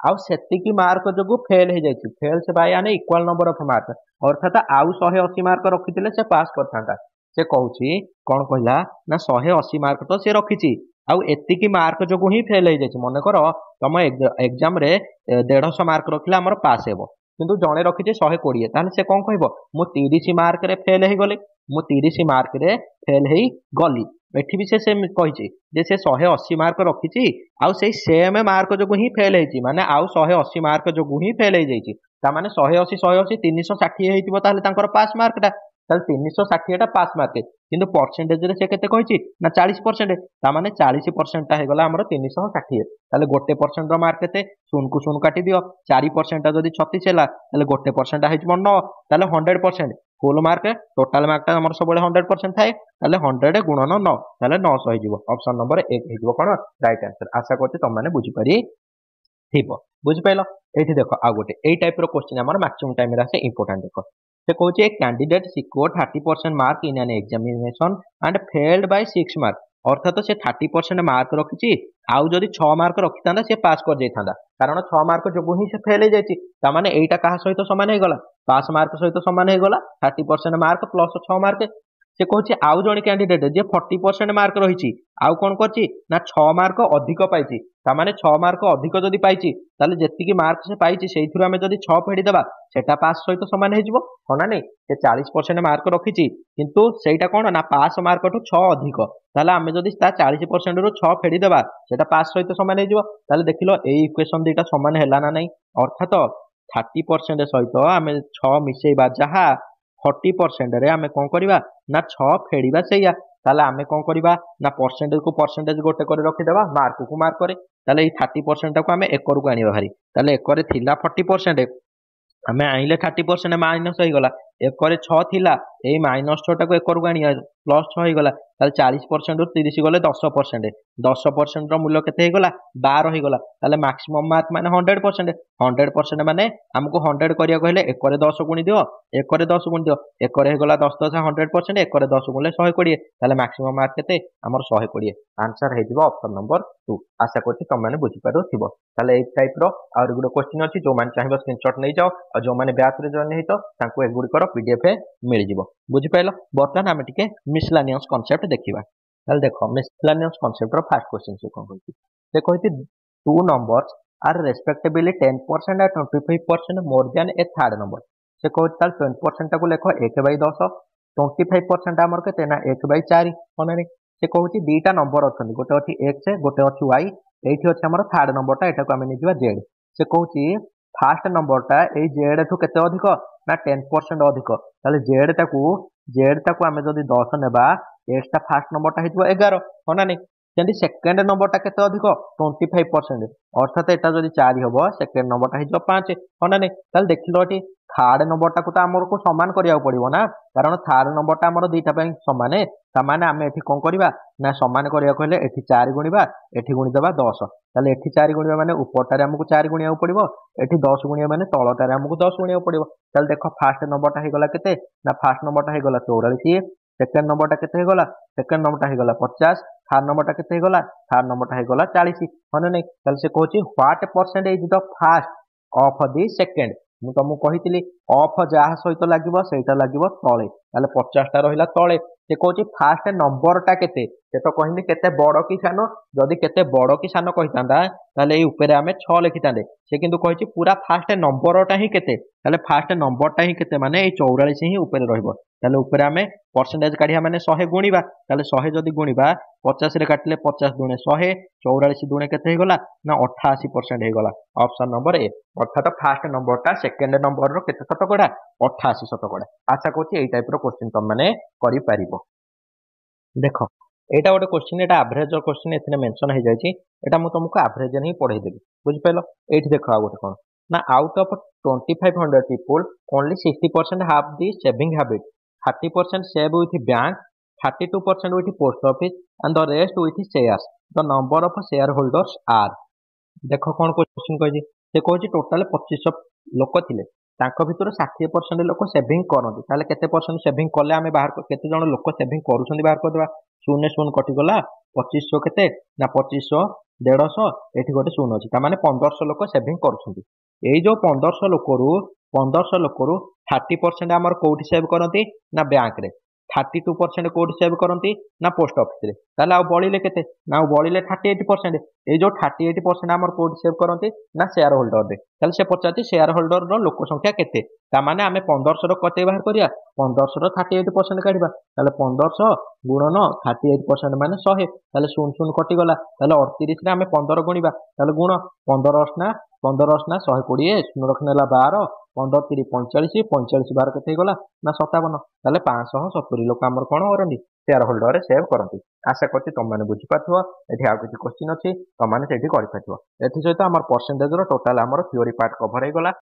ଆଉ ସେତିକି ମାର୍କ ଯୋଗୁଁ ଫେଲ୍ ହେଇଯାଇଛି ଫେଲ୍ ସେ by an equal number of mark ଅର୍ଥାତ ଆଉ ଶହେ ଅଶୀ ମାର୍କ ରଖିଥିଲେ ସେ ପାସ୍ କରିଥାନ୍ତା ସେ କହୁଛି କ'ଣ କହିଲା ନା ଶହେ ଅଶୀ ମାର୍କ ତ ସେ ରଖିଛି ଆଉ ଏତିକି ମାର୍କ ଯୋଗୁଁ ହିଁ ଫେଲ୍ ହେଇଯାଇଛି ମନେକର ତମ ଏକ୍ଜାମ୍ରେ ଦେଢ଼ଶହ ମାର୍କ ରଖିଲେ ଆମର ପାସ୍ ହେବ কিন্তু জણે রাখিছে 120 কোড়িয়ে তাহলে সে কোন কইবো মো 30 মার্ক রে ফেল হই গলে মো 30 মার্ক রে ফেল হই গলি এই টি বিশেষে সে কইছে যে সে 180 মার্ক রাখিছে আর সেই সেম মার্কে যোকই ফেল হইছি মানে আর 180 মার্ক যোকই ফেল হই যাইছি তা মানে 180 180 360 হইতো তাহলে তার পাস মার্কটা তাহলে ତିନିଶହ ଷାଠିଏଟା ପାସ୍ ମାର୍କେ କିନ୍ତୁ ପରସେଣ୍ଟେଜରେ ସେ କେତେ କହିଛି ନା ଚାଳିଶ ପରସେଣ୍ଟ ତା ମାନେ ଚାଳିଶ ପରସେଣ୍ଟଟା ହେଇଗଲା ଆମର ତିନିଶହ ଷାଠିଏ ତାହେଲେ ଗୋଟେ ପରସେଣ୍ଟର ମାର୍କ କେତେ ଶୂନକୁ ଶୂନ କାଟିଦିଅ ଚାରି ପରସେଣ୍ଟଟା ଯଦି ଛତିଶ ହେଲା ତାହେଲେ ଗୋଟେ ପରସେଣ୍ଟଟା ହେଇଯିବ ନଅ ତାହେଲେ hundred percent full mark total ମାର୍କଟା ଆମର ସବୁବେଳେ ହଣ୍ଡ୍ରେଡ୍ ପରସେଣ୍ଟ ଥାଏ ତାହେଲେ ହଣ୍ଡ୍ରେଡ୍ ଗୁଣନ ନଅ ତାହେଲେ ନଅଶହ ହେଇଯିବ ଅପସନ୍ ନମ୍ବର ଏକ ହେଇଯିବ କ'ଣ ରାଇଟ୍ ଆନ୍ସର ଆଶା କରୁଛି ତମମାନେ ବୁଝିପାରିଥିବ ବୁଝିପାରିଲ ଏଇଠି ଦେଖ ଆଉ ଗୋଟେ ଏଇ ଟାଇପ୍ର କୋଶ୍ଚିନ୍ ଆମର ମ୍ୟାକ୍ସିମମ୍ ଟାଇମ୍ରେ ଆସେ ଇମ୍ପୋର୍ଟାଣ୍ଟ ଦେଖ ସେ କହୁଛି a candidate secure thirty percent mark in an examination and failed by six mark ଅର୍ଥାତ ସେ ଥାର୍ଟି ପରସେଣ୍ଟ ମାର୍କ ରଖିଛି ଆଉ ଯଦି ଛଅ ମାର୍କ ରଖିଥାନ୍ତା ସେ ପାସ୍ କରିଯାଇଥାନ୍ତା କାରଣ ଛଅ ମାର୍କ ଯୋଗୁଁ ହିଁ ସେ ଫେଲ୍ ହେଇଯାଇଛି ତା ମାନେ ଏଇଟା କାହା ସହିତ ସମାନ ହେଇଗଲା ପାସ୍ ମାର୍କ ସହିତ ସମାନ ହେଇଗଲା ଥାର୍ଟି ପରସେଣ୍ଟ ମାର୍କ ପ୍ଲସ୍ ଛଅ ମାର୍କ ସେ କହୁଛି ଆଉ ଜଣେ କ୍ୟାଣ୍ଡିଡେଟ୍ ଯିଏ ଫର୍ଟି ପରସେଣ୍ଟ ମାର୍କ ରହିଛି ଆଉ କ'ଣ କରିଛି ନା ଛଅ ମାର୍କ ଅଧିକ ପାଇଛି ତାମାନେ ଛଅ ମାର୍କ ଅଧିକ ଯଦି ପାଇଛି ତାହେଲେ ଯେତିକି ମାର୍କ ସେ ପାଇଛି ସେଇଥିରୁ ଆମେ ଯଦି ଛଅ ଫେଡ଼ି ଦେବା ସେଟା ପାସ୍ ସହିତ ସମାନ ହେଇଯିବ ହଁ ନା ନାହିଁ ସେ ଚାଳିଶ ପରସେଣ୍ଟ ମାର୍କ ରଖିଛି କିନ୍ତୁ ସେଇଟା କ'ଣ ନା ପାସ୍ ମାର୍କଠୁ ଛଅ ଅଧିକ ତାହେଲେ ଆମେ ଯଦି ତା ଚାଳିଶ ପରସେଣ୍ଟରୁ ଛଅ ଫେଡ଼ି ଦେବା ସେଟା ପାସ୍ ସହିତ ସମାନ ହେଇଯିବ ତାହେଲେ ଦେଖିଲ ଏଇ ଇକ୍ୱେସନ୍ ଦୁଇଟା ସମାନ ହେଲା ନା ନାହିଁ ଅର୍ଥାତ ଥାର୍ଟି ପରସେଣ୍ଟ ସହିତ ଆମେ ଛଅ ମିଶେଇବା ଯାହା ফর্টি ପରସେଣ୍ଟରେ ଆମେ କ'ଣ କରିବା ନା ଛଅ ଫେଡ଼ିବା ସେଇଆ ତାହେଲେ ଆମେ କ'ଣ କରିବା ନା ପରସେଣ୍ଟେଜକୁ ପରସେଣ୍ଟେଜ ଗୋଟେ କରି ରଖିଦେବା ମାର୍କକୁ ମାର୍କରେ ତାହେଲେ ଏଇ ଥାର୍ଟି ପରସେଣ୍ଟଟାକୁ ଆମେ ଏକରକୁ ଆଣିବା ଭାରି ତାହେଲେ ଏକରେ ଥିଲା ଫର୍ଟି ପରସେଣ୍ଟ ଆମେ ଆଣିଲେ ଥାର୍ଟି ପରସେଣ୍ଟ ମାଇନସ୍ ହେଇଗଲା ଏକରେ ଛଅ ଥିଲା ଏଇ ମାଇନସ୍ ଛଅଟାକୁ ଏକରକୁ ଆଣିବା ପ୍ଲସ୍ ଛଅ ହେଇଗଲା ତାହେଲେ ଚାଳିଶ ପରସେଣ୍ଟରୁ ତିରିଶ ଗଲେ ଦଶ ପରସେଣ୍ଟ ଦଶ ପରସେଣ୍ଟର ମୂଲ୍ୟ କେତେ ହେଇଗଲା ବାର ହେଇଗଲା ତାହେଲେ ମାକ୍ସିମମ୍ ମାର୍କ ମାନେ ହଣ୍ଡ୍ରେଡ଼ ପରସେଣ୍ଟ ହଣ୍ଡ୍ରେଡ଼ ପରସେଣ୍ଟ ମାନେ ଆମକୁ ହଣ୍ଡ୍ରେଡ଼ କରିବାକୁ ହେଲେ ଏକରେ ଦଶ ଗୁଣି ଦିଅ ଏକରେ ଦଶ ଗୁଣି ଦିଅ ଏକରେ ହେଇଗଲା ଦଶ ଦଶ ହଣ୍ଡ୍ରେଡ଼ ପରସେଣ୍ଟ ଏକରେ ଦଶ ଗୁଣିଲେ ଶହେ କୋଡ଼ିଏ ତାହେଲେ ମାକ୍ସିମମ୍ ମାର୍କ କେତେ ଆମର ଶହେ କୋଡ଼ିଏ ଆନ୍ସର ହେଇଯିବ ଅପସନ୍ ନମ୍ବର ଟୁ ଆଶା କରୁଛି ତମମାନେ ବୁଝିପାରୁଥିବ ତାହେଲେ ଏଇ ଟାଇପ୍ର ଆହୁରି ଗୋଟେ କ୍ୱେଶ୍ଚିନ୍ ଅଛି ଯେଉଁମାନେ ଚାହିଁବ ସ୍କ୍ରିନଶଟ୍ ନେଇଯାଅ ଆଉ ଯେଉଁମାନେ ବ୍ୟାଚ୍ରେ ଜଏନ୍ ହେଇଛ ତାଙ୍କୁ ଏଗୁଡ଼ିକର পিডিএফ মিଳିଯିব বুঝিপাইল ବର୍ତ୍ତମାନ ଆମେ ଟିକେ ମିସଲାନିୟସ୍ କନସେପ୍ଟ ଦେଖିବା ତାହେଲେ ଦେଖ ମିସଲାନିୟସ୍ କନସେପ୍ଟର ଫାର୍ଷ୍ଟ କ୍ୱେଶ୍ଚିନ୍ ସେ କ'ଣ କହିଛି ସେ କହିଛି two numbers are respectively ten percent ଆଉ twenty five percent more than a third number ସେ କହୁଛି ତାହେଲେ ଟ୍ୱେଣ୍ଟି ପରସେଣ୍ଟଟାକୁ ଲେଖ ଏକ ବାଇ ଦଶ ଟ୍ୱେଣ୍ଟି ଫାଇଭ୍ ପରସେଣ୍ଟ ଆମର କେତେ ନା ଏକ ବାଇ ଚାରି ମନେନି ସେ କହୁଛି ଦୁଇଟା ନମ୍ବର ଅଛନ୍ତି ଗୋଟେ ଅଛି ଏକ୍ସ ଗୋଟେ ଅଛି ୱାଇ ଏଇଠି ଅଛି ଆମର ଥାର୍ଡ଼ ନମ୍ବରଟା ଏଟାକୁ ଆମେ ନେଇଯିବା ଜେଡ୍ ସେ କହୁଛି ফার্স্ট নম্বরটা এই জেড ଠୁ କେତେ ଅଧିକ ନା ଟେନ୍ ପରସେଣ୍ଟ ଅଧିକ ତାହେଲେ ଜେଡ୍ ଟାକୁ ଜେଡ୍ ଟାକୁ ଆମେ ଯଦି ଦଶ ନେବା ଏକ୍ସଟା ଫାର୍ଷ୍ଟ ନମ୍ବରଟା ହେଇଯିବ ଏଗାର ହଁ ନା ନାଇଁ ଯେମିତି ସେକେଣ୍ଡ ନମ୍ବରଟା କେତେ ଅଧିକ ଟ୍ୱେଣ୍ଟି ଫାଇଭ ପରସେଣ୍ଟ ଅର୍ଥାତ ଏଟା ଯଦି ଚାରି ହବ ସେକେଣ୍ଡ ନମ୍ବରଟା ହେଇଯିବ ପାଞ୍ଚ ହଁ ନା ନାହିଁ ତାହେଲେ ଦେଖିଲ ଏଠି ଥାର୍ଡ ନମ୍ବରଟାକୁ ତ ଆମକୁ ସମାନ କରିବାକୁ ପଡିବ ନା କାରଣ ଥାର୍ଡ ନମ୍ବରଟା ଆମର ଦୁଇଟା ପାଇଁ ସମାନ ତାମାନେ ଆମେ ଏଠି କ'ଣ କରିବା ନା ସମାନ କରିବାକୁ ହେଲେ ଏଠି ଚାରି ଗୁଣିବା ଏଠି ଗୁଣିଦେବା ଦଶ ତାହେଲେ ଏଠି ଚାରି ଗୁଣିବା ମାନେ ଉପରଟାରେ ଆମକୁ ଚାରି ଗୁଣିବାକୁ ପଡିବ ଏଠି ଦଶ ଗୁଣିବା ମାନେ ତଳଟାରେ ଆମକୁ ଦଶ ଗୁଣିବାକୁ ପଡିବ ତାହେଲେ ଦେଖ ଫାର୍ଷ୍ଟ ନମ୍ବରଟା ହେଇଗଲା କେତେ ନା ଫାର୍ଷ୍ଟ ନମ୍ବରଟା ହେଇଗଲା ଚଉରାଳିଶ ସେକେଣ୍ଡ ନମ୍ବରଟା କେତେ ହେଇଗଲା ସେକେଣ୍ଡ ନମ୍ବରଟା ହେଇଗଲା ପଚାଶ থার্ড নম্বরটা କେତେ ହେଇଗଲା থার্ড নম্বরটা ହେଇଗଲା 40 ମାନେ ନାଇଁ ତାହେଲେ ସେ କହୁଛି what percent is the first of the second ମୁଁ ତମକୁ କହିଥିଲି ଅଫ ଯାହା ସହିତ ଲାଗିବ ସେଇଟା ଲାଗିବ ତଳେ ତାହେଲେ ପଚାଶଟା ରହିଲା ତଳେ ସେ କହୁଛି ଫାଷ୍ଟ ନମ୍ବରଟା କେତେ ସେ ତ କହିନି କେତେ ବଡ଼ କି ସାନ ଯଦି କେତେ ବଡ଼ କି ସାନ କହିଥାନ୍ତା ତାହେଲେ ଏଇ ଉପରେ ଆମେ ଛଅ ଲେଖିଥାନ୍ତେ ସେ କିନ୍ତୁ କହିଛି ପୁରା ଫାଷ୍ଟ ନମ୍ବରଟା ହିଁ କେତେ ତାହେଲେ ଫାଷ୍ଟ ନମ୍ବରଟା ହିଁ କେତେ ମାନେ ଏଇ ଚଉରାଳିଶ ହିଁ ଉପରେ ରହିବ তাহলে উপরে আমি পরসেন্টেজ কাঢ়া মানে শহে গুণবা তাহলে শহে যদি গুণবা পচাশে কাটলে পচাশ দুণে শহে চৌরাশ দুণে হয়ে হয়েগলা না অঠাশি পরসেন্ট হয়ে হয়েগলা অপশন নম্বর এ অর্থাৎ ফার্স্ট নম্বরটা সেকেন্ড নম্বরর কত শতকড়া অঠাশি শতকড়া আশা করছি এই টাইপর কোশ্চিন তোমাকে করিপারিব দেখ এটা গোটে কোশ্চিন এটা আভরেজ কোশ্চিন এখানে মেনশন হয়ে যাই এটা মু তোমাকে আভরেজ হি পড়াই দেবি বুঝিপাল এইটি দেখ আউ গোটে কোণ না out of twenty five hundred people only sixty percent have the saving habit 30% saved with bank, 32% with post office and the rest with shares. The number of shareholders are ଦେଖ କ'ଣ କୋଶ୍ଚିନ୍ କହିଛି ସେ କହୁଛି ଟୋଟାଲ ପଚିଶ ଲୋକ ଥିଲେ ତାଙ୍କ ଭିତରୁ ଷାଠିଏ ପରସେଣ୍ଟ ଲୋକ ସେଭିଂ କରନ୍ତି ତାହେଲେ କେତେ ପରସେଣ୍ଟ ସେଭିଂ କଲେ ଆମେ ବାହାର କେତେ ଜଣ ଲୋକ ସେଭିଂ କରୁଛନ୍ତି ବାହାର କରିଦେବା ଶୂନ୍ୟ ଶୂନ କଟିଗଲା ପଚିଶଶହ କେତେ ନା ପଚିଶଶହ ଦେଢ଼ଶହ ଏଠି ଗୋଟେ ଶୂନ ଅଛି ତାମାନେ ପନ୍ଦରଶହ ଲୋକ ସେଭିଂ କରୁଛନ୍ତି ଏଇ ଯେଉଁ ପନ୍ଦରଶହ ଲୋକରୁ ପନ୍ଦରଶହ ଲୋକରୁ ଥାର୍ଟି ପରସେଣ୍ଟ ଆମର କେଉଁଠି ସେଭ୍ କରନ୍ତି ନା ବ୍ୟାଙ୍କରେ ଥାର୍ଟି ଟୁ ପରସେଣ୍ଟ କେଉଁଠି ସେଭ୍ କରନ୍ତି ନା ପୋଷ୍ଟ ଅଫିସରେ ତାହେଲେ ଆଉ ବଳିଲେ କେତେ ନା ଆଉ ବଳିଲେ ଥାର୍ଟି ଏଇଟ୍ ପରସେଣ୍ଟ এই ଯେଉଁ ଥାର୍ଟି ଏଇଟ୍ ପରସେଣ୍ଟ ଆମର କୋଉଠି ସେଭ୍ କରନ୍ତି ନା ସେୟାର ହୋଲ୍ଡରରେ ତାହେଲେ ସେ ପଚାରିଛି ସେୟାର ହୋଲ୍ଡରର ଲୋକ ସଂଖ୍ୟା କେତେ ତାମାନେ ଆମେ ପନ୍ଦରଶହର କେତେ ବାହାର କରିବା ପନ୍ଦରଶହର ଥାର୍ଟି ଏଇଟ୍ ପରସେଣ୍ଟ କାଢ଼ିବା ତାହେଲେ ପନ୍ଦରଶହ ଗୁଣନ ଥାର୍ଟି ଏଇଟ୍ ପରସେଣ୍ଟ ମାନେ ଶହେ ତାହେଲେ ଶୂନ ଶୂନ କଟିଗଲା ତାହେଲେ ଅଠତିରିଶରେ ଆମେ ପନ୍ଦର ଗୁଣିବା ତାହେଲେ ଗୁଣ ପନ୍ଦର ଅସନା ପନ୍ଦର ଅସନା ଶହେ କୋଡ଼ିଏ ଶୂନ ରଖିନେଲା ବାର ପନ୍ଦର ତିରି ପଇଁଚାଳିଶ ପଇଁଚାଳିଶ ବାର କେତେ ହେଇଗଲା ନା ସତାବନ ତାହେଲେ ପାଞ୍ଚଶହ ସତୁରି ଲୋକ ଆମର କ'ଣ କରନ୍ତି ସେୟାର ହୋଲ୍ଡରରେ ସେଭ୍ କରନ୍ତି ଆଶା କରୁଛି ତମମାନେ ବୁଝିପାରୁଥିବ ଏଠି ଆଉ କିଛି କୋଶ୍ଚିନ୍ ଅଛି ତମମାନେ ସେଇଠି କରିପାରିବ ଏଥି ସହିତ ଆମର ପରସେଣ୍ଟେଜର ଟୋଟାଲ ଆମର ଥିଓରି ପାର୍ଟ କଭର ହେଇଗଲା